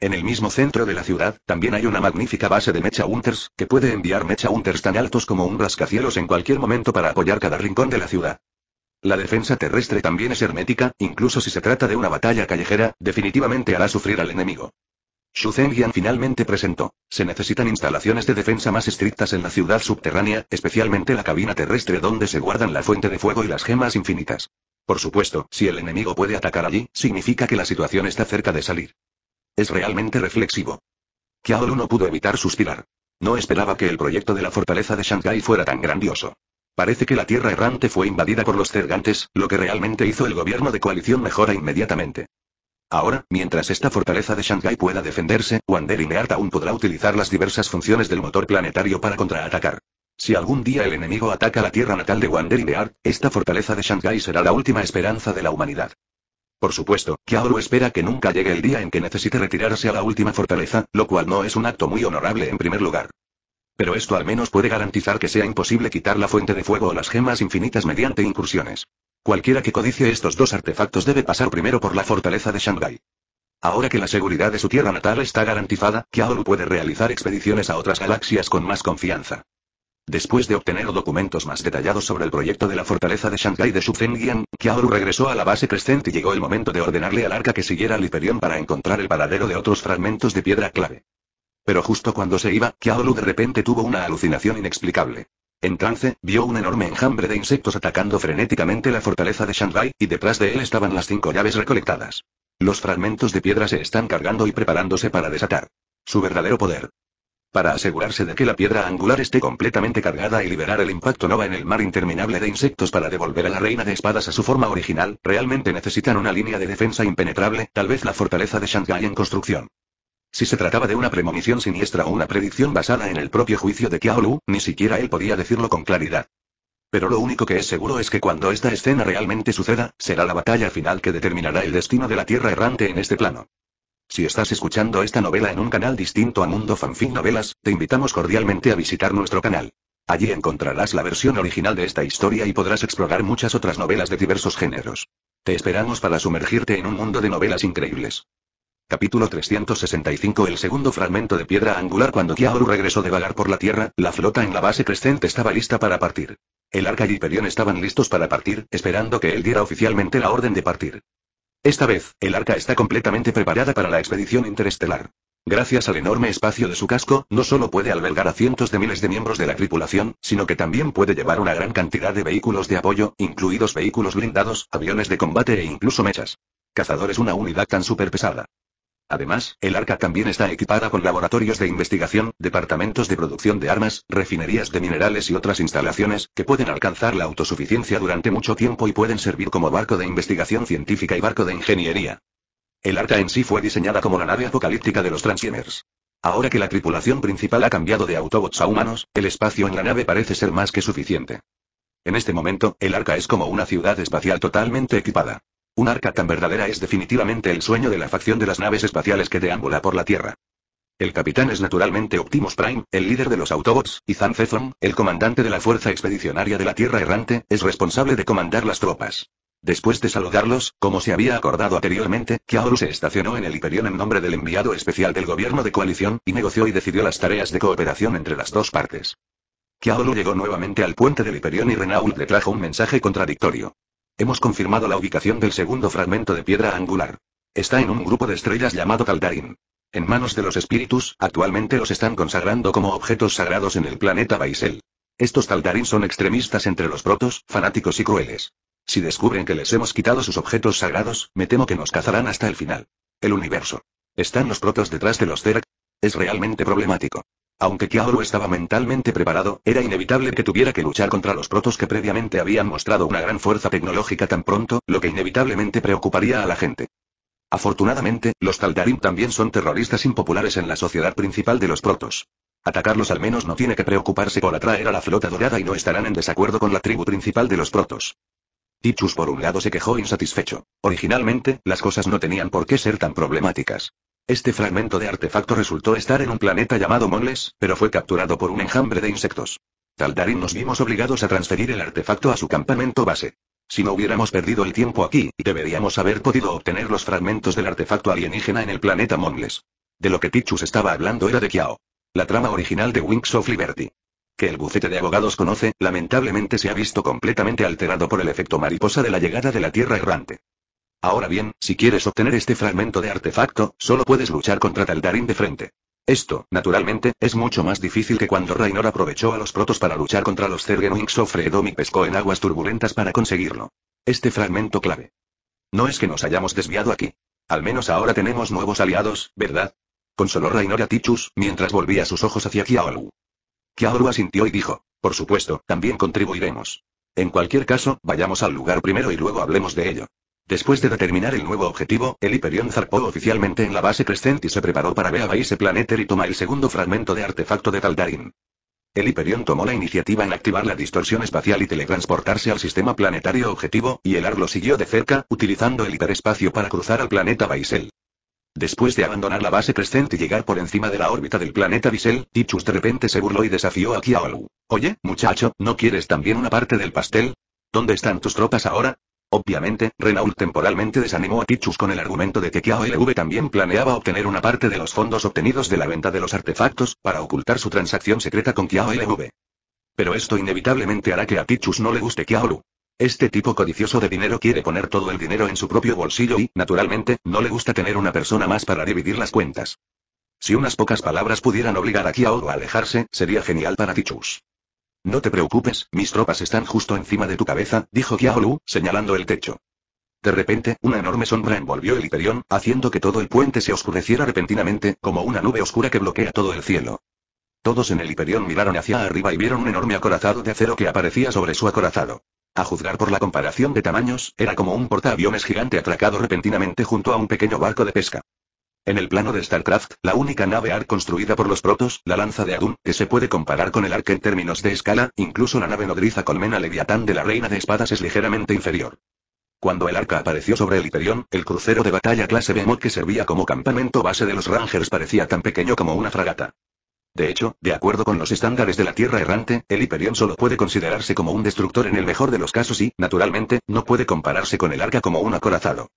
Speaker 1: En el mismo centro de la ciudad, también hay una magnífica base de Mecha Hunters, que puede enviar Mecha Hunters tan altos como un rascacielos en cualquier momento para apoyar cada rincón de la ciudad. La defensa terrestre también es hermética, incluso si se trata de una batalla callejera, definitivamente hará sufrir al enemigo. Xu Zengian finalmente presentó. Se necesitan instalaciones de defensa más estrictas en la ciudad subterránea, especialmente la cabina terrestre donde se guardan la fuente de fuego y las gemas infinitas. Por supuesto, si el enemigo puede atacar allí, significa que la situación está cerca de salir. Es realmente reflexivo. Qiao no pudo evitar suspirar. No esperaba que el proyecto de la fortaleza de Shanghai fuera tan grandioso. Parece que la tierra errante fue invadida por los cergantes, lo que realmente hizo el gobierno de coalición mejora inmediatamente. Ahora, mientras esta fortaleza de Shanghai pueda defenderse, Wander y aún podrá utilizar las diversas funciones del motor planetario para contraatacar. Si algún día el enemigo ataca la tierra natal de Wander y esta fortaleza de Shanghai será la última esperanza de la humanidad. Por supuesto, Kiaoru espera que nunca llegue el día en que necesite retirarse a la última fortaleza, lo cual no es un acto muy honorable en primer lugar. Pero esto al menos puede garantizar que sea imposible quitar la fuente de fuego o las gemas infinitas mediante incursiones. Cualquiera que codice estos dos artefactos debe pasar primero por la fortaleza de Shanghai. Ahora que la seguridad de su tierra natal está garantizada, Kiaolu puede realizar expediciones a otras galaxias con más confianza. Después de obtener documentos más detallados sobre el proyecto de la fortaleza de Shanghai de Gian, Kiaoru regresó a la base Crescent y llegó el momento de ordenarle al arca que siguiera al Hyperion para encontrar el paradero de otros fragmentos de piedra clave. Pero justo cuando se iba, Kiaolu de repente tuvo una alucinación inexplicable. En trance, vio un enorme enjambre de insectos atacando frenéticamente la fortaleza de Shanghai, y detrás de él estaban las cinco llaves recolectadas. Los fragmentos de piedra se están cargando y preparándose para desatar su verdadero poder. Para asegurarse de que la piedra angular esté completamente cargada y liberar el impacto nova en el mar interminable de insectos para devolver a la reina de espadas a su forma original, realmente necesitan una línea de defensa impenetrable, tal vez la fortaleza de Shanghai en construcción. Si se trataba de una premonición siniestra o una predicción basada en el propio juicio de Lu ni siquiera él podía decirlo con claridad. Pero lo único que es seguro es que cuando esta escena realmente suceda, será la batalla final que determinará el destino de la Tierra errante en este plano. Si estás escuchando esta novela en un canal distinto a Mundo Fanfic Novelas, te invitamos cordialmente a visitar nuestro canal. Allí encontrarás la versión original de esta historia y podrás explorar muchas otras novelas de diversos géneros. Te esperamos para sumergirte en un mundo de novelas increíbles. Capítulo 365 El segundo fragmento de piedra angular Cuando Kiaoru regresó de vagar por la Tierra, la flota en la base crescente estaba lista para partir. El Arca y Hyperion estaban listos para partir, esperando que él diera oficialmente la orden de partir. Esta vez, el Arca está completamente preparada para la expedición interestelar. Gracias al enorme espacio de su casco, no solo puede albergar a cientos de miles de miembros de la tripulación, sino que también puede llevar una gran cantidad de vehículos de apoyo, incluidos vehículos blindados, aviones de combate e incluso mechas. Cazadores una unidad tan superpesada. Además, el arca también está equipada con laboratorios de investigación, departamentos de producción de armas, refinerías de minerales y otras instalaciones, que pueden alcanzar la autosuficiencia durante mucho tiempo y pueden servir como barco de investigación científica y barco de ingeniería. El arca en sí fue diseñada como la nave apocalíptica de los Transformers. Ahora que la tripulación principal ha cambiado de Autobots a humanos, el espacio en la nave parece ser más que suficiente. En este momento, el arca es como una ciudad espacial totalmente equipada. Un arca tan verdadera es definitivamente el sueño de la facción de las naves espaciales que deambula por la Tierra. El capitán es naturalmente Optimus Prime, el líder de los Autobots, y Zan el comandante de la Fuerza Expedicionaria de la Tierra Errante, es responsable de comandar las tropas. Después de saludarlos, como se había acordado anteriormente, Kiaolu se estacionó en el Hiperión en nombre del enviado especial del gobierno de coalición, y negoció y decidió las tareas de cooperación entre las dos partes. Kiaolo llegó nuevamente al puente del Hiperión y Renault le trajo un mensaje contradictorio. Hemos confirmado la ubicación del segundo fragmento de piedra angular. Está en un grupo de estrellas llamado Taldarin. En manos de los espíritus, actualmente los están consagrando como objetos sagrados en el planeta Baisel. Estos Taldarin son extremistas entre los protos, fanáticos y crueles. Si descubren que les hemos quitado sus objetos sagrados, me temo que nos cazarán hasta el final. El universo. ¿Están los protos detrás de los Zerak? Es realmente problemático. Aunque Kiaoru estaba mentalmente preparado, era inevitable que tuviera que luchar contra los protos que previamente habían mostrado una gran fuerza tecnológica tan pronto, lo que inevitablemente preocuparía a la gente. Afortunadamente, los Taldarim también son terroristas impopulares en la sociedad principal de los protos. Atacarlos al menos no tiene que preocuparse por atraer a la flota dorada y no estarán en desacuerdo con la tribu principal de los protos. Tichus por un lado se quejó insatisfecho. Originalmente, las cosas no tenían por qué ser tan problemáticas. Este fragmento de artefacto resultó estar en un planeta llamado Monles, pero fue capturado por un enjambre de insectos. Taldarín nos vimos obligados a transferir el artefacto a su campamento base. Si no hubiéramos perdido el tiempo aquí, deberíamos haber podido obtener los fragmentos del artefacto alienígena en el planeta Monles. De lo que Tichus estaba hablando era de Kiao. La trama original de Wings of Liberty que el bufete de abogados conoce, lamentablemente se ha visto completamente alterado por el efecto mariposa de la llegada de la Tierra errante. Ahora bien, si quieres obtener este fragmento de artefacto, solo puedes luchar contra Taldarín de frente. Esto, naturalmente, es mucho más difícil que cuando Raynor aprovechó a los protos para luchar contra los Zergenwings o Fredom y pescó en aguas turbulentas para conseguirlo. Este fragmento clave. No es que nos hayamos desviado aquí. Al menos ahora tenemos nuevos aliados, ¿verdad? Consoló Raynor a Tichus, mientras volvía sus ojos hacia Kiaolu. Kiaoru asintió y dijo. Por supuesto, también contribuiremos. En cualquier caso, vayamos al lugar primero y luego hablemos de ello. Después de determinar el nuevo objetivo, el Hyperion zarpó oficialmente en la base Crescent y se preparó para ver a Baise Planeter y toma el segundo fragmento de artefacto de Taldarin. El Hyperion tomó la iniciativa en activar la distorsión espacial y teletransportarse al sistema planetario objetivo, y el Arlo siguió de cerca, utilizando el hiperespacio para cruzar al planeta Baisel. Después de abandonar la base Crescent y llegar por encima de la órbita del planeta Diesel, Tichus de repente se burló y desafió a Kiaolu. Oye, muchacho, ¿no quieres también una parte del pastel? ¿Dónde están tus tropas ahora? Obviamente, Renault temporalmente desanimó a Tichus con el argumento de que Kiaolu también planeaba obtener una parte de los fondos obtenidos de la venta de los artefactos, para ocultar su transacción secreta con Kiaolu. Pero esto inevitablemente hará que a Tichus no le guste Kiaolu. Este tipo codicioso de dinero quiere poner todo el dinero en su propio bolsillo y, naturalmente, no le gusta tener una persona más para dividir las cuentas. Si unas pocas palabras pudieran obligar a Kiaoru a alejarse, sería genial para Tichus. No te preocupes, mis tropas están justo encima de tu cabeza, dijo Kiaolu, señalando el techo. De repente, una enorme sombra envolvió el hiperión, haciendo que todo el puente se oscureciera repentinamente, como una nube oscura que bloquea todo el cielo. Todos en el hiperión miraron hacia arriba y vieron un enorme acorazado de acero que aparecía sobre su acorazado. A juzgar por la comparación de tamaños, era como un portaaviones gigante atracado repentinamente junto a un pequeño barco de pesca. En el plano de StarCraft, la única nave ARC construida por los protos, la lanza de Adun, que se puede comparar con el arca en términos de escala, incluso la nave nodriza colmena Leviatán de la Reina de Espadas es ligeramente inferior. Cuando el arca apareció sobre el Hyperion, el crucero de batalla clase Behemoth que servía como campamento base de los Rangers parecía tan pequeño como una fragata. De hecho, de acuerdo con los estándares de la Tierra errante, el Hiperión solo puede considerarse como un destructor en el mejor de los casos y, naturalmente, no puede compararse con el arca como un acorazado.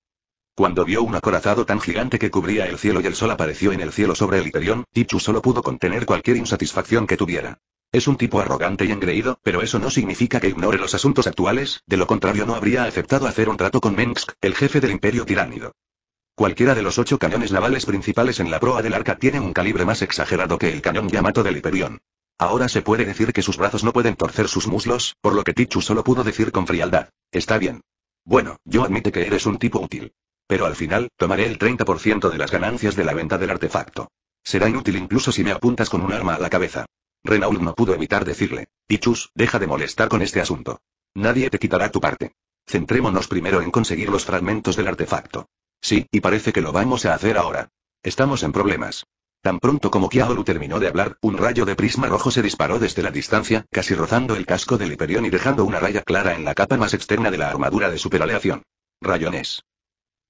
Speaker 1: Cuando vio un acorazado tan gigante que cubría el cielo y el sol apareció en el cielo sobre el Hiperión, Tichu solo pudo contener cualquier insatisfacción que tuviera. Es un tipo arrogante y engreído, pero eso no significa que ignore los asuntos actuales, de lo contrario no habría aceptado hacer un trato con Mengsk, el jefe del imperio tiránido. Cualquiera de los ocho cañones navales principales en la proa del arca tiene un calibre más exagerado que el cañón Yamato del Hiperión. Ahora se puede decir que sus brazos no pueden torcer sus muslos, por lo que Tichus solo pudo decir con frialdad. Está bien. Bueno, yo admite que eres un tipo útil. Pero al final, tomaré el 30% de las ganancias de la venta del artefacto. Será inútil incluso si me apuntas con un arma a la cabeza. Renault no pudo evitar decirle. Tichus, deja de molestar con este asunto. Nadie te quitará tu parte. Centrémonos primero en conseguir los fragmentos del artefacto. Sí, y parece que lo vamos a hacer ahora. Estamos en problemas. Tan pronto como Kiaoru terminó de hablar, un rayo de prisma rojo se disparó desde la distancia, casi rozando el casco del Hiperión y dejando una raya clara en la capa más externa de la armadura de superaleación. Rayones.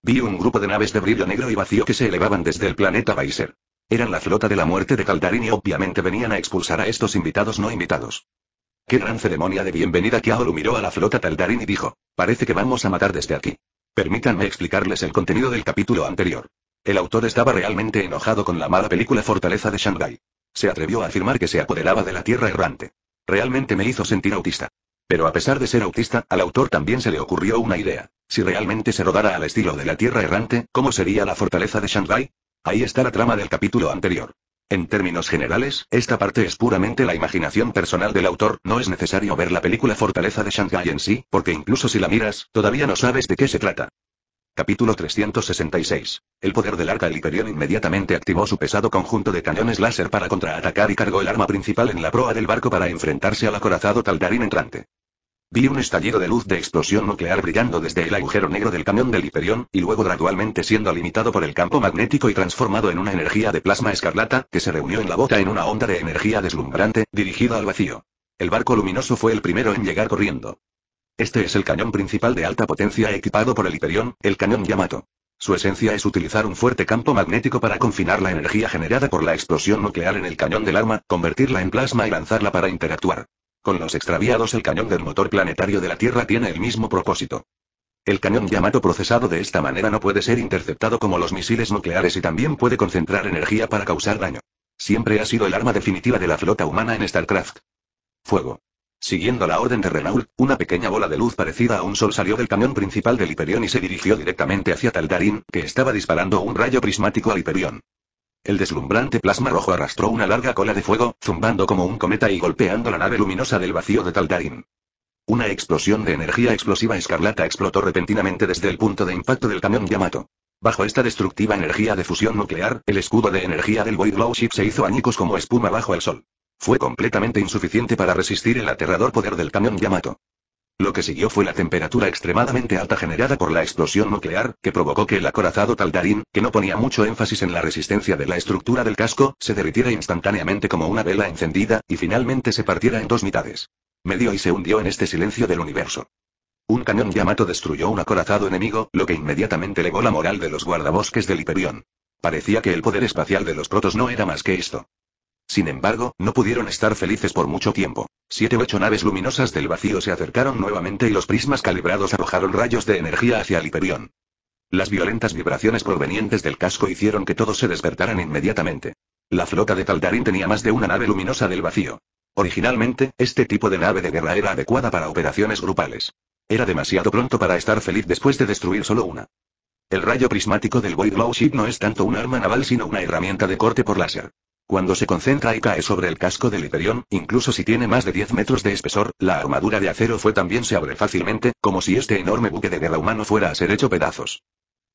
Speaker 1: Vi un grupo de naves de brillo negro y vacío que se elevaban desde el planeta Baiser. Eran la flota de la muerte de Caldarín y obviamente venían a expulsar a estos invitados no invitados. Qué gran ceremonia de bienvenida Kiaoru miró a la flota Taldarín y dijo, parece que vamos a matar desde aquí. Permítanme explicarles el contenido del capítulo anterior. El autor estaba realmente enojado con la mala película Fortaleza de Shanghái. Se atrevió a afirmar que se apoderaba de la tierra errante. Realmente me hizo sentir autista. Pero a pesar de ser autista, al autor también se le ocurrió una idea. Si realmente se rodara al estilo de la Tierra Errante, ¿cómo sería la fortaleza de Shanghái? Ahí está la trama del capítulo anterior. En términos generales, esta parte es puramente la imaginación personal del autor, no es necesario ver la película Fortaleza de Shanghai en sí, porque incluso si la miras, todavía no sabes de qué se trata. Capítulo 366. El poder del arca Hyperion inmediatamente activó su pesado conjunto de cañones láser para contraatacar y cargó el arma principal en la proa del barco para enfrentarse al acorazado Taldarín entrante. Vi un estallido de luz de explosión nuclear brillando desde el agujero negro del cañón del Hiperión, y luego gradualmente siendo limitado por el campo magnético y transformado en una energía de plasma escarlata, que se reunió en la bota en una onda de energía deslumbrante, dirigida al vacío. El barco luminoso fue el primero en llegar corriendo. Este es el cañón principal de alta potencia equipado por el Hiperión, el cañón Yamato. Su esencia es utilizar un fuerte campo magnético para confinar la energía generada por la explosión nuclear en el cañón del arma, convertirla en plasma y lanzarla para interactuar. Con los extraviados el cañón del motor planetario de la Tierra tiene el mismo propósito. El cañón Yamato procesado de esta manera no puede ser interceptado como los misiles nucleares y también puede concentrar energía para causar daño. Siempre ha sido el arma definitiva de la flota humana en StarCraft. Fuego. Siguiendo la orden de Renault, una pequeña bola de luz parecida a un sol salió del cañón principal del Hiperión y se dirigió directamente hacia Taldarín, que estaba disparando un rayo prismático al Hiperión. El deslumbrante plasma rojo arrastró una larga cola de fuego, zumbando como un cometa y golpeando la nave luminosa del vacío de Taldarin. Una explosión de energía explosiva escarlata explotó repentinamente desde el punto de impacto del camión Yamato. Bajo esta destructiva energía de fusión nuclear, el escudo de energía del Void se hizo añicos como espuma bajo el sol. Fue completamente insuficiente para resistir el aterrador poder del camión Yamato. Lo que siguió fue la temperatura extremadamente alta generada por la explosión nuclear, que provocó que el acorazado Taldarín, que no ponía mucho énfasis en la resistencia de la estructura del casco, se derritiera instantáneamente como una vela encendida, y finalmente se partiera en dos mitades. Medio y se hundió en este silencio del universo. Un cañón Yamato destruyó un acorazado enemigo, lo que inmediatamente elevó la moral de los guardabosques del Hiperión. Parecía que el poder espacial de los protos no era más que esto. Sin embargo, no pudieron estar felices por mucho tiempo. Siete u ocho naves luminosas del vacío se acercaron nuevamente y los prismas calibrados arrojaron rayos de energía hacia el Hiperión. Las violentas vibraciones provenientes del casco hicieron que todos se despertaran inmediatamente. La flota de Taldarín tenía más de una nave luminosa del vacío. Originalmente, este tipo de nave de guerra era adecuada para operaciones grupales. Era demasiado pronto para estar feliz después de destruir solo una. El rayo prismático del Void Ship no es tanto un arma naval sino una herramienta de corte por láser. Cuando se concentra y cae sobre el casco del Iterión, incluso si tiene más de 10 metros de espesor, la armadura de acero fue también se abre fácilmente, como si este enorme buque de guerra humano fuera a ser hecho pedazos.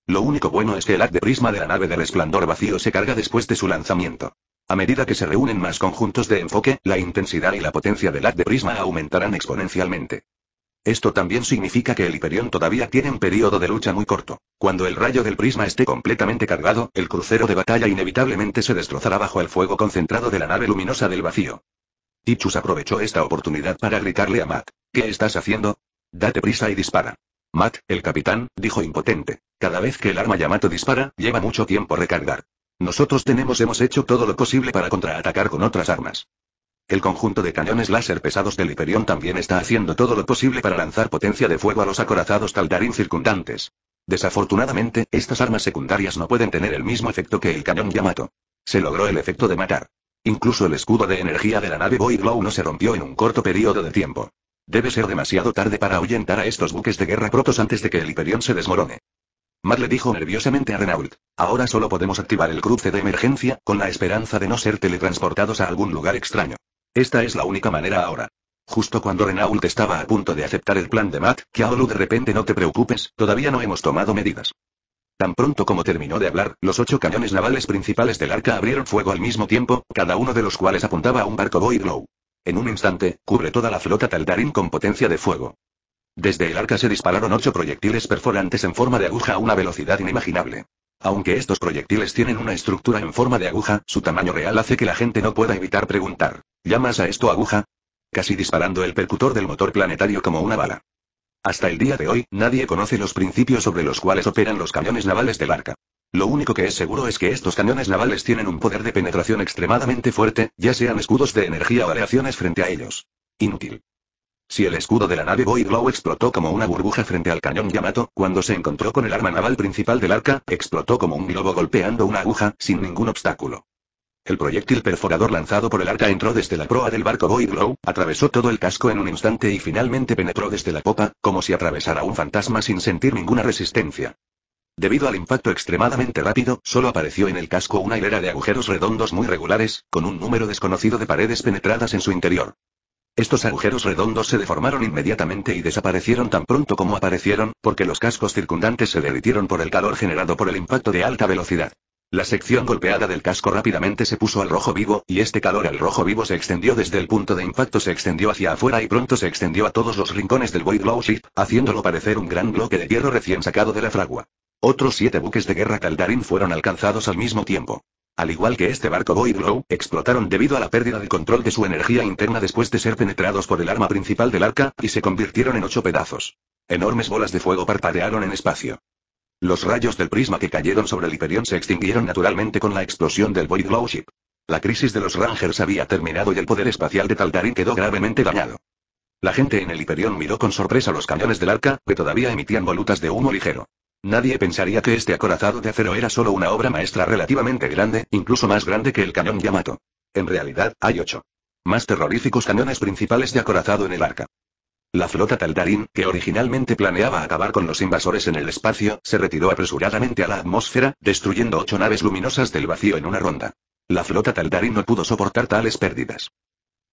Speaker 1: Lo único bueno es que el haz de prisma de la nave del resplandor vacío se carga después de su lanzamiento. A medida que se reúnen más conjuntos de enfoque, la intensidad y la potencia del haz de prisma aumentarán exponencialmente. Esto también significa que el Hiperión todavía tiene un periodo de lucha muy corto. Cuando el rayo del prisma esté completamente cargado, el crucero de batalla inevitablemente se destrozará bajo el fuego concentrado de la nave luminosa del vacío. Tichus aprovechó esta oportunidad para gritarle a Matt. ¿Qué estás haciendo? Date prisa y dispara. Matt, el capitán, dijo impotente. Cada vez que el arma Yamato dispara, lleva mucho tiempo recargar. Nosotros tenemos hemos hecho todo lo posible para contraatacar con otras armas. El conjunto de cañones láser pesados del Hyperion también está haciendo todo lo posible para lanzar potencia de fuego a los acorazados Taldarín circundantes. Desafortunadamente, estas armas secundarias no pueden tener el mismo efecto que el cañón Yamato. Se logró el efecto de matar. Incluso el escudo de energía de la nave Boy Glow no se rompió en un corto periodo de tiempo. Debe ser demasiado tarde para ahuyentar a estos buques de guerra protos antes de que el Hyperion se desmorone. Matt le dijo nerviosamente a Renault. Ahora solo podemos activar el cruce de emergencia, con la esperanza de no ser teletransportados a algún lugar extraño. Esta es la única manera ahora. Justo cuando Renault estaba a punto de aceptar el plan de Matt, que de repente no te preocupes, todavía no hemos tomado medidas. Tan pronto como terminó de hablar, los ocho cañones navales principales del arca abrieron fuego al mismo tiempo, cada uno de los cuales apuntaba a un barco Boy Glow. En un instante, cubre toda la flota Taldarín con potencia de fuego. Desde el arca se dispararon ocho proyectiles perforantes en forma de aguja a una velocidad inimaginable. Aunque estos proyectiles tienen una estructura en forma de aguja, su tamaño real hace que la gente no pueda evitar preguntar. ¿Llamas a esto aguja? Casi disparando el percutor del motor planetario como una bala. Hasta el día de hoy, nadie conoce los principios sobre los cuales operan los cañones navales del arca. Lo único que es seguro es que estos cañones navales tienen un poder de penetración extremadamente fuerte, ya sean escudos de energía o aleaciones frente a ellos. Inútil. Si el escudo de la nave Boy Glow explotó como una burbuja frente al cañón Yamato, cuando se encontró con el arma naval principal del arca, explotó como un globo golpeando una aguja, sin ningún obstáculo. El proyectil perforador lanzado por el arca entró desde la proa del barco Boy Glow, atravesó todo el casco en un instante y finalmente penetró desde la popa, como si atravesara un fantasma sin sentir ninguna resistencia. Debido al impacto extremadamente rápido, solo apareció en el casco una hilera de agujeros redondos muy regulares, con un número desconocido de paredes penetradas en su interior. Estos agujeros redondos se deformaron inmediatamente y desaparecieron tan pronto como aparecieron, porque los cascos circundantes se derritieron por el calor generado por el impacto de alta velocidad. La sección golpeada del casco rápidamente se puso al rojo vivo, y este calor al rojo vivo se extendió desde el punto de impacto, se extendió hacia afuera y pronto se extendió a todos los rincones del Void Ship, haciéndolo parecer un gran bloque de hierro recién sacado de la fragua. Otros siete buques de guerra Caldarín fueron alcanzados al mismo tiempo. Al igual que este barco Void Glow, explotaron debido a la pérdida de control de su energía interna después de ser penetrados por el arma principal del arca, y se convirtieron en ocho pedazos. Enormes bolas de fuego parpadearon en espacio. Los rayos del prisma que cayeron sobre el Hyperion se extinguieron naturalmente con la explosión del Void Glow Ship. La crisis de los Rangers había terminado y el poder espacial de Taldarin quedó gravemente dañado. La gente en el Hyperion miró con sorpresa los cañones del arca, que todavía emitían volutas de humo ligero. Nadie pensaría que este acorazado de acero era solo una obra maestra relativamente grande, incluso más grande que el cañón Yamato. En realidad, hay ocho. Más terroríficos cañones principales de acorazado en el arca. La flota Taldarín, que originalmente planeaba acabar con los invasores en el espacio, se retiró apresuradamente a la atmósfera, destruyendo ocho naves luminosas del vacío en una ronda. La flota Taldarín no pudo soportar tales pérdidas.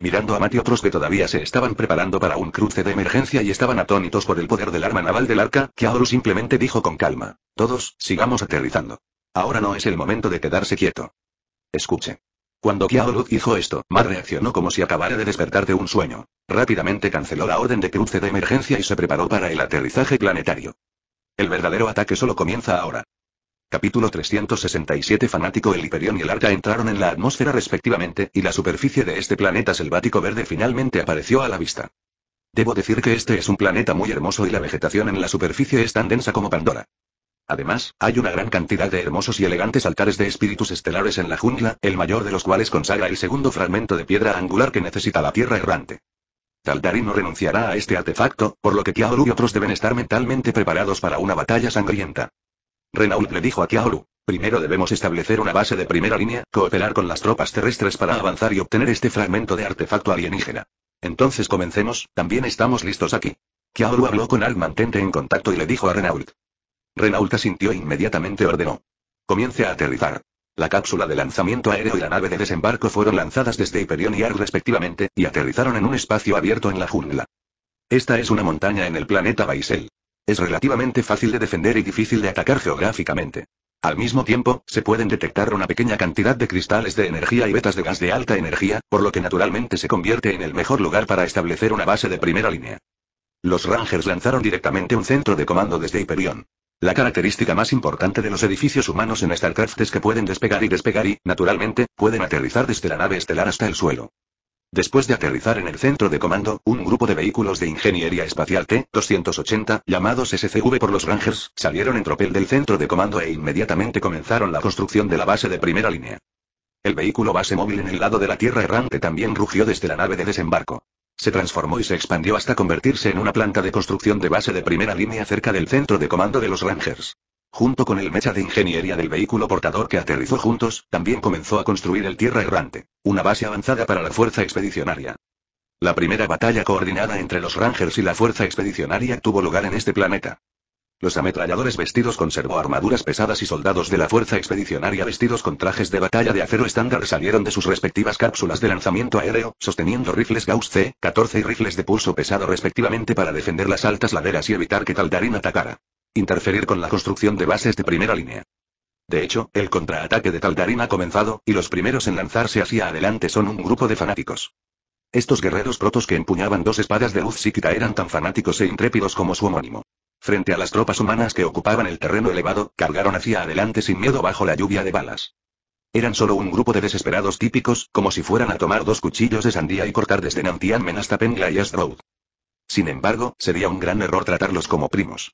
Speaker 1: Mirando a Matt y otros que todavía se estaban preparando para un cruce de emergencia y estaban atónitos por el poder del arma naval del arca, Kiaoru simplemente dijo con calma. Todos, sigamos aterrizando. Ahora no es el momento de quedarse quieto. Escuche. Cuando Kiaolu dijo esto, Matt reaccionó como si acabara de despertar de un sueño. Rápidamente canceló la orden de cruce de emergencia y se preparó para el aterrizaje planetario. El verdadero ataque solo comienza ahora. Capítulo 367 Fanático El Hiperión y el Arca entraron en la atmósfera respectivamente, y la superficie de este planeta selvático verde finalmente apareció a la vista. Debo decir que este es un planeta muy hermoso y la vegetación en la superficie es tan densa como Pandora. Además, hay una gran cantidad de hermosos y elegantes altares de espíritus estelares en la jungla, el mayor de los cuales consagra el segundo fragmento de piedra angular que necesita la Tierra errante. Taldarín no renunciará a este artefacto, por lo que Kiaoru y otros deben estar mentalmente preparados para una batalla sangrienta. Renault le dijo a Kiaoru: Primero debemos establecer una base de primera línea, cooperar con las tropas terrestres para avanzar y obtener este fragmento de artefacto alienígena. Entonces comencemos, también estamos listos aquí. Kiauru habló con Al mantente en contacto y le dijo a Renault. Renault asintió e inmediatamente ordenó. Comience a aterrizar. La cápsula de lanzamiento aéreo y la nave de desembarco fueron lanzadas desde Hyperion y Ar respectivamente, y aterrizaron en un espacio abierto en la jungla. Esta es una montaña en el planeta Baisel. Es relativamente fácil de defender y difícil de atacar geográficamente. Al mismo tiempo, se pueden detectar una pequeña cantidad de cristales de energía y vetas de gas de alta energía, por lo que naturalmente se convierte en el mejor lugar para establecer una base de primera línea. Los Rangers lanzaron directamente un centro de comando desde Hyperion. La característica más importante de los edificios humanos en StarCraft es que pueden despegar y despegar y, naturalmente, pueden aterrizar desde la nave estelar hasta el suelo. Después de aterrizar en el centro de comando, un grupo de vehículos de ingeniería espacial T-280, llamados SCV por los Rangers, salieron en tropel del centro de comando e inmediatamente comenzaron la construcción de la base de primera línea. El vehículo base móvil en el lado de la Tierra errante también rugió desde la nave de desembarco. Se transformó y se expandió hasta convertirse en una planta de construcción de base de primera línea cerca del centro de comando de los Rangers. Junto con el mecha de ingeniería del vehículo portador que aterrizó juntos, también comenzó a construir el Tierra Errante, una base avanzada para la Fuerza Expedicionaria. La primera batalla coordinada entre los Rangers y la Fuerza Expedicionaria tuvo lugar en este planeta. Los ametralladores vestidos con armaduras pesadas y soldados de la Fuerza Expedicionaria vestidos con trajes de batalla de acero estándar salieron de sus respectivas cápsulas de lanzamiento aéreo, sosteniendo rifles Gauss C-14 y rifles de pulso pesado respectivamente para defender las altas laderas y evitar que Taldarín atacara. Interferir con la construcción de bases de primera línea. De hecho, el contraataque de Taldarín ha comenzado, y los primeros en lanzarse hacia adelante son un grupo de fanáticos. Estos guerreros protos que empuñaban dos espadas de luz psíquica eran tan fanáticos e intrépidos como su homónimo. Frente a las tropas humanas que ocupaban el terreno elevado, cargaron hacia adelante sin miedo bajo la lluvia de balas. Eran solo un grupo de desesperados típicos, como si fueran a tomar dos cuchillos de sandía y cortar desde Nantianmen hasta Pengla y Sin embargo, sería un gran error tratarlos como primos.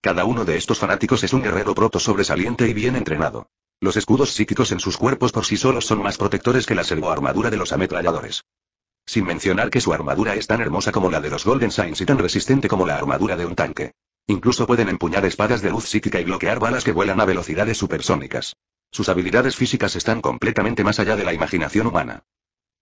Speaker 1: Cada uno de estos fanáticos es un guerrero proto sobresaliente y bien entrenado. Los escudos psíquicos en sus cuerpos por sí solos son más protectores que la armadura de los ametralladores. Sin mencionar que su armadura es tan hermosa como la de los Golden Saints y tan resistente como la armadura de un tanque. Incluso pueden empuñar espadas de luz psíquica y bloquear balas que vuelan a velocidades supersónicas. Sus habilidades físicas están completamente más allá de la imaginación humana.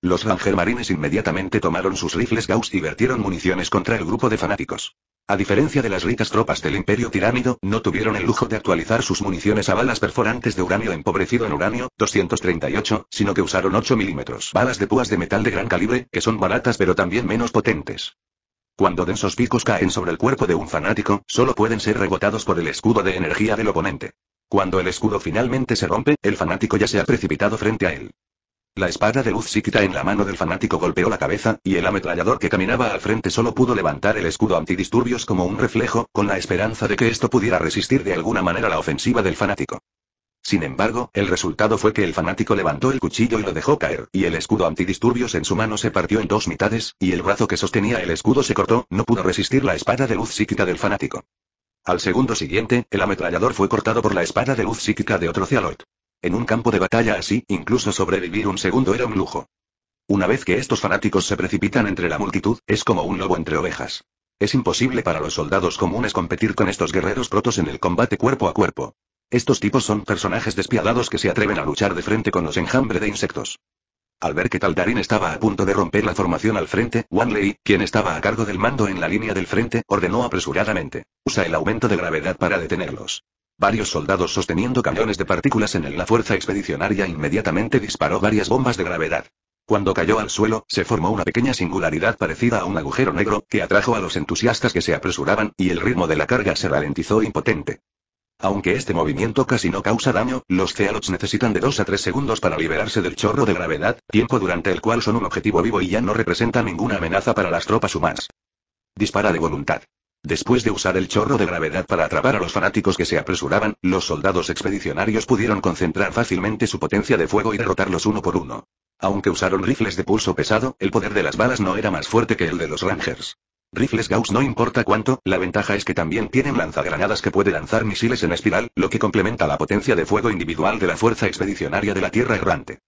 Speaker 1: Los Ranger Marines inmediatamente tomaron sus rifles Gauss y vertieron municiones contra el grupo de fanáticos. A diferencia de las ricas tropas del Imperio Tiránido, no tuvieron el lujo de actualizar sus municiones a balas perforantes de uranio empobrecido en uranio 238, sino que usaron 8 milímetros balas de púas de metal de gran calibre, que son baratas pero también menos potentes. Cuando densos picos caen sobre el cuerpo de un fanático, solo pueden ser rebotados por el escudo de energía del oponente. Cuando el escudo finalmente se rompe, el fanático ya se ha precipitado frente a él. La espada de luz psíquica en la mano del fanático golpeó la cabeza, y el ametrallador que caminaba al frente solo pudo levantar el escudo antidisturbios como un reflejo, con la esperanza de que esto pudiera resistir de alguna manera la ofensiva del fanático. Sin embargo, el resultado fue que el fanático levantó el cuchillo y lo dejó caer, y el escudo antidisturbios en su mano se partió en dos mitades, y el brazo que sostenía el escudo se cortó, no pudo resistir la espada de luz psíquica del fanático. Al segundo siguiente, el ametrallador fue cortado por la espada de luz psíquica de otro Cialoid. En un campo de batalla así, incluso sobrevivir un segundo era un lujo. Una vez que estos fanáticos se precipitan entre la multitud, es como un lobo entre ovejas. Es imposible para los soldados comunes competir con estos guerreros protos en el combate cuerpo a cuerpo. Estos tipos son personajes despiadados que se atreven a luchar de frente con los enjambre de insectos. Al ver que Taldarín estaba a punto de romper la formación al frente, Wanley, quien estaba a cargo del mando en la línea del frente, ordenó apresuradamente. Usa el aumento de gravedad para detenerlos. Varios soldados sosteniendo camiones de partículas en él. La fuerza expedicionaria inmediatamente disparó varias bombas de gravedad. Cuando cayó al suelo, se formó una pequeña singularidad parecida a un agujero negro, que atrajo a los entusiastas que se apresuraban, y el ritmo de la carga se ralentizó impotente. Aunque este movimiento casi no causa daño, los Cealots necesitan de 2 a 3 segundos para liberarse del chorro de gravedad, tiempo durante el cual son un objetivo vivo y ya no representan ninguna amenaza para las tropas humanas. Dispara de voluntad. Después de usar el chorro de gravedad para atrapar a los fanáticos que se apresuraban, los soldados expedicionarios pudieron concentrar fácilmente su potencia de fuego y derrotarlos uno por uno. Aunque usaron rifles de pulso pesado, el poder de las balas no era más fuerte que el de los Rangers. Rifles Gauss no importa cuánto, la ventaja es que también tienen lanzagranadas que puede lanzar misiles en espiral, lo que complementa la potencia de fuego individual de la fuerza expedicionaria de la Tierra errante.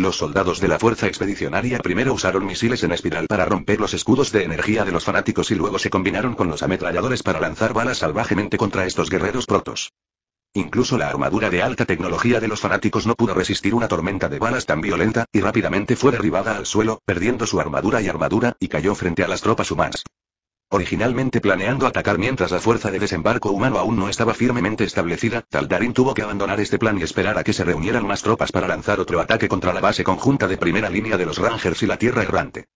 Speaker 1: Los soldados de la Fuerza Expedicionaria primero usaron misiles en espiral para romper los escudos de energía de los fanáticos y luego se combinaron con los ametralladores para lanzar balas salvajemente contra estos guerreros protos. Incluso la armadura de alta tecnología de los fanáticos no pudo resistir una tormenta de balas tan violenta, y rápidamente fue derribada al suelo, perdiendo su armadura y armadura, y cayó frente a las tropas humanas. Originalmente planeando atacar mientras la fuerza de desembarco humano aún no estaba firmemente establecida, Taldarín tuvo que abandonar este plan y esperar a que se reunieran más tropas para lanzar otro ataque contra la base conjunta de primera línea de los Rangers y la Tierra Errante.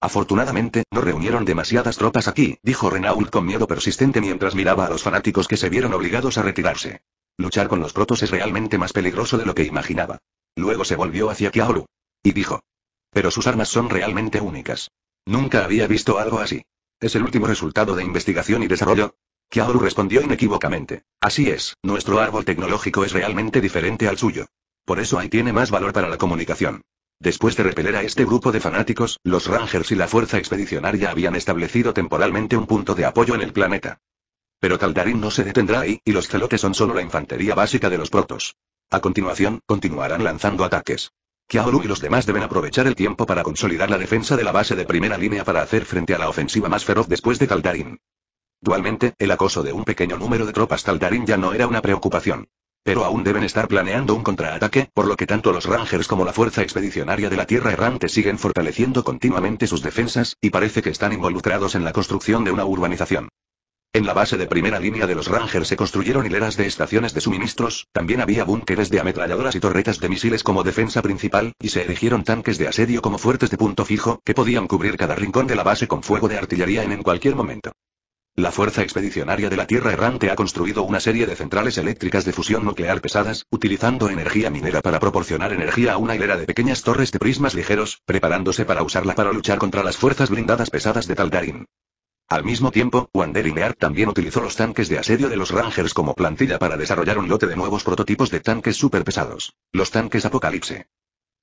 Speaker 1: Afortunadamente, no reunieron demasiadas tropas aquí, dijo Renault con miedo persistente mientras miraba a los fanáticos que se vieron obligados a retirarse. Luchar con los protos es realmente más peligroso de lo que imaginaba. Luego se volvió hacia Kiaoru. Y dijo. Pero sus armas son realmente únicas. Nunca había visto algo así. ¿Es el último resultado de investigación y desarrollo? Kiaoru respondió inequívocamente. Así es, nuestro árbol tecnológico es realmente diferente al suyo. Por eso ahí tiene más valor para la comunicación. Después de repeler a este grupo de fanáticos, los Rangers y la Fuerza Expedicionaria habían establecido temporalmente un punto de apoyo en el planeta. Pero Caldarín no se detendrá ahí, y los celotes son solo la infantería básica de los protos. A continuación, continuarán lanzando ataques y los demás deben aprovechar el tiempo para consolidar la defensa de la base de primera línea para hacer frente a la ofensiva más feroz después de Caldarín. Dualmente, el acoso de un pequeño número de tropas Caldarín ya no era una preocupación. Pero aún deben estar planeando un contraataque, por lo que tanto los Rangers como la Fuerza Expedicionaria de la Tierra Errante siguen fortaleciendo continuamente sus defensas, y parece que están involucrados en la construcción de una urbanización. En la base de primera línea de los Rangers se construyeron hileras de estaciones de suministros, también había búnkeres de ametralladoras y torretas de misiles como defensa principal, y se erigieron tanques de asedio como fuertes de punto fijo, que podían cubrir cada rincón de la base con fuego de artillería en, cualquier momento. La Fuerza Expedicionaria de la Tierra Errante ha construido una serie de centrales eléctricas de fusión nuclear pesadas, utilizando energía minera para proporcionar energía a una hilera de pequeñas torres de prismas ligeros, preparándose para usarla para luchar contra las fuerzas blindadas pesadas de Taldarin. Al mismo tiempo, Wander y también utilizó los tanques de asedio de los Rangers como plantilla para desarrollar un lote de nuevos prototipos de tanques superpesados. Los tanques Apocalipse.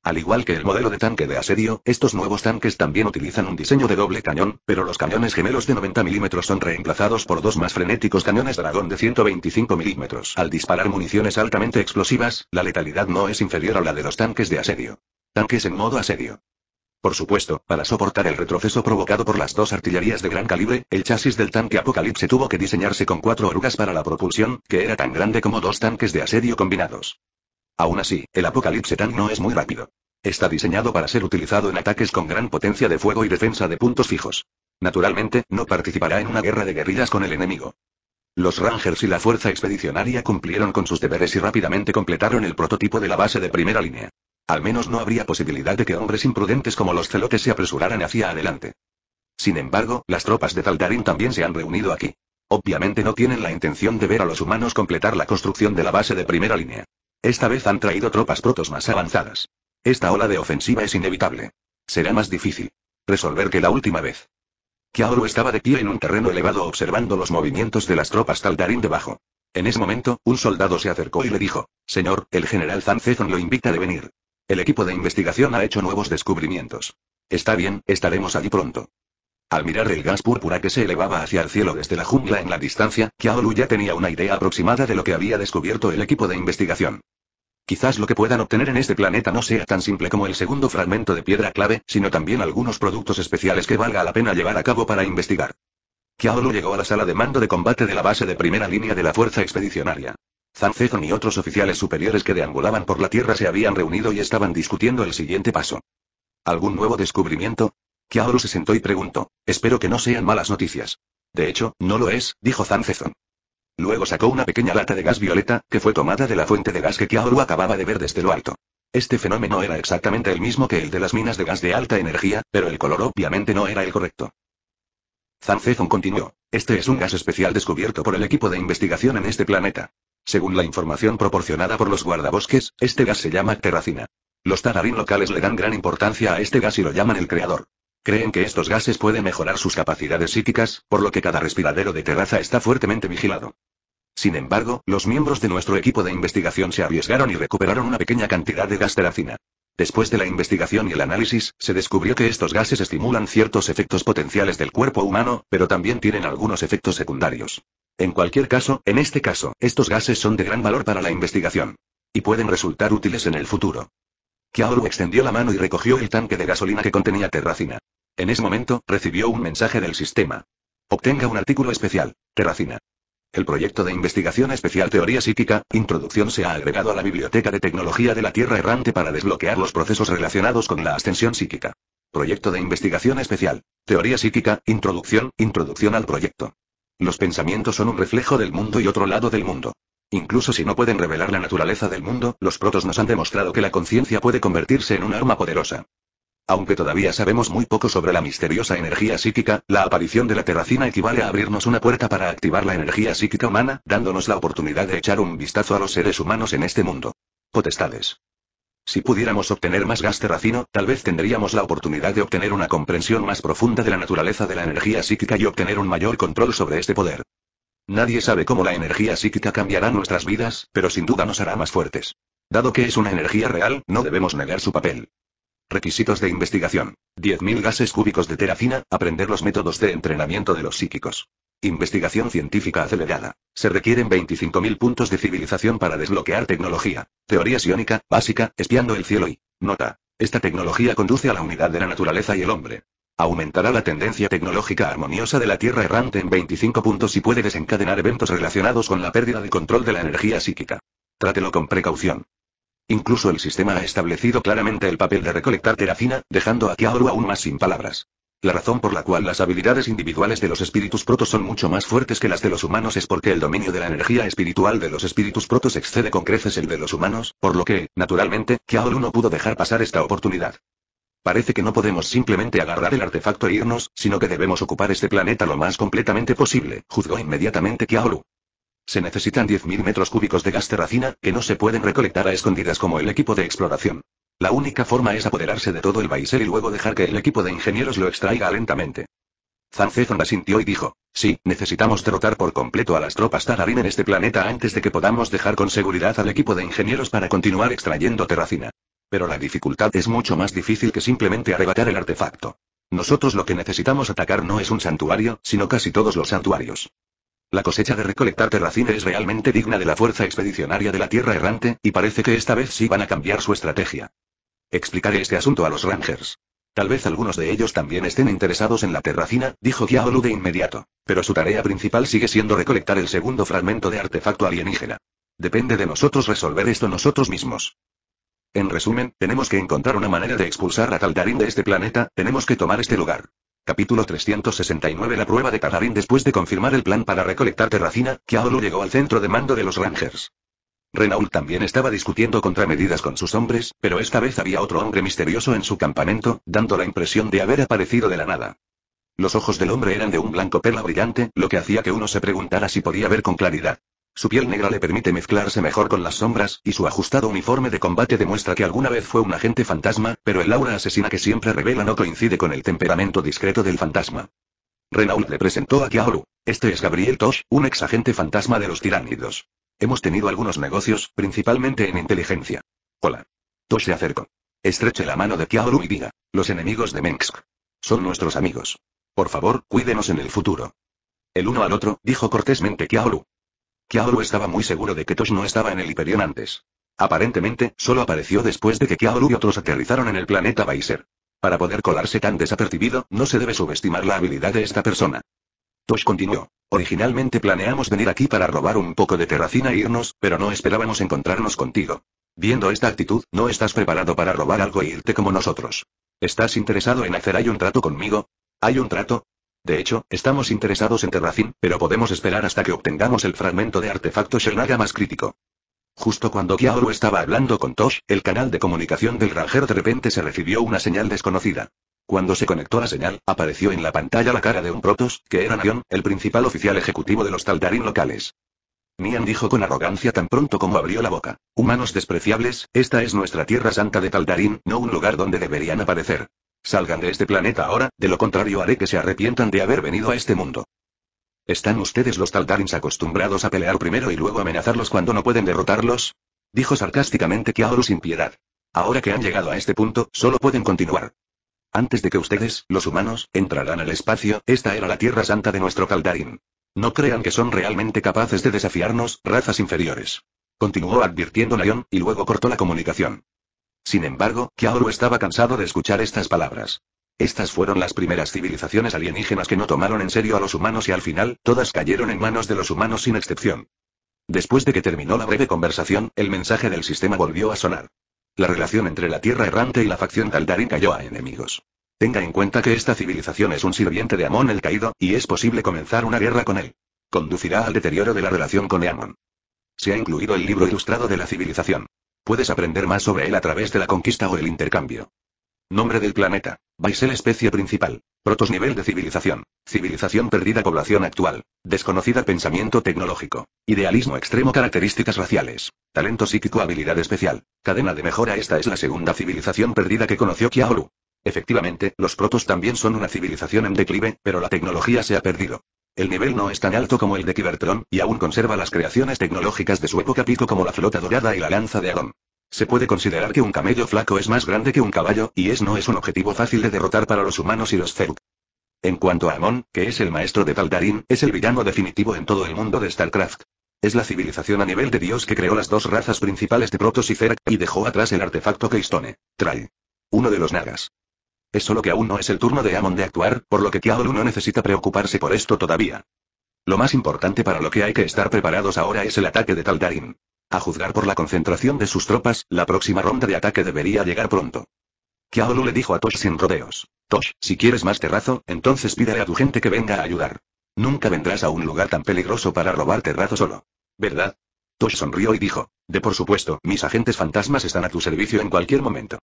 Speaker 1: Al igual que el modelo de tanque de asedio, estos nuevos tanques también utilizan un diseño de doble cañón, pero los cañones gemelos de 90 mm son reemplazados por dos más frenéticos cañones dragón de 125 mm. Al disparar municiones altamente explosivas, la letalidad no es inferior a la de los tanques de asedio. Tanques en modo asedio. Por supuesto, para soportar el retroceso provocado por las dos artillerías de gran calibre, el chasis del tanque Apocalipse tuvo que diseñarse con cuatro orugas para la propulsión, que era tan grande como dos tanques de asedio combinados. Aún así, el Apocalipse Tank no es muy rápido. Está diseñado para ser utilizado en ataques con gran potencia de fuego y defensa de puntos fijos. Naturalmente, no participará en una guerra de guerrillas con el enemigo. Los Rangers y la Fuerza Expedicionaria cumplieron con sus deberes y rápidamente completaron el prototipo de la base de primera línea. Al menos no habría posibilidad de que hombres imprudentes como los celotes se apresuraran hacia adelante. Sin embargo, las tropas de Taldarín también se han reunido aquí. Obviamente no tienen la intención de ver a los humanos completar la construcción de la base de primera línea. Esta vez han traído tropas protos más avanzadas. Esta ola de ofensiva es inevitable. Será más difícil resolver que la última vez. Kiaoru estaba de pie en un terreno elevado observando los movimientos de las tropas Taldarín debajo. En ese momento, un soldado se acercó y le dijo, Señor, el general Zanzezon lo invita a venir. El equipo de investigación ha hecho nuevos descubrimientos. Está bien, estaremos allí pronto. Al mirar el gas púrpura que se elevaba hacia el cielo desde la jungla en la distancia, Kiaolu ya tenía una idea aproximada de lo que había descubierto el equipo de investigación. Quizás lo que puedan obtener en este planeta no sea tan simple como el segundo fragmento de piedra clave, sino también algunos productos especiales que valga la pena llevar a cabo para investigar. Kiaolu llegó a la sala de mando de combate de la base de primera línea de la Fuerza Expedicionaria. Zancefon y otros oficiales superiores que deambulaban por la Tierra se habían reunido y estaban discutiendo el siguiente paso. ¿Algún nuevo descubrimiento? Kiaoru se sentó y preguntó. Espero que no sean malas noticias. De hecho, no lo es, dijo Zancefon. Luego sacó una pequeña lata de gas violeta, que fue tomada de la fuente de gas que Kiaoru acababa de ver desde lo alto. Este fenómeno era exactamente el mismo que el de las minas de gas de alta energía, pero el color obviamente no era el correcto. Zancefon continuó. Este es un gas especial descubierto por el equipo de investigación en este planeta. Según la información proporcionada por los guardabosques, este gas se llama terracina. Los tanarín locales le dan gran importancia a este gas y lo llaman el creador. Creen que estos gases pueden mejorar sus capacidades psíquicas, por lo que cada respiradero de terraza está fuertemente vigilado. Sin embargo, los miembros de nuestro equipo de investigación se arriesgaron y recuperaron una pequeña cantidad de gas terracina. Después de la investigación y el análisis, se descubrió que estos gases estimulan ciertos efectos potenciales del cuerpo humano, pero también tienen algunos efectos secundarios. En cualquier caso, en este caso, estos gases son de gran valor para la investigación. Y pueden resultar útiles en el futuro. Kiaoru extendió la mano y recogió el tanque de gasolina que contenía terracina. En ese momento, recibió un mensaje del sistema. Obtenga un artículo especial. Terracina. El proyecto de investigación especial Teoría Psíquica, Introducción se ha agregado a la Biblioteca de Tecnología de la Tierra Errante para desbloquear los procesos relacionados con la ascensión psíquica. Proyecto de investigación especial. Teoría Psíquica, Introducción, Introducción al proyecto. Los pensamientos son un reflejo del mundo y otro lado del mundo. Incluso si no pueden revelar la naturaleza del mundo, los protos nos han demostrado que la conciencia puede convertirse en un arma poderosa. Aunque todavía sabemos muy poco sobre la misteriosa energía psíquica, la aparición de la terracina equivale a abrirnos una puerta para activar la energía psíquica humana, dándonos la oportunidad de echar un vistazo a los seres humanos en este mundo. Potestades. Si pudiéramos obtener más gas terracino, tal vez tendríamos la oportunidad de obtener una comprensión más profunda de la naturaleza de la energía psíquica y obtener un mayor control sobre este poder. Nadie sabe cómo la energía psíquica cambiará nuestras vidas, pero sin duda nos hará más fuertes. Dado que es una energía real, no debemos negar su papel. Requisitos de investigación. 10.000 gases cúbicos de teracina, aprender los métodos de entrenamiento de los psíquicos. Investigación científica acelerada. Se requieren 25.000 puntos de civilización para desbloquear tecnología. Teoría siónica, básica, espiando el cielo y... Nota. Esta tecnología conduce a la unidad de la naturaleza y el hombre. Aumentará la tendencia tecnológica armoniosa de la Tierra errante en 25 puntos y puede desencadenar eventos relacionados con la pérdida de control de la energía psíquica. Trátelo con precaución. Incluso el sistema ha establecido claramente el papel de recolectar terafina, dejando a Kiaoru aún más sin palabras. La razón por la cual las habilidades individuales de los espíritus protos son mucho más fuertes que las de los humanos es porque el dominio de la energía espiritual de los espíritus protos excede con creces el de los humanos, por lo que, naturalmente, Kiaoru no pudo dejar pasar esta oportunidad. Parece que no podemos simplemente agarrar el artefacto e irnos, sino que debemos ocupar este planeta lo más completamente posible, juzgó inmediatamente Kiaoru. Se necesitan 10.000 metros cúbicos de gas terracina, que no se pueden recolectar a escondidas como el equipo de exploración. La única forma es apoderarse de todo el baisel y luego dejar que el equipo de ingenieros lo extraiga lentamente. Zanzezon asintió y dijo, sí, necesitamos derrotar por completo a las tropas Tararín en este planeta antes de que podamos dejar con seguridad al equipo de ingenieros para continuar extrayendo terracina. Pero la dificultad es mucho más difícil que simplemente arrebatar el artefacto. Nosotros lo que necesitamos atacar no es un santuario, sino casi todos los santuarios. La cosecha de recolectar terracina es realmente digna de la fuerza expedicionaria de la Tierra Errante, y parece que esta vez sí van a cambiar su estrategia. Explicaré este asunto a los Rangers. Tal vez algunos de ellos también estén interesados en la terracina, dijo Kiaolu de inmediato. Pero su tarea principal sigue siendo recolectar el segundo fragmento de artefacto alienígena. Depende de nosotros resolver esto nosotros mismos. En resumen, tenemos que encontrar una manera de expulsar a Taldarín de este planeta, tenemos que tomar este lugar. Capítulo 369 La prueba de Tarrarín Después de confirmar el plan para recolectar terracina, Kiaolu llegó al centro de mando de los Rangers. Renault también estaba discutiendo contramedidas con sus hombres, pero esta vez había otro hombre misterioso en su campamento, dando la impresión de haber aparecido de la nada. Los ojos del hombre eran de un blanco perla brillante, lo que hacía que uno se preguntara si podía ver con claridad. Su piel negra le permite mezclarse mejor con las sombras, y su ajustado uniforme de combate demuestra que alguna vez fue un agente fantasma, pero el aura asesina que siempre revela no coincide con el temperamento discreto del fantasma. Renault le presentó a Kiaoru. Este es Gabriel Tosh, un ex agente fantasma de los tiránidos. Hemos tenido algunos negocios, principalmente en inteligencia. Hola. Tosh se acercó. Estreche la mano de Kiaoru y diga, los enemigos de Mengsk. Son nuestros amigos. Por favor, cuídenos en el futuro. El uno al otro, dijo cortésmente Kiaoru. Kiaoru estaba muy seguro de que Tosh no estaba en el Hiperion antes. Aparentemente, solo apareció después de que Kiaoru y otros aterrizaron en el planeta Baiser. Para poder colarse tan desapercibido, no se debe subestimar la habilidad de esta persona. Tosh continuó. Originalmente planeamos venir aquí para robar un poco de terracina e irnos, pero no esperábamos encontrarnos contigo. Viendo esta actitud, no estás preparado para robar algo e irte como nosotros. ¿Estás interesado en hacer hay un trato conmigo? ¿Hay un trato? De hecho, estamos interesados en Terracín, pero podemos esperar hasta que obtengamos el fragmento de artefacto Shernaga más crítico. Justo cuando Kiaoru estaba hablando con Tosh, el canal de comunicación del Ranger de repente se recibió una señal desconocida. Cuando se conectó la señal, apareció en la pantalla la cara de un Protos, que era Nion, el principal oficial ejecutivo de los Taldarín locales. Nian dijo con arrogancia tan pronto como abrió la boca. Humanos despreciables, esta es nuestra tierra santa de Taldarín, no un lugar donde deberían aparecer. Salgan de este planeta ahora, de lo contrario haré que se arrepientan de haber venido a este mundo. ¿Están ustedes los Taldarins acostumbrados a pelear primero y luego amenazarlos cuando no pueden derrotarlos? Dijo sarcásticamente Kiaoru sin piedad. Ahora que han llegado a este punto, solo pueden continuar. Antes de que ustedes, los humanos, entraran al espacio, esta era la tierra santa de nuestro Caldarín. No crean que son realmente capaces de desafiarnos, razas inferiores. Continuó advirtiendo Nayon, y luego cortó la comunicación. Sin embargo, Kiaoru estaba cansado de escuchar estas palabras. Estas fueron las primeras civilizaciones alienígenas que no tomaron en serio a los humanos y al final, todas cayeron en manos de los humanos sin excepción. Después de que terminó la breve conversación, el mensaje del sistema volvió a sonar. La relación entre la Tierra errante y la facción Caldarín cayó a enemigos. Tenga en cuenta que esta civilización es un sirviente de Amón el Caído, y es posible comenzar una guerra con él. Conducirá al deterioro de la relación con Amón. Se ha incluido el libro ilustrado de la civilización. Puedes aprender más sobre él a través de la conquista o el intercambio. Nombre del planeta. Baisel especie principal. Protos nivel de civilización. Civilización perdida población actual. Desconocida pensamiento tecnológico. Idealismo extremo características raciales. Talento psíquico habilidad especial. Cadena de mejora esta es la segunda civilización perdida que conoció Kiaoru. Efectivamente, los protos también son una civilización en declive, pero la tecnología se ha perdido. El nivel no es tan alto como el de Kibertron, y aún conserva las creaciones tecnológicas de su época pico como la flota dorada y la lanza de Adón. Se puede considerar que un camello flaco es más grande que un caballo, y es no es un objetivo fácil de derrotar para los humanos y los Zerg. En cuanto a Amon, que es el maestro de Taldarin, es el villano definitivo en todo el mundo de StarCraft. Es la civilización a nivel de Dios que creó las dos razas principales de Protoss y Zerg, y dejó atrás el artefacto Keystone. Trae. Uno de los Nagas. Es solo que aún no es el turno de Amon de actuar, por lo que Kiaolu no necesita preocuparse por esto todavía. Lo más importante para lo que hay que estar preparados ahora es el ataque de Taldarin. A juzgar por la concentración de sus tropas, la próxima ronda de ataque debería llegar pronto. Kiaolu le dijo a Tosh sin rodeos. Tosh, si quieres más terrazo, entonces pídale a tu gente que venga a ayudar. Nunca vendrás a un lugar tan peligroso para robar terrazo solo. ¿Verdad? Tosh sonrió y dijo. De por supuesto, mis agentes fantasmas están a tu servicio en cualquier momento.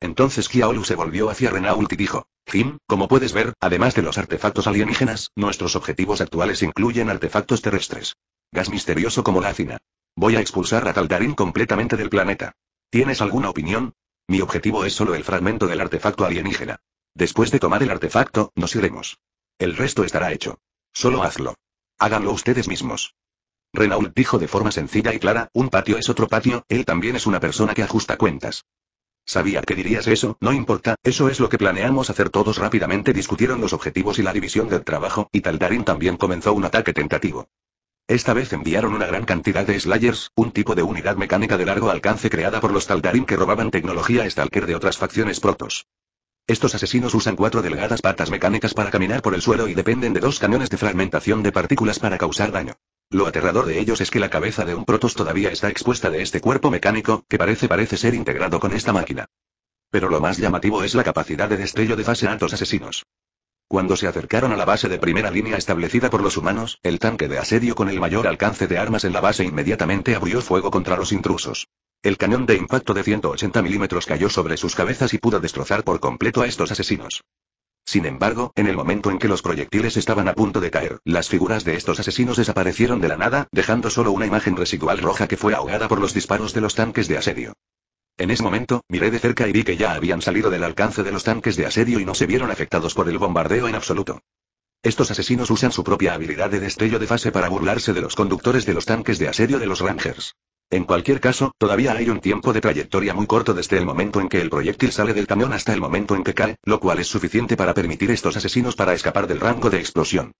Speaker 1: Entonces Kiaolu se volvió hacia Renault y dijo, Jim, como puedes ver, además de los artefactos alienígenas, nuestros objetivos actuales incluyen artefactos terrestres. Gas misterioso como la acina. Voy a expulsar a Taldarín completamente del planeta. ¿Tienes alguna opinión? Mi objetivo es solo el fragmento del artefacto alienígena. Después de tomar el artefacto, nos iremos. El resto estará hecho. Solo hazlo. Háganlo ustedes mismos. Renault dijo de forma sencilla y clara, un patio es otro patio, él también es una persona que ajusta cuentas. Sabía que dirías eso, no importa, eso es lo que planeamos hacer todos rápidamente discutieron los objetivos y la división del trabajo, y Taldarín también comenzó un ataque tentativo. Esta vez enviaron una gran cantidad de Slayers, un tipo de unidad mecánica de largo alcance creada por los Taldarín que robaban tecnología Stalker de otras facciones protos. Estos asesinos usan cuatro delgadas patas mecánicas para caminar por el suelo y dependen de dos cañones de fragmentación de partículas para causar daño. Lo aterrador de ellos es que la cabeza de un Protos todavía está expuesta de este cuerpo mecánico, que parece parece ser integrado con esta máquina. Pero lo más llamativo es la capacidad de destello de fase altos asesinos. Cuando se acercaron a la base de primera línea establecida por los humanos, el tanque de asedio con el mayor alcance de armas en la base inmediatamente abrió fuego contra los intrusos. El cañón de impacto de 180 milímetros cayó sobre sus cabezas y pudo destrozar por completo a estos asesinos. Sin embargo, en el momento en que los proyectiles estaban a punto de caer, las figuras de estos asesinos desaparecieron de la nada, dejando solo una imagen residual roja que fue ahogada por los disparos de los tanques de asedio. En ese momento, miré de cerca y vi que ya habían salido del alcance de los tanques de asedio y no se vieron afectados por el bombardeo en absoluto. Estos asesinos usan su propia habilidad de destello de fase para burlarse de los conductores de los tanques de asedio de los Rangers. En cualquier caso, todavía hay un tiempo de trayectoria muy corto desde el momento en que el proyectil sale del camión hasta el momento en que cae, lo cual es suficiente para permitir estos asesinos para escapar del rango de explosión.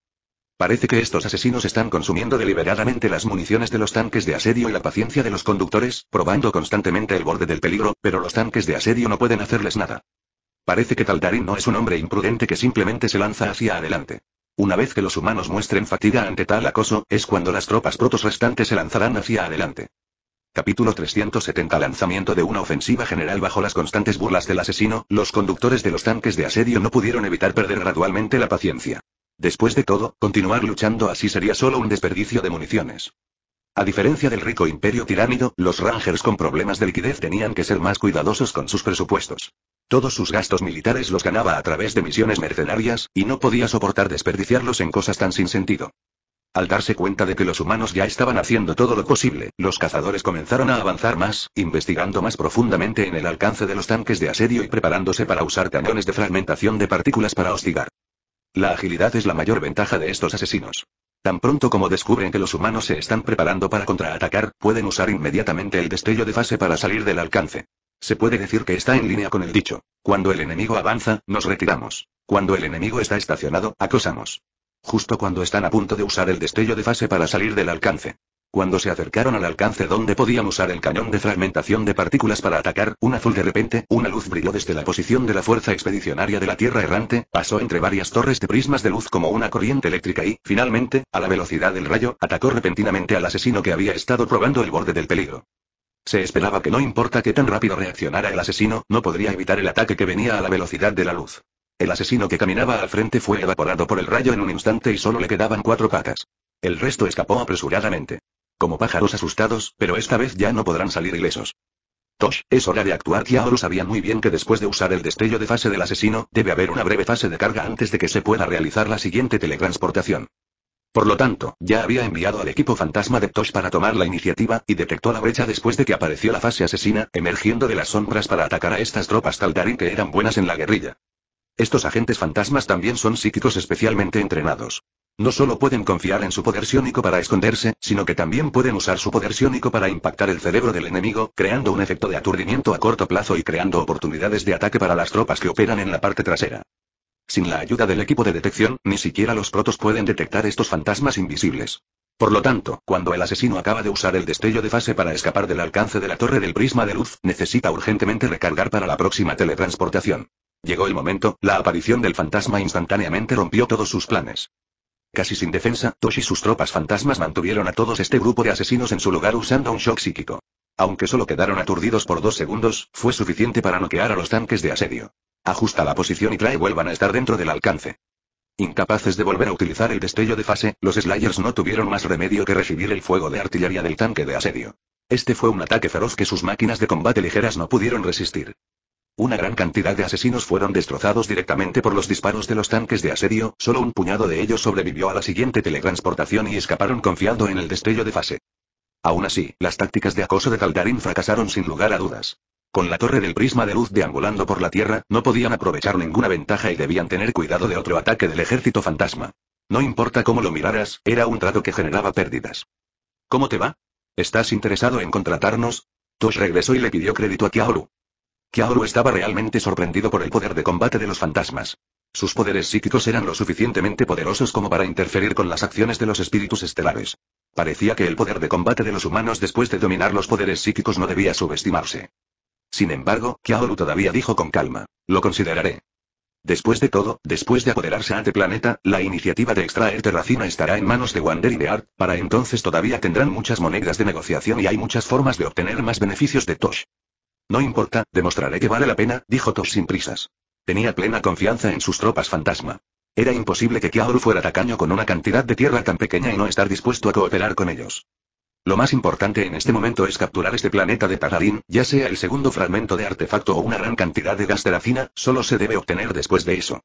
Speaker 1: Parece que estos asesinos están consumiendo deliberadamente las municiones de los tanques de asedio y la paciencia de los conductores, probando constantemente el borde del peligro, pero los tanques de asedio no pueden hacerles nada. Parece que Taldarín no es un hombre imprudente que simplemente se lanza hacia adelante. Una vez que los humanos muestren fatiga ante tal acoso, es cuando las tropas protos restantes se lanzarán hacia adelante. Capítulo 370 Lanzamiento de una ofensiva general bajo las constantes burlas del asesino, los conductores de los tanques de asedio no pudieron evitar perder gradualmente la paciencia. Después de todo, continuar luchando así sería solo un desperdicio de municiones. A diferencia del rico imperio tiránido, los Rangers con problemas de liquidez tenían que ser más cuidadosos con sus presupuestos. Todos sus gastos militares los ganaba a través de misiones mercenarias, y no podía soportar desperdiciarlos en cosas tan sin sentido. Al darse cuenta de que los humanos ya estaban haciendo todo lo posible, los cazadores comenzaron a avanzar más, investigando más profundamente en el alcance de los tanques de asedio y preparándose para usar cañones de fragmentación de partículas para hostigar. La agilidad es la mayor ventaja de estos asesinos. Tan pronto como descubren que los humanos se están preparando para contraatacar, pueden usar inmediatamente el destello de fase para salir del alcance. Se puede decir que está en línea con el dicho. Cuando el enemigo avanza, nos retiramos. Cuando el enemigo está estacionado, acosamos. Justo cuando están a punto de usar el destello de fase para salir del alcance. Cuando se acercaron al alcance donde podían usar el cañón de fragmentación de partículas para atacar, un azul de repente, una luz brilló desde la posición de la fuerza expedicionaria de la Tierra errante, pasó entre varias torres de prismas de luz como una corriente eléctrica y, finalmente, a la velocidad del rayo, atacó repentinamente al asesino que había estado probando el borde del peligro. Se esperaba que no importa qué tan rápido reaccionara el asesino, no podría evitar el ataque que venía a la velocidad de la luz. El asesino que caminaba al frente fue evaporado por el rayo en un instante y solo le quedaban cuatro patas. El resto escapó apresuradamente. Como pájaros asustados, pero esta vez ya no podrán salir ilesos. Tosh, es hora de actuar. ahora sabía muy bien que después de usar el destello de fase del asesino, debe haber una breve fase de carga antes de que se pueda realizar la siguiente teletransportación. Por lo tanto, ya había enviado al equipo fantasma de Tosh para tomar la iniciativa, y detectó la brecha después de que apareció la fase asesina, emergiendo de las sombras para atacar a estas tropas Taldarín que eran buenas en la guerrilla. Estos agentes fantasmas también son psíquicos especialmente entrenados. No solo pueden confiar en su poder siónico para esconderse, sino que también pueden usar su poder siónico para impactar el cerebro del enemigo, creando un efecto de aturdimiento a corto plazo y creando oportunidades de ataque para las tropas que operan en la parte trasera. Sin la ayuda del equipo de detección, ni siquiera los protos pueden detectar estos fantasmas invisibles. Por lo tanto, cuando el asesino acaba de usar el destello de fase para escapar del alcance de la torre del prisma de luz, necesita urgentemente recargar para la próxima teletransportación. Llegó el momento, la aparición del fantasma instantáneamente rompió todos sus planes. Casi sin defensa, Tosh y sus tropas fantasmas mantuvieron a todos este grupo de asesinos en su lugar usando un shock psíquico. Aunque solo quedaron aturdidos por dos segundos, fue suficiente para noquear a los tanques de asedio. Ajusta la posición y trae vuelvan a estar dentro del alcance. Incapaces de volver a utilizar el destello de fase, los Slayers no tuvieron más remedio que recibir el fuego de artillería del tanque de asedio. Este fue un ataque feroz que sus máquinas de combate ligeras no pudieron resistir. Una gran cantidad de asesinos fueron destrozados directamente por los disparos de los tanques de asedio, solo un puñado de ellos sobrevivió a la siguiente teletransportación y escaparon confiando en el destello de fase. Aún así, las tácticas de acoso de Caldarín fracasaron sin lugar a dudas. Con la torre del prisma de luz deambulando por la Tierra, no podían aprovechar ninguna ventaja y debían tener cuidado de otro ataque del ejército fantasma. No importa cómo lo miraras, era un trato que generaba pérdidas. ¿Cómo te va? ¿Estás interesado en contratarnos? Tosh regresó y le pidió crédito a Kiaoru. Kiaoru estaba realmente sorprendido por el poder de combate de los fantasmas. Sus poderes psíquicos eran lo suficientemente poderosos como para interferir con las acciones de los espíritus estelares. Parecía que el poder de combate de los humanos después de dominar los poderes psíquicos no debía subestimarse. Sin embargo, Kiaoru todavía dijo con calma, lo consideraré. Después de todo, después de apoderarse ante Planeta, la iniciativa de extraer Terracina estará en manos de Wander y de Art, para entonces todavía tendrán muchas monedas de negociación y hay muchas formas de obtener más beneficios de Tosh. No importa, demostraré que vale la pena, dijo Tos sin prisas. Tenía plena confianza en sus tropas fantasma. Era imposible que Kiaoru fuera tacaño con una cantidad de tierra tan pequeña y no estar dispuesto a cooperar con ellos. Lo más importante en este momento es capturar este planeta de Taldarín, ya sea el segundo fragmento de artefacto o una gran cantidad de gas solo se debe obtener después de eso.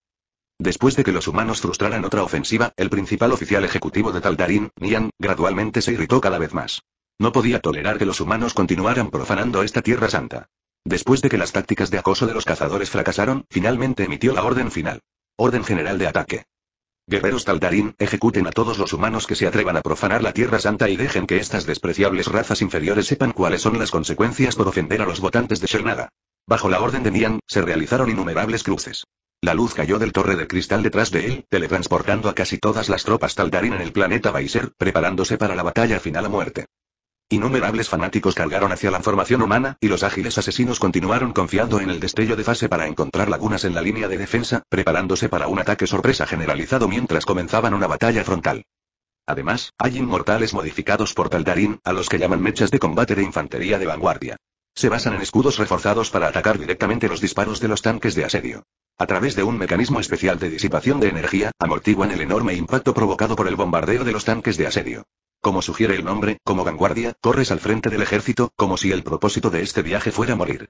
Speaker 1: Después de que los humanos frustraran otra ofensiva, el principal oficial ejecutivo de Taldarín, Nian, gradualmente se irritó cada vez más. No podía tolerar que los humanos continuaran profanando esta tierra santa. Después de que las tácticas de acoso de los cazadores fracasaron, finalmente emitió la orden final. Orden general de ataque. Guerreros Taldarín, ejecuten a todos los humanos que se atrevan a profanar la Tierra Santa y dejen que estas despreciables razas inferiores sepan cuáles son las consecuencias por ofender a los votantes de Shernada. Bajo la orden de Nian, se realizaron innumerables cruces. La luz cayó del torre de cristal detrás de él, teletransportando a casi todas las tropas Taldarín en el planeta Baiser, preparándose para la batalla final a muerte. Innumerables fanáticos cargaron hacia la formación humana, y los ágiles asesinos continuaron confiando en el destello de fase para encontrar lagunas en la línea de defensa, preparándose para un ataque sorpresa generalizado mientras comenzaban una batalla frontal. Además, hay inmortales modificados por Taldarín, a los que llaman mechas de combate de infantería de vanguardia. Se basan en escudos reforzados para atacar directamente los disparos de los tanques de asedio. A través de un mecanismo especial de disipación de energía, amortiguan el enorme impacto provocado por el bombardeo de los tanques de asedio. Como sugiere el nombre, como vanguardia, corres al frente del ejército, como si el propósito de este viaje fuera morir.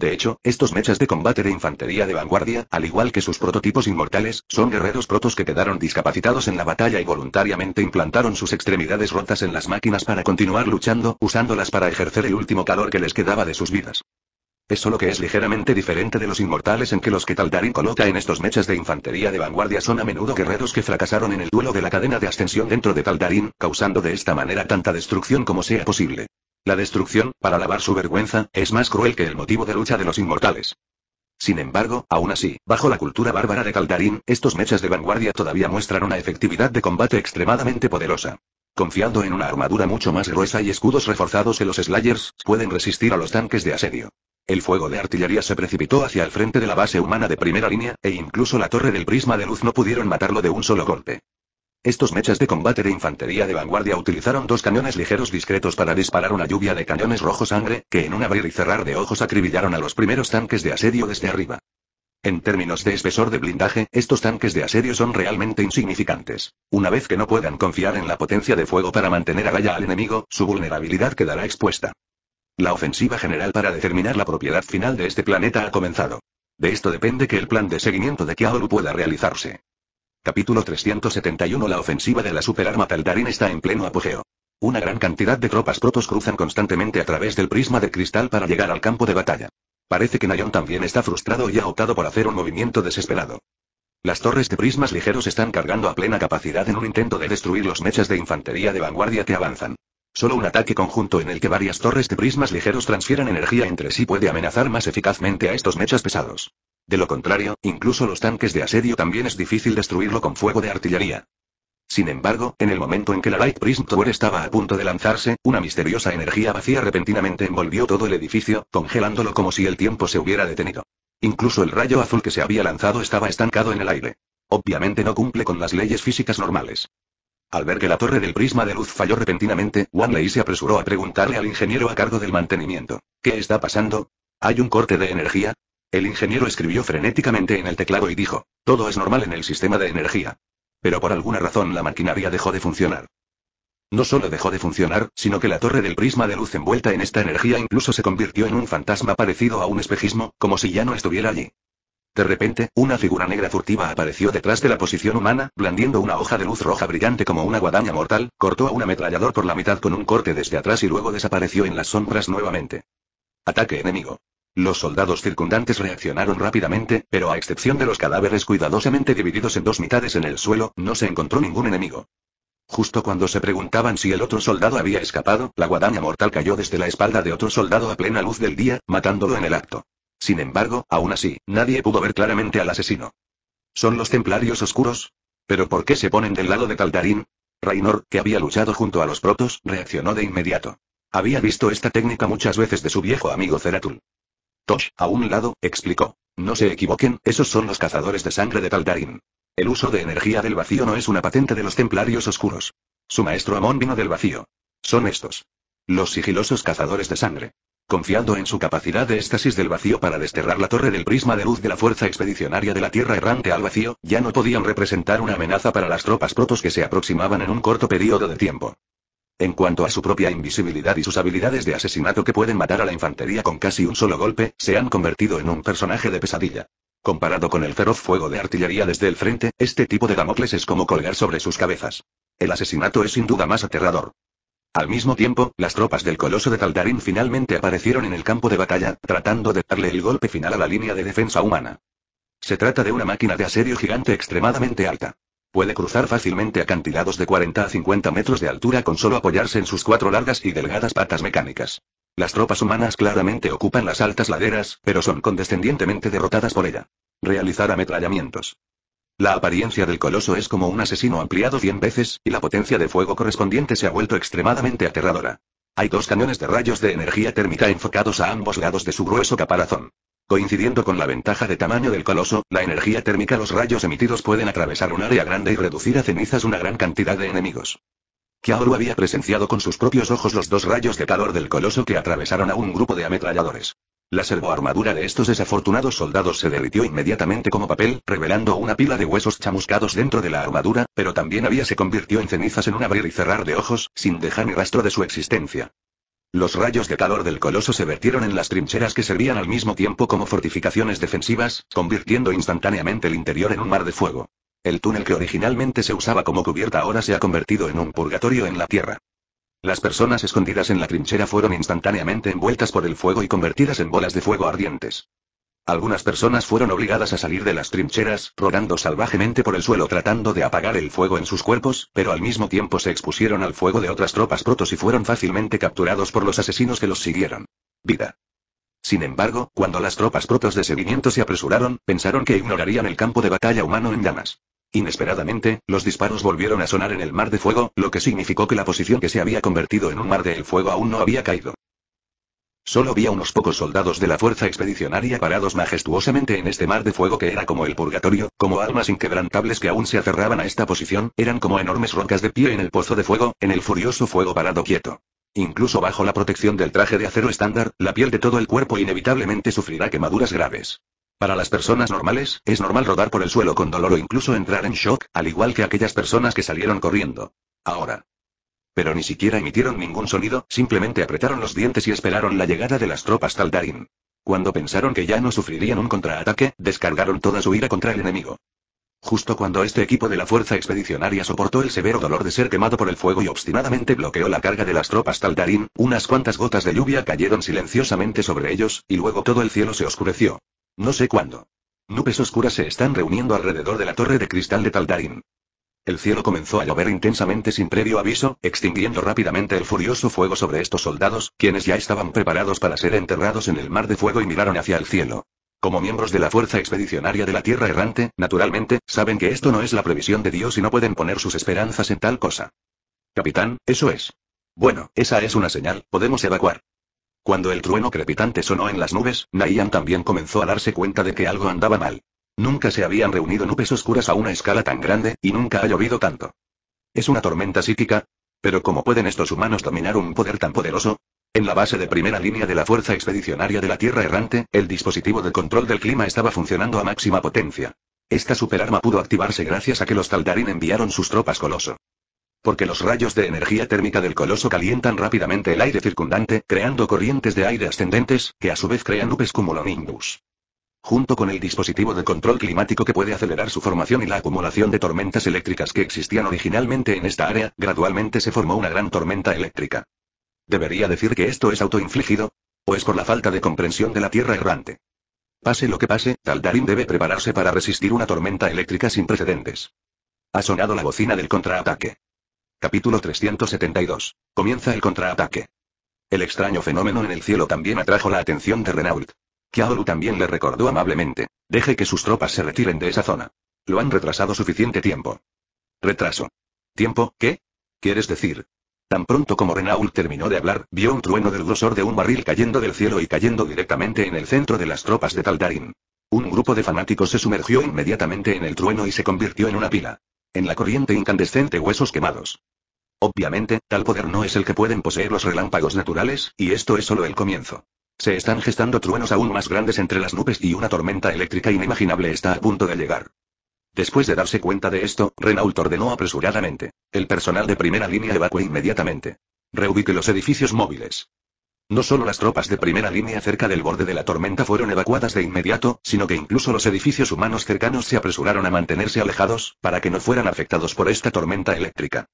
Speaker 1: De hecho, estos mechas de combate de infantería de vanguardia, al igual que sus prototipos inmortales, son guerreros protos que quedaron discapacitados en la batalla y voluntariamente implantaron sus extremidades rotas en las máquinas para continuar luchando, usándolas para ejercer el último calor que les quedaba de sus vidas. Es solo que es ligeramente diferente de los inmortales en que los que Taldarin coloca en estos mechas de infantería de vanguardia son a menudo guerreros que fracasaron en el duelo de la cadena de ascensión dentro de Taldarin, causando de esta manera tanta destrucción como sea posible. La destrucción, para lavar su vergüenza, es más cruel que el motivo de lucha de los inmortales. Sin embargo, aún así, bajo la cultura bárbara de Caldarín, estos mechas de vanguardia todavía muestran una efectividad de combate extremadamente poderosa. Confiando en una armadura mucho más gruesa y escudos reforzados que los Slayers, pueden resistir a los tanques de asedio. El fuego de artillería se precipitó hacia el frente de la base humana de primera línea, e incluso la torre del prisma de luz no pudieron matarlo de un solo golpe. Estos mechas de combate de infantería de vanguardia utilizaron dos cañones ligeros discretos para disparar una lluvia de cañones rojo sangre, que en un abrir y cerrar de ojos acribillaron a los primeros tanques de asedio desde arriba. En términos de espesor de blindaje, estos tanques de asedio son realmente insignificantes. Una vez que no puedan confiar en la potencia de fuego para mantener a galla al enemigo, su vulnerabilidad quedará expuesta. La ofensiva general para determinar la propiedad final de este planeta ha comenzado. De esto depende que el plan de seguimiento de Kiaolu pueda realizarse. Capítulo 371 La ofensiva de la superarma Taldarín está en pleno apogeo. Una gran cantidad de tropas protos cruzan constantemente a través del prisma de cristal para llegar al campo de batalla. Parece que Nayon también está frustrado y ha optado por hacer un movimiento desesperado. Las torres de prismas ligeros están cargando a plena capacidad en un intento de destruir los mechas de infantería de vanguardia que avanzan. Solo un ataque conjunto en el que varias torres de prismas ligeros transfieran energía entre sí puede amenazar más eficazmente a estos mechas pesados. De lo contrario, incluso los tanques de asedio también es difícil destruirlo con fuego de artillería. Sin embargo, en el momento en que la Light Prism Tower estaba a punto de lanzarse, una misteriosa energía vacía repentinamente envolvió todo el edificio, congelándolo como si el tiempo se hubiera detenido. Incluso el rayo azul que se había lanzado estaba estancado en el aire. Obviamente no cumple con las leyes físicas normales. Al ver que la torre del prisma de luz falló repentinamente, Wanley se apresuró a preguntarle al ingeniero a cargo del mantenimiento. ¿Qué está pasando? ¿Hay un corte de energía? El ingeniero escribió frenéticamente en el teclado y dijo, todo es normal en el sistema de energía. Pero por alguna razón la maquinaria dejó de funcionar. No solo dejó de funcionar, sino que la torre del prisma de luz envuelta en esta energía incluso se convirtió en un fantasma parecido a un espejismo, como si ya no estuviera allí. De repente, una figura negra furtiva apareció detrás de la posición humana, blandiendo una hoja de luz roja brillante como una guadaña mortal, cortó a un ametrallador por la mitad con un corte desde atrás y luego desapareció en las sombras nuevamente. Ataque enemigo. Los soldados circundantes reaccionaron rápidamente, pero a excepción de los cadáveres cuidadosamente divididos en dos mitades en el suelo, no se encontró ningún enemigo. Justo cuando se preguntaban si el otro soldado había escapado, la guadaña mortal cayó desde la espalda de otro soldado a plena luz del día, matándolo en el acto. Sin embargo, aún así, nadie pudo ver claramente al asesino. ¿Son los templarios oscuros? ¿Pero por qué se ponen del lado de Taldarín? Raynor, que había luchado junto a los protos, reaccionó de inmediato. Había visto esta técnica muchas veces de su viejo amigo Ceratul. Tosh, a un lado, explicó. No se equivoquen, esos son los cazadores de sangre de Taldarín. El uso de energía del vacío no es una patente de los templarios oscuros. Su maestro Amón vino del vacío. Son estos. Los sigilosos cazadores de sangre confiando en su capacidad de éxtasis del vacío para desterrar la torre del prisma de luz de la fuerza expedicionaria de la Tierra errante al vacío, ya no podían representar una amenaza para las tropas protos que se aproximaban en un corto periodo de tiempo. En cuanto a su propia invisibilidad y sus habilidades de asesinato que pueden matar a la infantería con casi un solo golpe, se han convertido en un personaje de pesadilla. Comparado con el feroz fuego de artillería desde el frente, este tipo de Damocles es como colgar sobre sus cabezas. El asesinato es sin duda más aterrador. Al mismo tiempo, las tropas del coloso de Taldarín finalmente aparecieron en el campo de batalla, tratando de darle el golpe final a la línea de defensa humana. Se trata de una máquina de asedio gigante extremadamente alta. Puede cruzar fácilmente acantilados de 40 a 50 metros de altura con solo apoyarse en sus cuatro largas y delgadas patas mecánicas. Las tropas humanas claramente ocupan las altas laderas, pero son condescendientemente derrotadas por ella. Realizar ametrallamientos. La apariencia del coloso es como un asesino ampliado 100 veces, y la potencia de fuego correspondiente se ha vuelto extremadamente aterradora. Hay dos cañones de rayos de energía térmica enfocados a ambos lados de su grueso caparazón. Coincidiendo con la ventaja de tamaño del coloso, la energía térmica los rayos emitidos pueden atravesar un área grande y reducir a cenizas una gran cantidad de enemigos. Kiaoru había presenciado con sus propios ojos los dos rayos de calor del coloso que atravesaron a un grupo de ametralladores. La servoarmadura de estos desafortunados soldados se derritió inmediatamente como papel, revelando una pila de huesos chamuscados dentro de la armadura, pero también había se convirtió en cenizas en un abrir y cerrar de ojos, sin dejar ni rastro de su existencia. Los rayos de calor del coloso se vertieron en las trincheras que servían al mismo tiempo como fortificaciones defensivas, convirtiendo instantáneamente el interior en un mar de fuego. El túnel que originalmente se usaba como cubierta ahora se ha convertido en un purgatorio en la tierra. Las personas escondidas en la trinchera fueron instantáneamente envueltas por el fuego y convertidas en bolas de fuego ardientes. Algunas personas fueron obligadas a salir de las trincheras, rodando salvajemente por el suelo tratando de apagar el fuego en sus cuerpos, pero al mismo tiempo se expusieron al fuego de otras tropas protos y fueron fácilmente capturados por los asesinos que los siguieron. Vida. Sin embargo, cuando las tropas protos de seguimiento se apresuraron, pensaron que ignorarían el campo de batalla humano en llamas. Inesperadamente, los disparos volvieron a sonar en el mar de fuego, lo que significó que la posición que se había convertido en un mar del fuego aún no había caído. Solo había unos pocos soldados de la fuerza expedicionaria parados majestuosamente en este mar de fuego que era como el purgatorio, como almas inquebrantables que aún se aferraban a esta posición, eran como enormes rocas de pie en el pozo de fuego, en el furioso fuego parado quieto. Incluso bajo la protección del traje de acero estándar, la piel de todo el cuerpo inevitablemente sufrirá quemaduras graves. Para las personas normales, es normal rodar por el suelo con dolor o incluso entrar en shock, al igual que aquellas personas que salieron corriendo. Ahora. Pero ni siquiera emitieron ningún sonido, simplemente apretaron los dientes y esperaron la llegada de las tropas Taldarin. Cuando pensaron que ya no sufrirían un contraataque, descargaron toda su ira contra el enemigo. Justo cuando este equipo de la Fuerza Expedicionaria soportó el severo dolor de ser quemado por el fuego y obstinadamente bloqueó la carga de las tropas taldarin, unas cuantas gotas de lluvia cayeron silenciosamente sobre ellos, y luego todo el cielo se oscureció. No sé cuándo. Nubes oscuras se están reuniendo alrededor de la torre de cristal de Taldarín. El cielo comenzó a llover intensamente sin previo aviso, extinguiendo rápidamente el furioso fuego sobre estos soldados, quienes ya estaban preparados para ser enterrados en el mar de fuego y miraron hacia el cielo. Como miembros de la Fuerza Expedicionaria de la Tierra Errante, naturalmente, saben que esto no es la previsión de Dios y no pueden poner sus esperanzas en tal cosa. Capitán, eso es. Bueno, esa es una señal, podemos evacuar. Cuando el trueno crepitante sonó en las nubes, Nayan también comenzó a darse cuenta de que algo andaba mal. Nunca se habían reunido nubes oscuras a una escala tan grande, y nunca ha llovido tanto. ¿Es una tormenta psíquica? Pero ¿cómo pueden estos humanos dominar un poder tan poderoso? En la base de primera línea de la Fuerza Expedicionaria de la Tierra Errante, el dispositivo de control del clima estaba funcionando a máxima potencia. Esta superarma pudo activarse gracias a que los Taldarín enviaron sus tropas coloso porque los rayos de energía térmica del coloso calientan rápidamente el aire circundante, creando corrientes de aire ascendentes, que a su vez crean nubes cumulonimbus. Junto con el dispositivo de control climático que puede acelerar su formación y la acumulación de tormentas eléctricas que existían originalmente en esta área, gradualmente se formó una gran tormenta eléctrica. ¿Debería decir que esto es autoinfligido? ¿O es por la falta de comprensión de la Tierra errante? Pase lo que pase, Taldarim debe prepararse para resistir una tormenta eléctrica sin precedentes. Ha sonado la bocina del contraataque. Capítulo 372. Comienza el contraataque. El extraño fenómeno en el cielo también atrajo la atención de Renault. Kiaolu también le recordó amablemente, deje que sus tropas se retiren de esa zona. Lo han retrasado suficiente tiempo. Retraso. ¿Tiempo, qué? ¿Quieres decir? Tan pronto como Renault terminó de hablar, vio un trueno del grosor de un barril cayendo del cielo y cayendo directamente en el centro de las tropas de Taldarin. Un grupo de fanáticos se sumergió inmediatamente en el trueno y se convirtió en una pila. En la corriente incandescente huesos quemados. Obviamente, tal poder no es el que pueden poseer los relámpagos naturales, y esto es solo el comienzo. Se están gestando truenos aún más grandes entre las nubes y una tormenta eléctrica inimaginable está a punto de llegar. Después de darse cuenta de esto, Renault ordenó apresuradamente. El personal de primera línea evacue inmediatamente. Reubique los edificios móviles. No solo las tropas de primera línea cerca del borde de la tormenta fueron evacuadas de inmediato, sino que incluso los edificios humanos cercanos se apresuraron a mantenerse alejados, para que no fueran afectados por esta tormenta eléctrica.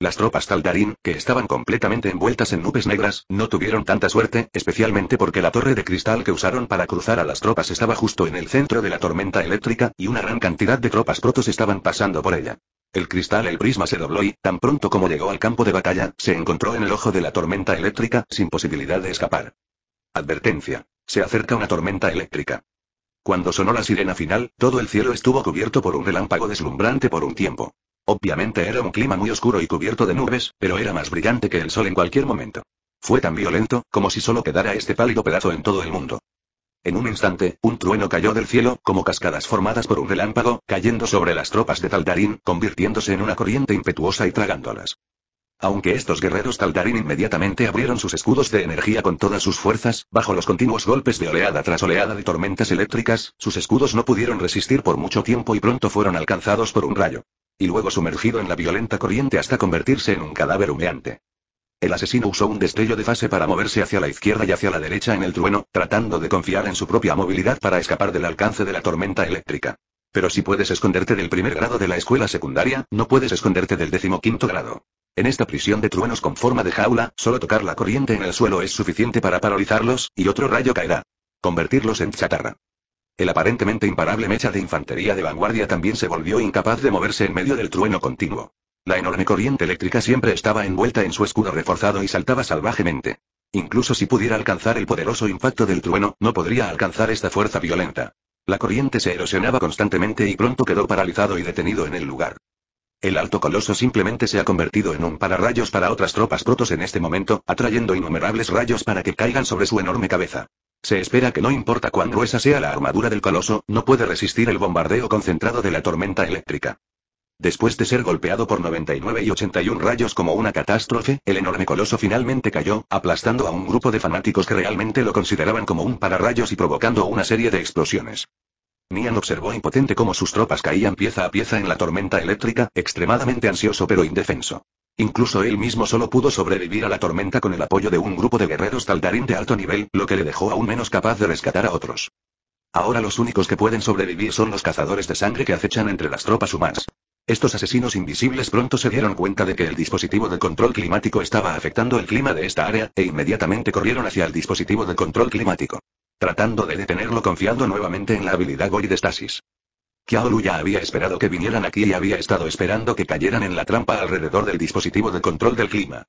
Speaker 1: Las tropas Taldarín, que estaban completamente envueltas en nubes negras, no tuvieron tanta suerte, especialmente porque la torre de cristal que usaron para cruzar a las tropas estaba justo en el centro de la tormenta eléctrica, y una gran cantidad de tropas protos estaban pasando por ella. El cristal el prisma se dobló y, tan pronto como llegó al campo de batalla, se encontró en el ojo de la tormenta eléctrica, sin posibilidad de escapar. Advertencia. Se acerca una tormenta eléctrica. Cuando sonó la sirena final, todo el cielo estuvo cubierto por un relámpago deslumbrante por un tiempo. Obviamente era un clima muy oscuro y cubierto de nubes, pero era más brillante que el sol en cualquier momento. Fue tan violento, como si solo quedara este pálido pedazo en todo el mundo. En un instante, un trueno cayó del cielo, como cascadas formadas por un relámpago, cayendo sobre las tropas de Taldarín, convirtiéndose en una corriente impetuosa y tragándolas. Aunque estos guerreros Taldarín inmediatamente abrieron sus escudos de energía con todas sus fuerzas, bajo los continuos golpes de oleada tras oleada de tormentas eléctricas, sus escudos no pudieron resistir por mucho tiempo y pronto fueron alcanzados por un rayo. Y luego sumergido en la violenta corriente hasta convertirse en un cadáver humeante. El asesino usó un destello de fase para moverse hacia la izquierda y hacia la derecha en el trueno, tratando de confiar en su propia movilidad para escapar del alcance de la tormenta eléctrica. Pero si puedes esconderte del primer grado de la escuela secundaria, no puedes esconderte del decimoquinto grado. En esta prisión de truenos con forma de jaula, solo tocar la corriente en el suelo es suficiente para paralizarlos, y otro rayo caerá. Convertirlos en chatarra. El aparentemente imparable mecha de infantería de vanguardia también se volvió incapaz de moverse en medio del trueno continuo. La enorme corriente eléctrica siempre estaba envuelta en su escudo reforzado y saltaba salvajemente. Incluso si pudiera alcanzar el poderoso impacto del trueno, no podría alcanzar esta fuerza violenta. La corriente se erosionaba constantemente y pronto quedó paralizado y detenido en el lugar. El alto coloso simplemente se ha convertido en un pararrayos para otras tropas protos en este momento, atrayendo innumerables rayos para que caigan sobre su enorme cabeza. Se espera que no importa cuán gruesa sea la armadura del coloso, no puede resistir el bombardeo concentrado de la tormenta eléctrica. Después de ser golpeado por 99 y 81 rayos como una catástrofe, el enorme coloso finalmente cayó, aplastando a un grupo de fanáticos que realmente lo consideraban como un pararrayos y provocando una serie de explosiones. Nian observó impotente cómo sus tropas caían pieza a pieza en la tormenta eléctrica, extremadamente ansioso pero indefenso. Incluso él mismo solo pudo sobrevivir a la tormenta con el apoyo de un grupo de guerreros taldarín de alto nivel, lo que le dejó aún menos capaz de rescatar a otros. Ahora los únicos que pueden sobrevivir son los cazadores de sangre que acechan entre las tropas humanas. Estos asesinos invisibles pronto se dieron cuenta de que el dispositivo de control climático estaba afectando el clima de esta área, e inmediatamente corrieron hacia el dispositivo de control climático. Tratando de detenerlo confiando nuevamente en la habilidad de Stasis. Lu ya había esperado que vinieran aquí y había estado esperando que cayeran en la trampa alrededor del dispositivo de control del clima.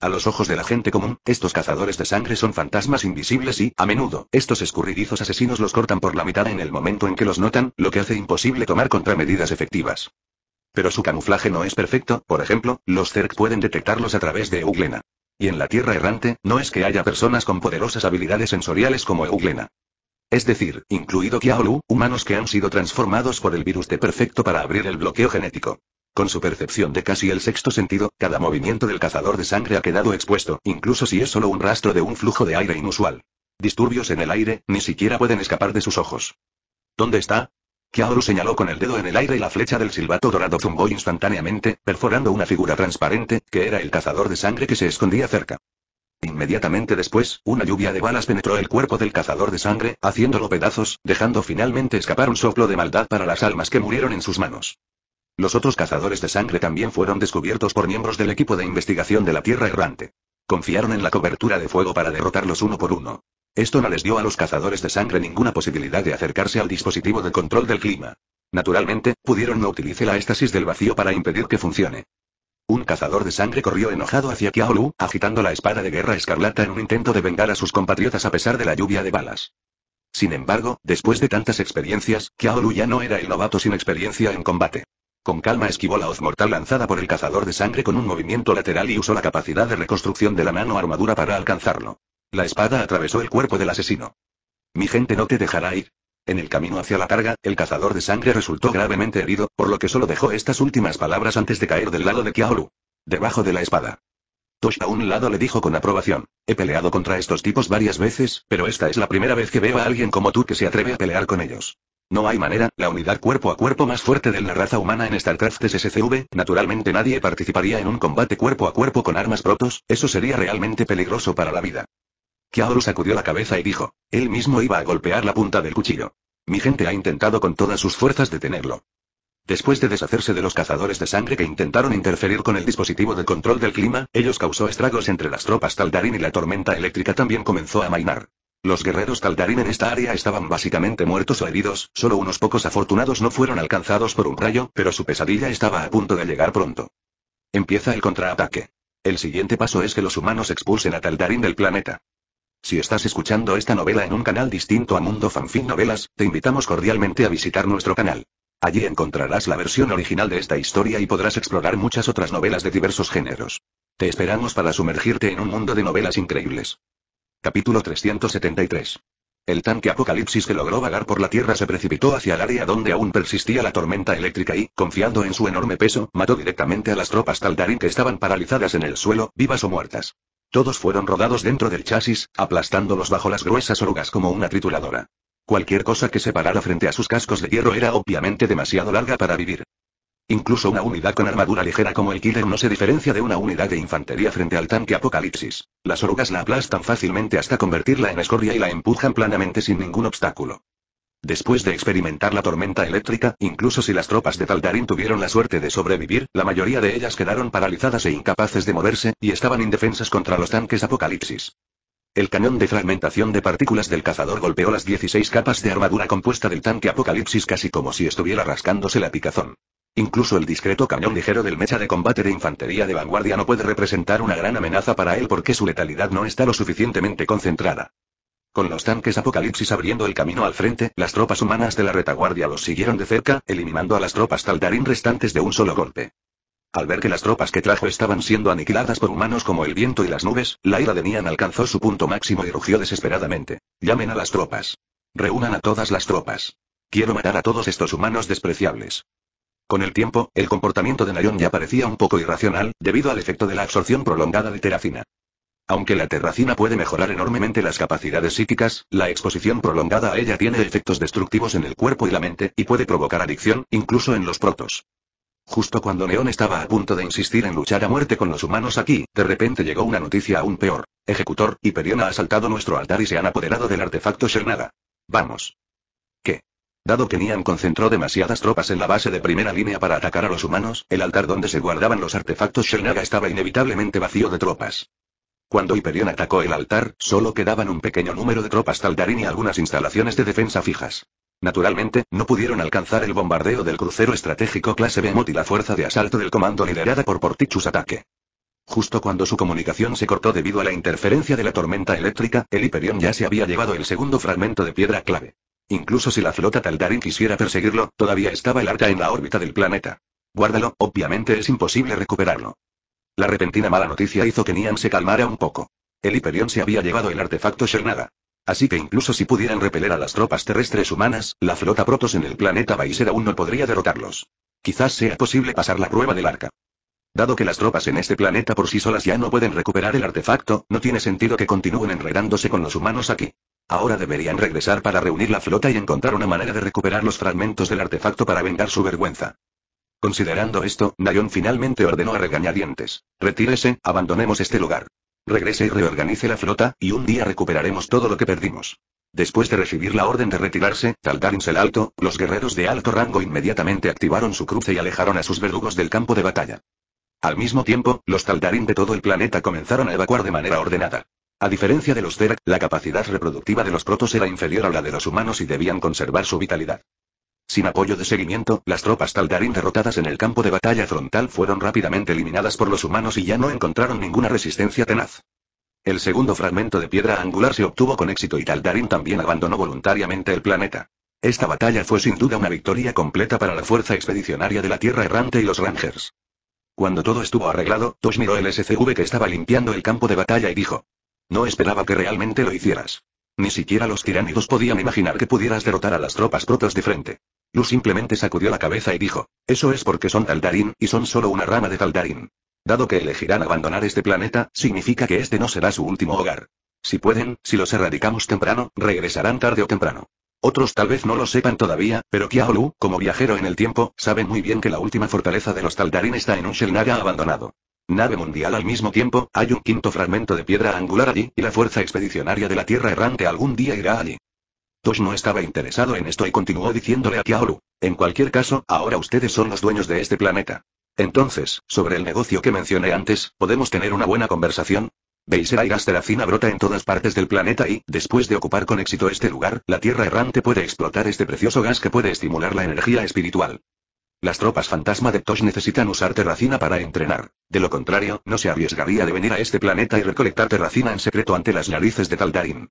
Speaker 1: A los ojos de la gente común, estos cazadores de sangre son fantasmas invisibles y, a menudo, estos escurridizos asesinos los cortan por la mitad en el momento en que los notan, lo que hace imposible tomar contramedidas efectivas. Pero su camuflaje no es perfecto, por ejemplo, los CERC pueden detectarlos a través de Euglena. Y en la Tierra Errante, no es que haya personas con poderosas habilidades sensoriales como Euglena. Es decir, incluido Kiaolu, humanos que han sido transformados por el virus de perfecto para abrir el bloqueo genético. Con su percepción de casi el sexto sentido, cada movimiento del cazador de sangre ha quedado expuesto, incluso si es solo un rastro de un flujo de aire inusual. Disturbios en el aire, ni siquiera pueden escapar de sus ojos. ¿Dónde está? Kiaoru señaló con el dedo en el aire y la flecha del silbato dorado zumbó instantáneamente, perforando una figura transparente, que era el cazador de sangre que se escondía cerca. Inmediatamente después, una lluvia de balas penetró el cuerpo del cazador de sangre, haciéndolo pedazos, dejando finalmente escapar un soplo de maldad para las almas que murieron en sus manos. Los otros cazadores de sangre también fueron descubiertos por miembros del equipo de investigación de la Tierra Errante. Confiaron en la cobertura de fuego para derrotarlos uno por uno. Esto no les dio a los cazadores de sangre ninguna posibilidad de acercarse al dispositivo de control del clima. Naturalmente, pudieron no utilizar la éstasis del vacío para impedir que funcione. Un cazador de sangre corrió enojado hacia Kiaolu, agitando la espada de guerra escarlata en un intento de vengar a sus compatriotas a pesar de la lluvia de balas. Sin embargo, después de tantas experiencias, Kiaolu ya no era el novato sin experiencia en combate. Con calma esquivó la hoz mortal lanzada por el cazador de sangre con un movimiento lateral y usó la capacidad de reconstrucción de la nano armadura para alcanzarlo. La espada atravesó el cuerpo del asesino. Mi gente no te dejará ir. En el camino hacia la carga, el cazador de sangre resultó gravemente herido, por lo que solo dejó estas últimas palabras antes de caer del lado de Kiaoru. Debajo de la espada. Tosh a un lado le dijo con aprobación. He peleado contra estos tipos varias veces, pero esta es la primera vez que veo a alguien como tú que se atreve a pelear con ellos. No hay manera, la unidad cuerpo a cuerpo más fuerte de la raza humana en StarCraft es SCV, naturalmente nadie participaría en un combate cuerpo a cuerpo con armas protos, eso sería realmente peligroso para la vida. Kiaoru sacudió la cabeza y dijo. Él mismo iba a golpear la punta del cuchillo. Mi gente ha intentado con todas sus fuerzas detenerlo. Después de deshacerse de los cazadores de sangre que intentaron interferir con el dispositivo de control del clima, ellos causó estragos entre las tropas Taldarín y la tormenta eléctrica también comenzó a mainar. Los guerreros Taldarín en esta área estaban básicamente muertos o heridos, solo unos pocos afortunados no fueron alcanzados por un rayo, pero su pesadilla estaba a punto de llegar pronto. Empieza el contraataque. El siguiente paso es que los humanos expulsen a Taldarín del planeta. Si estás escuchando esta novela en un canal distinto a Mundo Fanfic Novelas, te invitamos cordialmente a visitar nuestro canal. Allí encontrarás la versión original de esta historia y podrás explorar muchas otras novelas de diversos géneros. Te esperamos para sumergirte en un mundo de novelas increíbles. Capítulo 373. El tanque Apocalipsis que logró vagar por la Tierra se precipitó hacia el área donde aún persistía la tormenta eléctrica y, confiando en su enorme peso, mató directamente a las tropas Taldarín que estaban paralizadas en el suelo, vivas o muertas. Todos fueron rodados dentro del chasis, aplastándolos bajo las gruesas orugas como una trituradora. Cualquier cosa que se parara frente a sus cascos de hierro era obviamente demasiado larga para vivir. Incluso una unidad con armadura ligera como el Killer no se diferencia de una unidad de infantería frente al tanque Apocalipsis. Las orugas la aplastan fácilmente hasta convertirla en escoria y la empujan planamente sin ningún obstáculo. Después de experimentar la tormenta eléctrica, incluso si las tropas de Taldarín tuvieron la suerte de sobrevivir, la mayoría de ellas quedaron paralizadas e incapaces de moverse, y estaban indefensas contra los tanques Apocalipsis. El cañón de fragmentación de partículas del cazador golpeó las 16 capas de armadura compuesta del tanque Apocalipsis casi como si estuviera rascándose la picazón. Incluso el discreto cañón ligero del mecha de combate de infantería de vanguardia no puede representar una gran amenaza para él porque su letalidad no está lo suficientemente concentrada. Con los tanques Apocalipsis abriendo el camino al frente, las tropas humanas de la retaguardia los siguieron de cerca, eliminando a las tropas Taldarín restantes de un solo golpe. Al ver que las tropas que trajo estaban siendo aniquiladas por humanos como el viento y las nubes, la ira de Nian alcanzó su punto máximo y rugió desesperadamente. Llamen a las tropas. Reúnan a todas las tropas. Quiero matar a todos estos humanos despreciables. Con el tiempo, el comportamiento de Nayon ya parecía un poco irracional, debido al efecto de la absorción prolongada de teracina. Aunque la terracina puede mejorar enormemente las capacidades psíquicas, la exposición prolongada a ella tiene efectos destructivos en el cuerpo y la mente, y puede provocar adicción, incluso en los protos. Justo cuando Neón estaba a punto de insistir en luchar a muerte con los humanos aquí, de repente llegó una noticia aún peor. Ejecutor, Hyperion ha asaltado nuestro altar y se han apoderado del artefacto Shernaga. Vamos. ¿Qué? Dado que Nian concentró demasiadas tropas en la base de primera línea para atacar a los humanos, el altar donde se guardaban los artefactos Shernaga estaba inevitablemente vacío de tropas. Cuando Hyperion atacó el altar, solo quedaban un pequeño número de tropas Taldarín y algunas instalaciones de defensa fijas. Naturalmente, no pudieron alcanzar el bombardeo del crucero estratégico clase Bemot y la fuerza de asalto del comando liderada por Portichus Ataque. Justo cuando su comunicación se cortó debido a la interferencia de la tormenta eléctrica, el Hyperion ya se había llevado el segundo fragmento de piedra clave. Incluso si la flota Taldarín quisiera perseguirlo, todavía estaba el arca en la órbita del planeta. Guárdalo, obviamente es imposible recuperarlo. La repentina mala noticia hizo que Nian se calmara un poco. El Hiperión se había llevado el artefacto Shernaga. Así que incluso si pudieran repeler a las tropas terrestres humanas, la flota Protos en el planeta Baiser aún no podría derrotarlos. Quizás sea posible pasar la prueba del arca. Dado que las tropas en este planeta por sí solas ya no pueden recuperar el artefacto, no tiene sentido que continúen enredándose con los humanos aquí. Ahora deberían regresar para reunir la flota y encontrar una manera de recuperar los fragmentos del artefacto para vengar su vergüenza. Considerando esto, Nayon finalmente ordenó a regañadientes. Retírese, abandonemos este lugar. Regrese y reorganice la flota, y un día recuperaremos todo lo que perdimos. Después de recibir la orden de retirarse, Taldarins el Alto, los guerreros de alto rango inmediatamente activaron su cruce y alejaron a sus verdugos del campo de batalla. Al mismo tiempo, los Taldarín de todo el planeta comenzaron a evacuar de manera ordenada. A diferencia de los Zerak, la capacidad reproductiva de los protos era inferior a la de los humanos y debían conservar su vitalidad. Sin apoyo de seguimiento, las tropas Taldarín derrotadas en el campo de batalla frontal fueron rápidamente eliminadas por los humanos y ya no encontraron ninguna resistencia tenaz. El segundo fragmento de piedra angular se obtuvo con éxito y Taldarín también abandonó voluntariamente el planeta. Esta batalla fue sin duda una victoria completa para la fuerza expedicionaria de la Tierra Errante y los Rangers. Cuando todo estuvo arreglado, Tosh miró el SCV que estaba limpiando el campo de batalla y dijo. No esperaba que realmente lo hicieras. Ni siquiera los tiránidos podían imaginar que pudieras derrotar a las tropas protos de frente. Lu simplemente sacudió la cabeza y dijo, eso es porque son Taldarín, y son solo una rama de Taldarín. Dado que elegirán abandonar este planeta, significa que este no será su último hogar. Si pueden, si los erradicamos temprano, regresarán tarde o temprano. Otros tal vez no lo sepan todavía, pero Kiaolu, como viajero en el tiempo, sabe muy bien que la última fortaleza de los Taldarín está en un Shelnaga abandonado. Nave mundial al mismo tiempo, hay un quinto fragmento de piedra angular allí, y la fuerza expedicionaria de la Tierra errante algún día irá allí. Tosh no estaba interesado en esto y continuó diciéndole a Kiaoru. En cualquier caso, ahora ustedes son los dueños de este planeta. Entonces, sobre el negocio que mencioné antes, ¿podemos tener una buena conversación? Beisera y terracina brota en todas partes del planeta y, después de ocupar con éxito este lugar, la Tierra errante puede explotar este precioso gas que puede estimular la energía espiritual. Las tropas fantasma de Tosh necesitan usar terracina para entrenar. De lo contrario, no se arriesgaría de venir a este planeta y recolectar terracina en secreto ante las narices de Taldarin.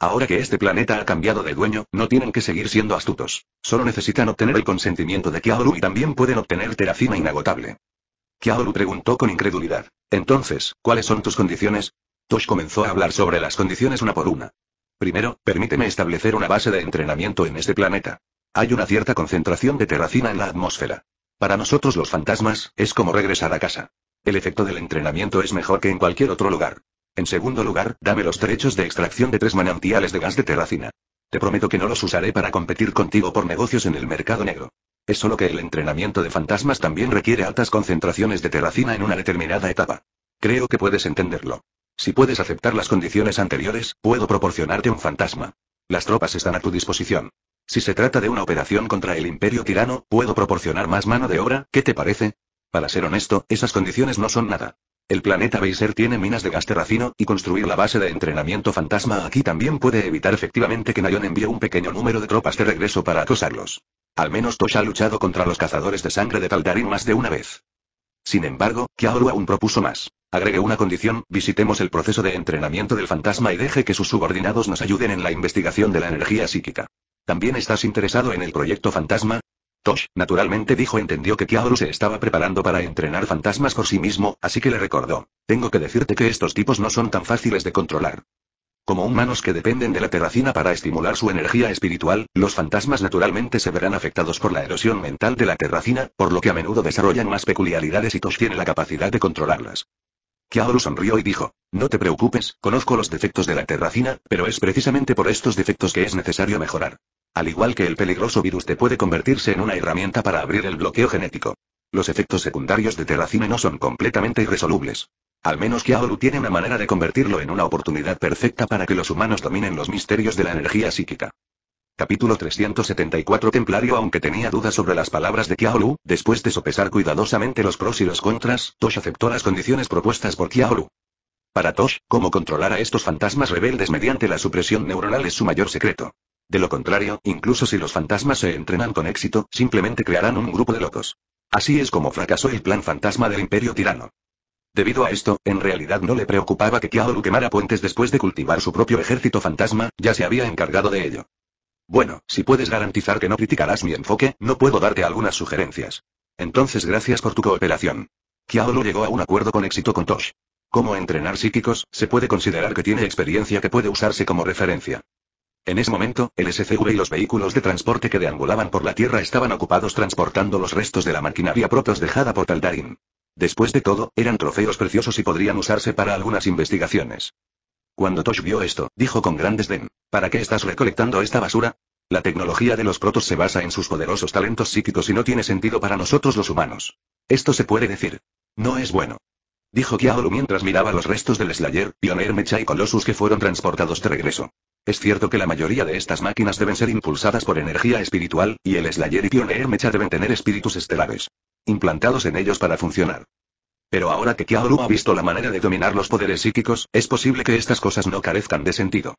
Speaker 1: Ahora que este planeta ha cambiado de dueño, no tienen que seguir siendo astutos. Solo necesitan obtener el consentimiento de Kiaoru y también pueden obtener Terracina inagotable. Kiaoru preguntó con incredulidad. Entonces, ¿cuáles son tus condiciones? Tosh comenzó a hablar sobre las condiciones una por una. Primero, permíteme establecer una base de entrenamiento en este planeta. Hay una cierta concentración de terracina en la atmósfera. Para nosotros los fantasmas, es como regresar a casa. El efecto del entrenamiento es mejor que en cualquier otro lugar. En segundo lugar, dame los derechos de extracción de tres manantiales de gas de terracina. Te prometo que no los usaré para competir contigo por negocios en el mercado negro. Es solo que el entrenamiento de fantasmas también requiere altas concentraciones de terracina en una determinada etapa. Creo que puedes entenderlo. Si puedes aceptar las condiciones anteriores, puedo proporcionarte un fantasma. Las tropas están a tu disposición. Si se trata de una operación contra el imperio tirano, puedo proporcionar más mano de obra, ¿qué te parece? Para ser honesto, esas condiciones no son nada. El planeta Beiser tiene minas de gas terracino, y construir la base de entrenamiento fantasma aquí también puede evitar efectivamente que Nayon envíe un pequeño número de tropas de regreso para acosarlos. Al menos Tosh ha luchado contra los cazadores de sangre de Taldarín más de una vez. Sin embargo, Kiaoru aún propuso más. Agregue una condición, visitemos el proceso de entrenamiento del fantasma y deje que sus subordinados nos ayuden en la investigación de la energía psíquica. También estás interesado en el proyecto fantasma, Tosh, naturalmente dijo entendió que Kiaoru se estaba preparando para entrenar fantasmas por sí mismo, así que le recordó. Tengo que decirte que estos tipos no son tan fáciles de controlar. Como humanos que dependen de la terracina para estimular su energía espiritual, los fantasmas naturalmente se verán afectados por la erosión mental de la terracina, por lo que a menudo desarrollan más peculiaridades y Tosh tiene la capacidad de controlarlas. Kiaoru sonrió y dijo, no te preocupes, conozco los defectos de la terracina, pero es precisamente por estos defectos que es necesario mejorar. Al igual que el peligroso virus te puede convertirse en una herramienta para abrir el bloqueo genético. Los efectos secundarios de Terracine no son completamente irresolubles. Al menos que tiene una manera de convertirlo en una oportunidad perfecta para que los humanos dominen los misterios de la energía psíquica. Capítulo 374 Templario Aunque tenía dudas sobre las palabras de Kiaoru, después de sopesar cuidadosamente los pros y los contras, Tosh aceptó las condiciones propuestas por Kiaoru. Para Tosh, cómo controlar a estos fantasmas rebeldes mediante la supresión neuronal es su mayor secreto. De lo contrario, incluso si los fantasmas se entrenan con éxito, simplemente crearán un grupo de locos. Así es como fracasó el plan fantasma del imperio tirano. Debido a esto, en realidad no le preocupaba que Kiaoru quemara puentes después de cultivar su propio ejército fantasma, ya se había encargado de ello. Bueno, si puedes garantizar que no criticarás mi enfoque, no puedo darte algunas sugerencias. Entonces gracias por tu cooperación. Kiaoru llegó a un acuerdo con éxito con Tosh. Como entrenar psíquicos, se puede considerar que tiene experiencia que puede usarse como referencia. En ese momento, el SCV y los vehículos de transporte que deambulaban por la Tierra estaban ocupados transportando los restos de la maquinaria protos dejada por Taldarin. Después de todo, eran trofeos preciosos y podrían usarse para algunas investigaciones. Cuando Tosh vio esto, dijo con gran desdén, ¿para qué estás recolectando esta basura? La tecnología de los protos se basa en sus poderosos talentos psíquicos y no tiene sentido para nosotros los humanos. Esto se puede decir. No es bueno. Dijo Kiaolu mientras miraba los restos del Slayer, Pioneer Mecha y Colossus que fueron transportados de regreso. Es cierto que la mayoría de estas máquinas deben ser impulsadas por energía espiritual, y el Slayer y Pioneer Mecha deben tener espíritus estelares implantados en ellos para funcionar. Pero ahora que Kiaoru ha visto la manera de dominar los poderes psíquicos, es posible que estas cosas no carezcan de sentido.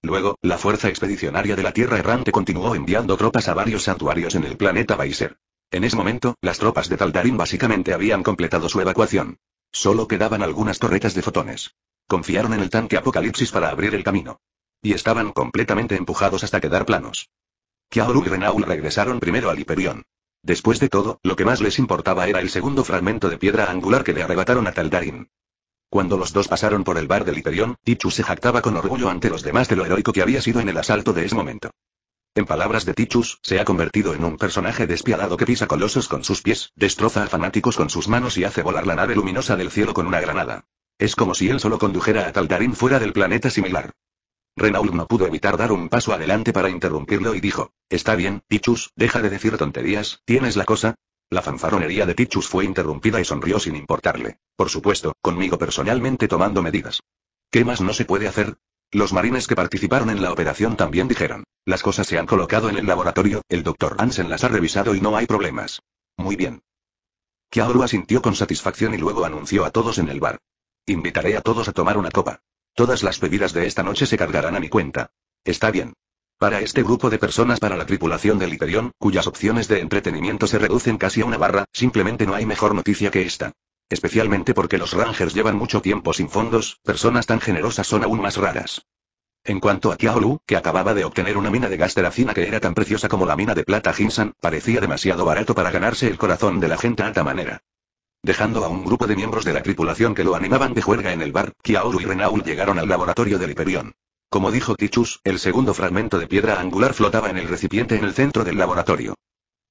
Speaker 1: Luego, la fuerza expedicionaria de la Tierra Errante continuó enviando tropas a varios santuarios en el planeta Baiser. En ese momento, las tropas de Taldarín básicamente habían completado su evacuación. Solo quedaban algunas torretas de fotones. Confiaron en el tanque Apocalipsis para abrir el camino. Y estaban completamente empujados hasta quedar planos. Kiaoru y Renaul regresaron primero al Hiperión. Después de todo, lo que más les importaba era el segundo fragmento de piedra angular que le arrebataron a Taldarin. Cuando los dos pasaron por el bar del Hiperión, Tichus se jactaba con orgullo ante los demás de lo heroico que había sido en el asalto de ese momento. En palabras de Tichus, se ha convertido en un personaje despiadado que pisa colosos con sus pies, destroza a fanáticos con sus manos y hace volar la nave luminosa del cielo con una granada. Es como si él solo condujera a Taldarín fuera del planeta similar. Renault no pudo evitar dar un paso adelante para interrumpirlo y dijo, Está bien, Tichus, deja de decir tonterías, ¿tienes la cosa? La fanfarronería de Tichus fue interrumpida y sonrió sin importarle. Por supuesto, conmigo personalmente tomando medidas. ¿Qué más no se puede hacer? Los marines que participaron en la operación también dijeron, las cosas se han colocado en el laboratorio, el doctor Hansen las ha revisado y no hay problemas. Muy bien. Kiaoru asintió con satisfacción y luego anunció a todos en el bar. Invitaré a todos a tomar una copa. Todas las bebidas de esta noche se cargarán a mi cuenta. Está bien. Para este grupo de personas para la tripulación del Hyperion, cuyas opciones de entretenimiento se reducen casi a una barra, simplemente no hay mejor noticia que esta. Especialmente porque los Rangers llevan mucho tiempo sin fondos, personas tan generosas son aún más raras. En cuanto a Kiaolu, que acababa de obtener una mina de gas teracina que era tan preciosa como la mina de plata Hinsan, parecía demasiado barato para ganarse el corazón de la gente alta manera. Dejando a un grupo de miembros de la tripulación que lo animaban de juerga en el bar, Kiaoru y Renault llegaron al laboratorio del Hiperión. Como dijo Tichus, el segundo fragmento de piedra angular flotaba en el recipiente en el centro del laboratorio.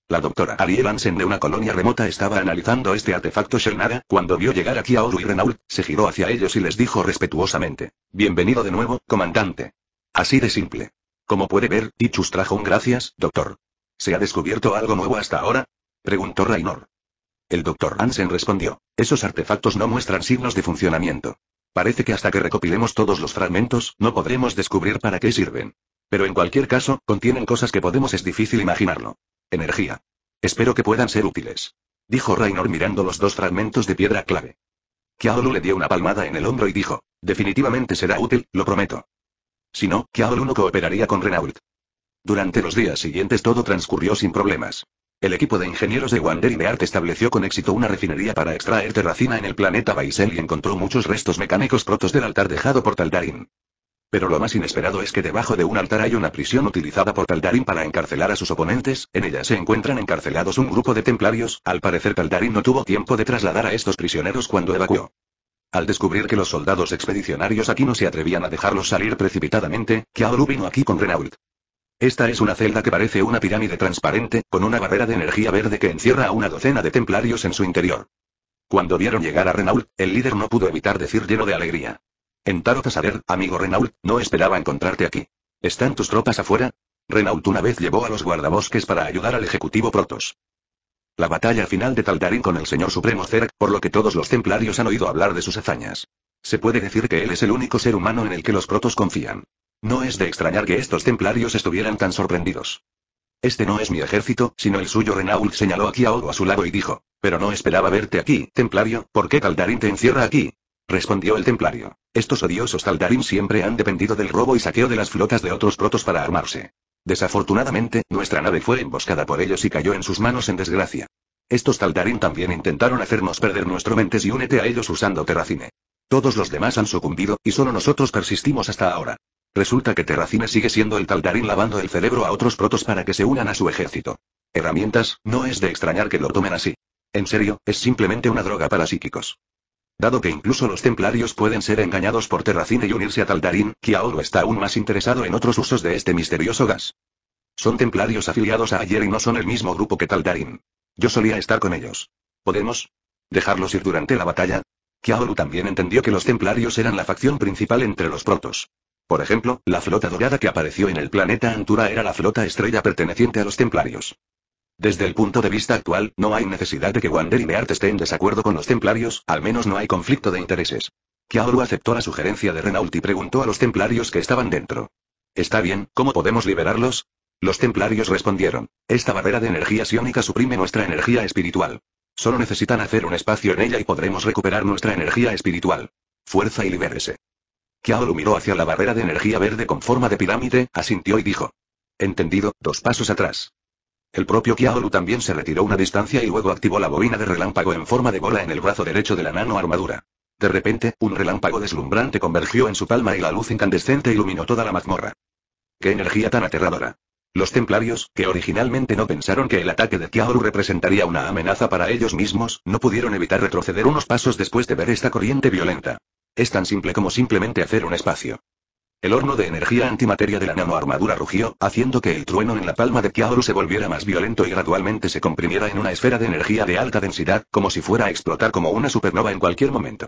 Speaker 1: La doctora Ariel Ansen de una colonia remota estaba analizando este artefacto Shelnara, cuando vio llegar a Kiaoru y Renault, se giró hacia ellos y les dijo respetuosamente, Bienvenido de nuevo, comandante. Así de simple. Como puede ver, Tichus trajo un gracias, doctor. ¿Se ha descubierto algo nuevo hasta ahora? Preguntó Rainor. El doctor Hansen respondió. Esos artefactos no muestran signos de funcionamiento. Parece que hasta que recopilemos todos los fragmentos, no podremos descubrir para qué sirven. Pero en cualquier caso, contienen cosas que podemos es difícil imaginarlo. Energía. Espero que puedan ser útiles. Dijo Raynor mirando los dos fragmentos de piedra clave. Kiaolu le dio una palmada en el hombro y dijo, definitivamente será útil, lo prometo. Si no, Kiaolu no cooperaría con Renault. Durante los días siguientes todo transcurrió sin problemas. El equipo de ingenieros de Wander y Art estableció con éxito una refinería para extraer terracina en el planeta Baisel y encontró muchos restos mecánicos protos del altar dejado por Taldarin. Pero lo más inesperado es que debajo de un altar hay una prisión utilizada por Taldarin para encarcelar a sus oponentes, en ella se encuentran encarcelados un grupo de templarios, al parecer Taldarin no tuvo tiempo de trasladar a estos prisioneros cuando evacuó. Al descubrir que los soldados expedicionarios aquí no se atrevían a dejarlos salir precipitadamente, Kaoru vino aquí con Renault. Esta es una celda que parece una pirámide transparente, con una barrera de energía verde que encierra a una docena de templarios en su interior. Cuando vieron llegar a Renault, el líder no pudo evitar decir lleno de alegría. a saber, amigo Renault, no esperaba encontrarte aquí. ¿Están tus tropas afuera? Renault una vez llevó a los guardabosques para ayudar al ejecutivo Protos. La batalla final de Taldarín con el señor supremo Zerg, por lo que todos los templarios han oído hablar de sus hazañas. Se puede decir que él es el único ser humano en el que los Protos confían. No es de extrañar que estos templarios estuvieran tan sorprendidos. Este no es mi ejército, sino el suyo. Renault señaló aquí a Odo a su lado y dijo: Pero no esperaba verte aquí, templario, ¿por qué Taldarín te encierra aquí? Respondió el templario: Estos odiosos Taldarín siempre han dependido del robo y saqueo de las flotas de otros protos para armarse. Desafortunadamente, nuestra nave fue emboscada por ellos y cayó en sus manos en desgracia. Estos Taldarín también intentaron hacernos perder nuestro mentes y únete a ellos usando Terracine. Todos los demás han sucumbido, y solo nosotros persistimos hasta ahora. Resulta que Terracine sigue siendo el Taldarín lavando el cerebro a otros protos para que se unan a su ejército. Herramientas, no es de extrañar que lo tomen así. En serio, es simplemente una droga para psíquicos. Dado que incluso los templarios pueden ser engañados por Terracine y unirse a Taldarín, Kiaoru está aún más interesado en otros usos de este misterioso gas. Son templarios afiliados a ayer y no son el mismo grupo que Taldarín. Yo solía estar con ellos. ¿Podemos? ¿Dejarlos ir durante la batalla? Kiaoru también entendió que los templarios eran la facción principal entre los protos. Por ejemplo, la flota dorada que apareció en el planeta Antura era la flota estrella perteneciente a los templarios. Desde el punto de vista actual, no hay necesidad de que Wander y Beart estén en desacuerdo con los templarios, al menos no hay conflicto de intereses. Kiaoru aceptó la sugerencia de Renault y preguntó a los templarios que estaban dentro. Está bien, ¿cómo podemos liberarlos? Los templarios respondieron. Esta barrera de energía sionica suprime nuestra energía espiritual. Solo necesitan hacer un espacio en ella y podremos recuperar nuestra energía espiritual. Fuerza y libérese. Kiaoru miró hacia la barrera de energía verde con forma de pirámide, asintió y dijo. Entendido, dos pasos atrás. El propio Kiaoru también se retiró una distancia y luego activó la bobina de relámpago en forma de bola en el brazo derecho de la nano armadura. De repente, un relámpago deslumbrante convergió en su palma y la luz incandescente iluminó toda la mazmorra. ¡Qué energía tan aterradora! Los templarios, que originalmente no pensaron que el ataque de Kiaoru representaría una amenaza para ellos mismos, no pudieron evitar retroceder unos pasos después de ver esta corriente violenta. Es tan simple como simplemente hacer un espacio. El horno de energía antimateria de la nanoarmadura rugió, haciendo que el trueno en la palma de Kiaoru se volviera más violento y gradualmente se comprimiera en una esfera de energía de alta densidad, como si fuera a explotar como una supernova en cualquier momento.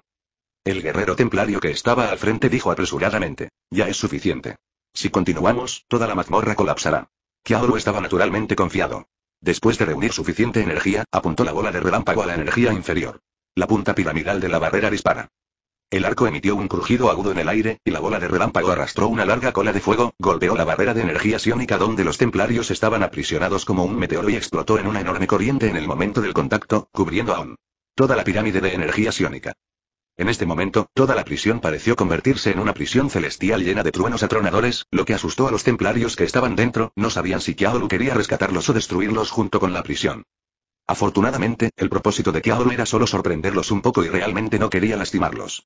Speaker 1: El guerrero templario que estaba al frente dijo apresuradamente, ya es suficiente. Si continuamos, toda la mazmorra colapsará. Kiaoru estaba naturalmente confiado. Después de reunir suficiente energía, apuntó la bola de relámpago a la energía inferior. La punta piramidal de la barrera dispara. El arco emitió un crujido agudo en el aire, y la bola de relámpago arrastró una larga cola de fuego, golpeó la barrera de energía siónica donde los templarios estaban aprisionados como un meteoro y explotó en una enorme corriente en el momento del contacto, cubriendo aún toda la pirámide de energía sionica. En este momento, toda la prisión pareció convertirse en una prisión celestial llena de truenos atronadores, lo que asustó a los templarios que estaban dentro, no sabían si Kiaolu quería rescatarlos o destruirlos junto con la prisión. Afortunadamente, el propósito de Kiaoru era solo sorprenderlos un poco y realmente no quería lastimarlos.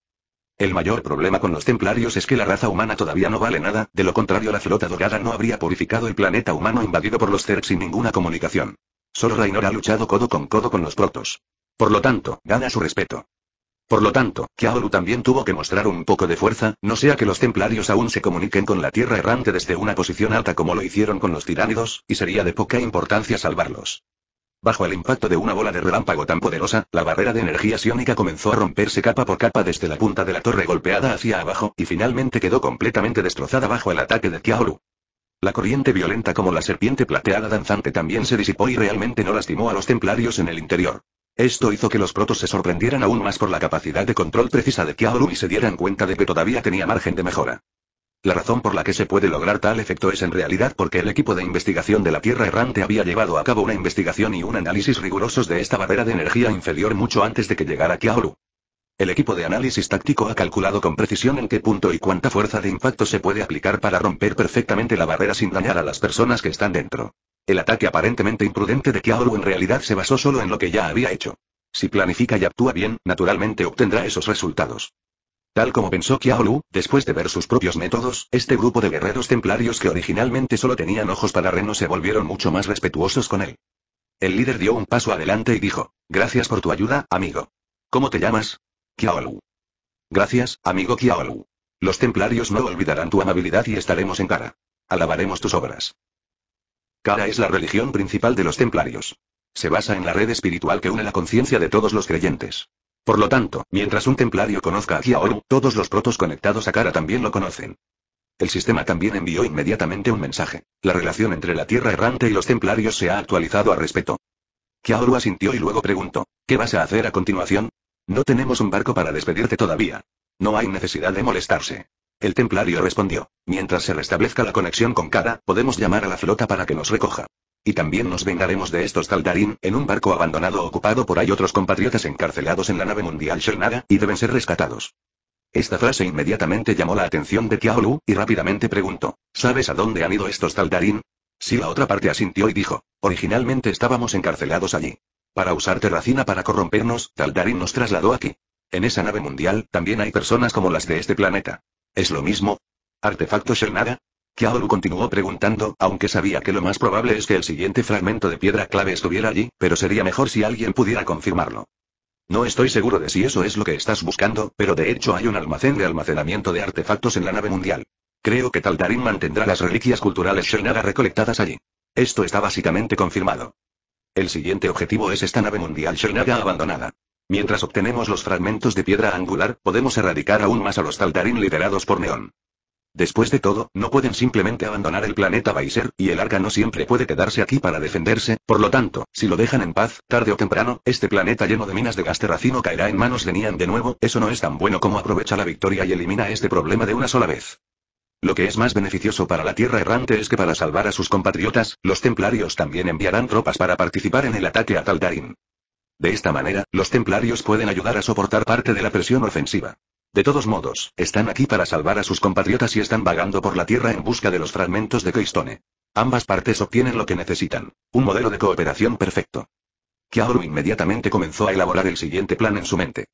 Speaker 1: El mayor problema con los templarios es que la raza humana todavía no vale nada, de lo contrario la flota dorada no habría purificado el planeta humano invadido por los Zerg sin ninguna comunicación. Solo Raynor ha luchado codo con codo con los protos. Por lo tanto, gana su respeto. Por lo tanto, Kiaoru también tuvo que mostrar un poco de fuerza, no sea que los templarios aún se comuniquen con la tierra errante desde una posición alta como lo hicieron con los tiránidos, y sería de poca importancia salvarlos. Bajo el impacto de una bola de relámpago tan poderosa, la barrera de energía siónica comenzó a romperse capa por capa desde la punta de la torre golpeada hacia abajo, y finalmente quedó completamente destrozada bajo el ataque de Kiaoru. La corriente violenta como la serpiente plateada danzante también se disipó y realmente no lastimó a los templarios en el interior. Esto hizo que los protos se sorprendieran aún más por la capacidad de control precisa de Kiaoru y se dieran cuenta de que todavía tenía margen de mejora. La razón por la que se puede lograr tal efecto es en realidad porque el equipo de investigación de la Tierra errante había llevado a cabo una investigación y un análisis rigurosos de esta barrera de energía inferior mucho antes de que llegara Kiaoru. El equipo de análisis táctico ha calculado con precisión en qué punto y cuánta fuerza de impacto se puede aplicar para romper perfectamente la barrera sin dañar a las personas que están dentro. El ataque aparentemente imprudente de Kiaoru en realidad se basó solo en lo que ya había hecho. Si planifica y actúa bien, naturalmente obtendrá esos resultados. Tal como pensó Kiaolu, después de ver sus propios métodos, este grupo de guerreros templarios que originalmente solo tenían ojos para Reno se volvieron mucho más respetuosos con él. El líder dio un paso adelante y dijo, gracias por tu ayuda, amigo. ¿Cómo te llamas? «Kiaolu». Gracias, amigo Kiaolu. Los templarios no olvidarán tu amabilidad y estaremos en cara. Alabaremos tus obras. Cara es la religión principal de los templarios. Se basa en la red espiritual que une la conciencia de todos los creyentes. Por lo tanto, mientras un templario conozca a Kiaoru, todos los protos conectados a Kara también lo conocen. El sistema también envió inmediatamente un mensaje. La relación entre la Tierra Errante y los templarios se ha actualizado a respeto. Kiaoru asintió y luego preguntó, ¿qué vas a hacer a continuación? No tenemos un barco para despedirte todavía. No hay necesidad de molestarse. El templario respondió, mientras se restablezca la conexión con Kara, podemos llamar a la flota para que nos recoja. Y también nos vengaremos de estos Taldarín, en un barco abandonado ocupado por hay otros compatriotas encarcelados en la nave mundial Shernada y deben ser rescatados. Esta frase inmediatamente llamó la atención de Kiaolu, y rápidamente preguntó, ¿sabes a dónde han ido estos Taldarín? Si la otra parte asintió y dijo, originalmente estábamos encarcelados allí. Para usar terracina para corrompernos, Taldarín nos trasladó aquí. En esa nave mundial, también hay personas como las de este planeta. ¿Es lo mismo? ¿Artefacto Shernada? Kiaoru continuó preguntando, aunque sabía que lo más probable es que el siguiente fragmento de piedra clave estuviera allí, pero sería mejor si alguien pudiera confirmarlo. No estoy seguro de si eso es lo que estás buscando, pero de hecho hay un almacén de almacenamiento de artefactos en la nave mundial. Creo que Taldarín mantendrá las reliquias culturales Shernaga recolectadas allí. Esto está básicamente confirmado. El siguiente objetivo es esta nave mundial Shernaga abandonada. Mientras obtenemos los fragmentos de piedra angular, podemos erradicar aún más a los Taldarín liderados por Neon. Después de todo, no pueden simplemente abandonar el planeta Baiser, y el arca no siempre puede quedarse aquí para defenderse, por lo tanto, si lo dejan en paz, tarde o temprano, este planeta lleno de minas de gas terracino caerá en manos de Nian de nuevo, eso no es tan bueno como aprovecha la victoria y elimina este problema de una sola vez. Lo que es más beneficioso para la Tierra errante es que para salvar a sus compatriotas, los templarios también enviarán tropas para participar en el ataque a Taldarin. De esta manera, los templarios pueden ayudar a soportar parte de la presión ofensiva. De todos modos, están aquí para salvar a sus compatriotas y están vagando por la Tierra en busca de los fragmentos de Keystone. Ambas partes obtienen lo que necesitan, un modelo de cooperación perfecto. Kiaoru inmediatamente comenzó a elaborar el siguiente plan en su mente.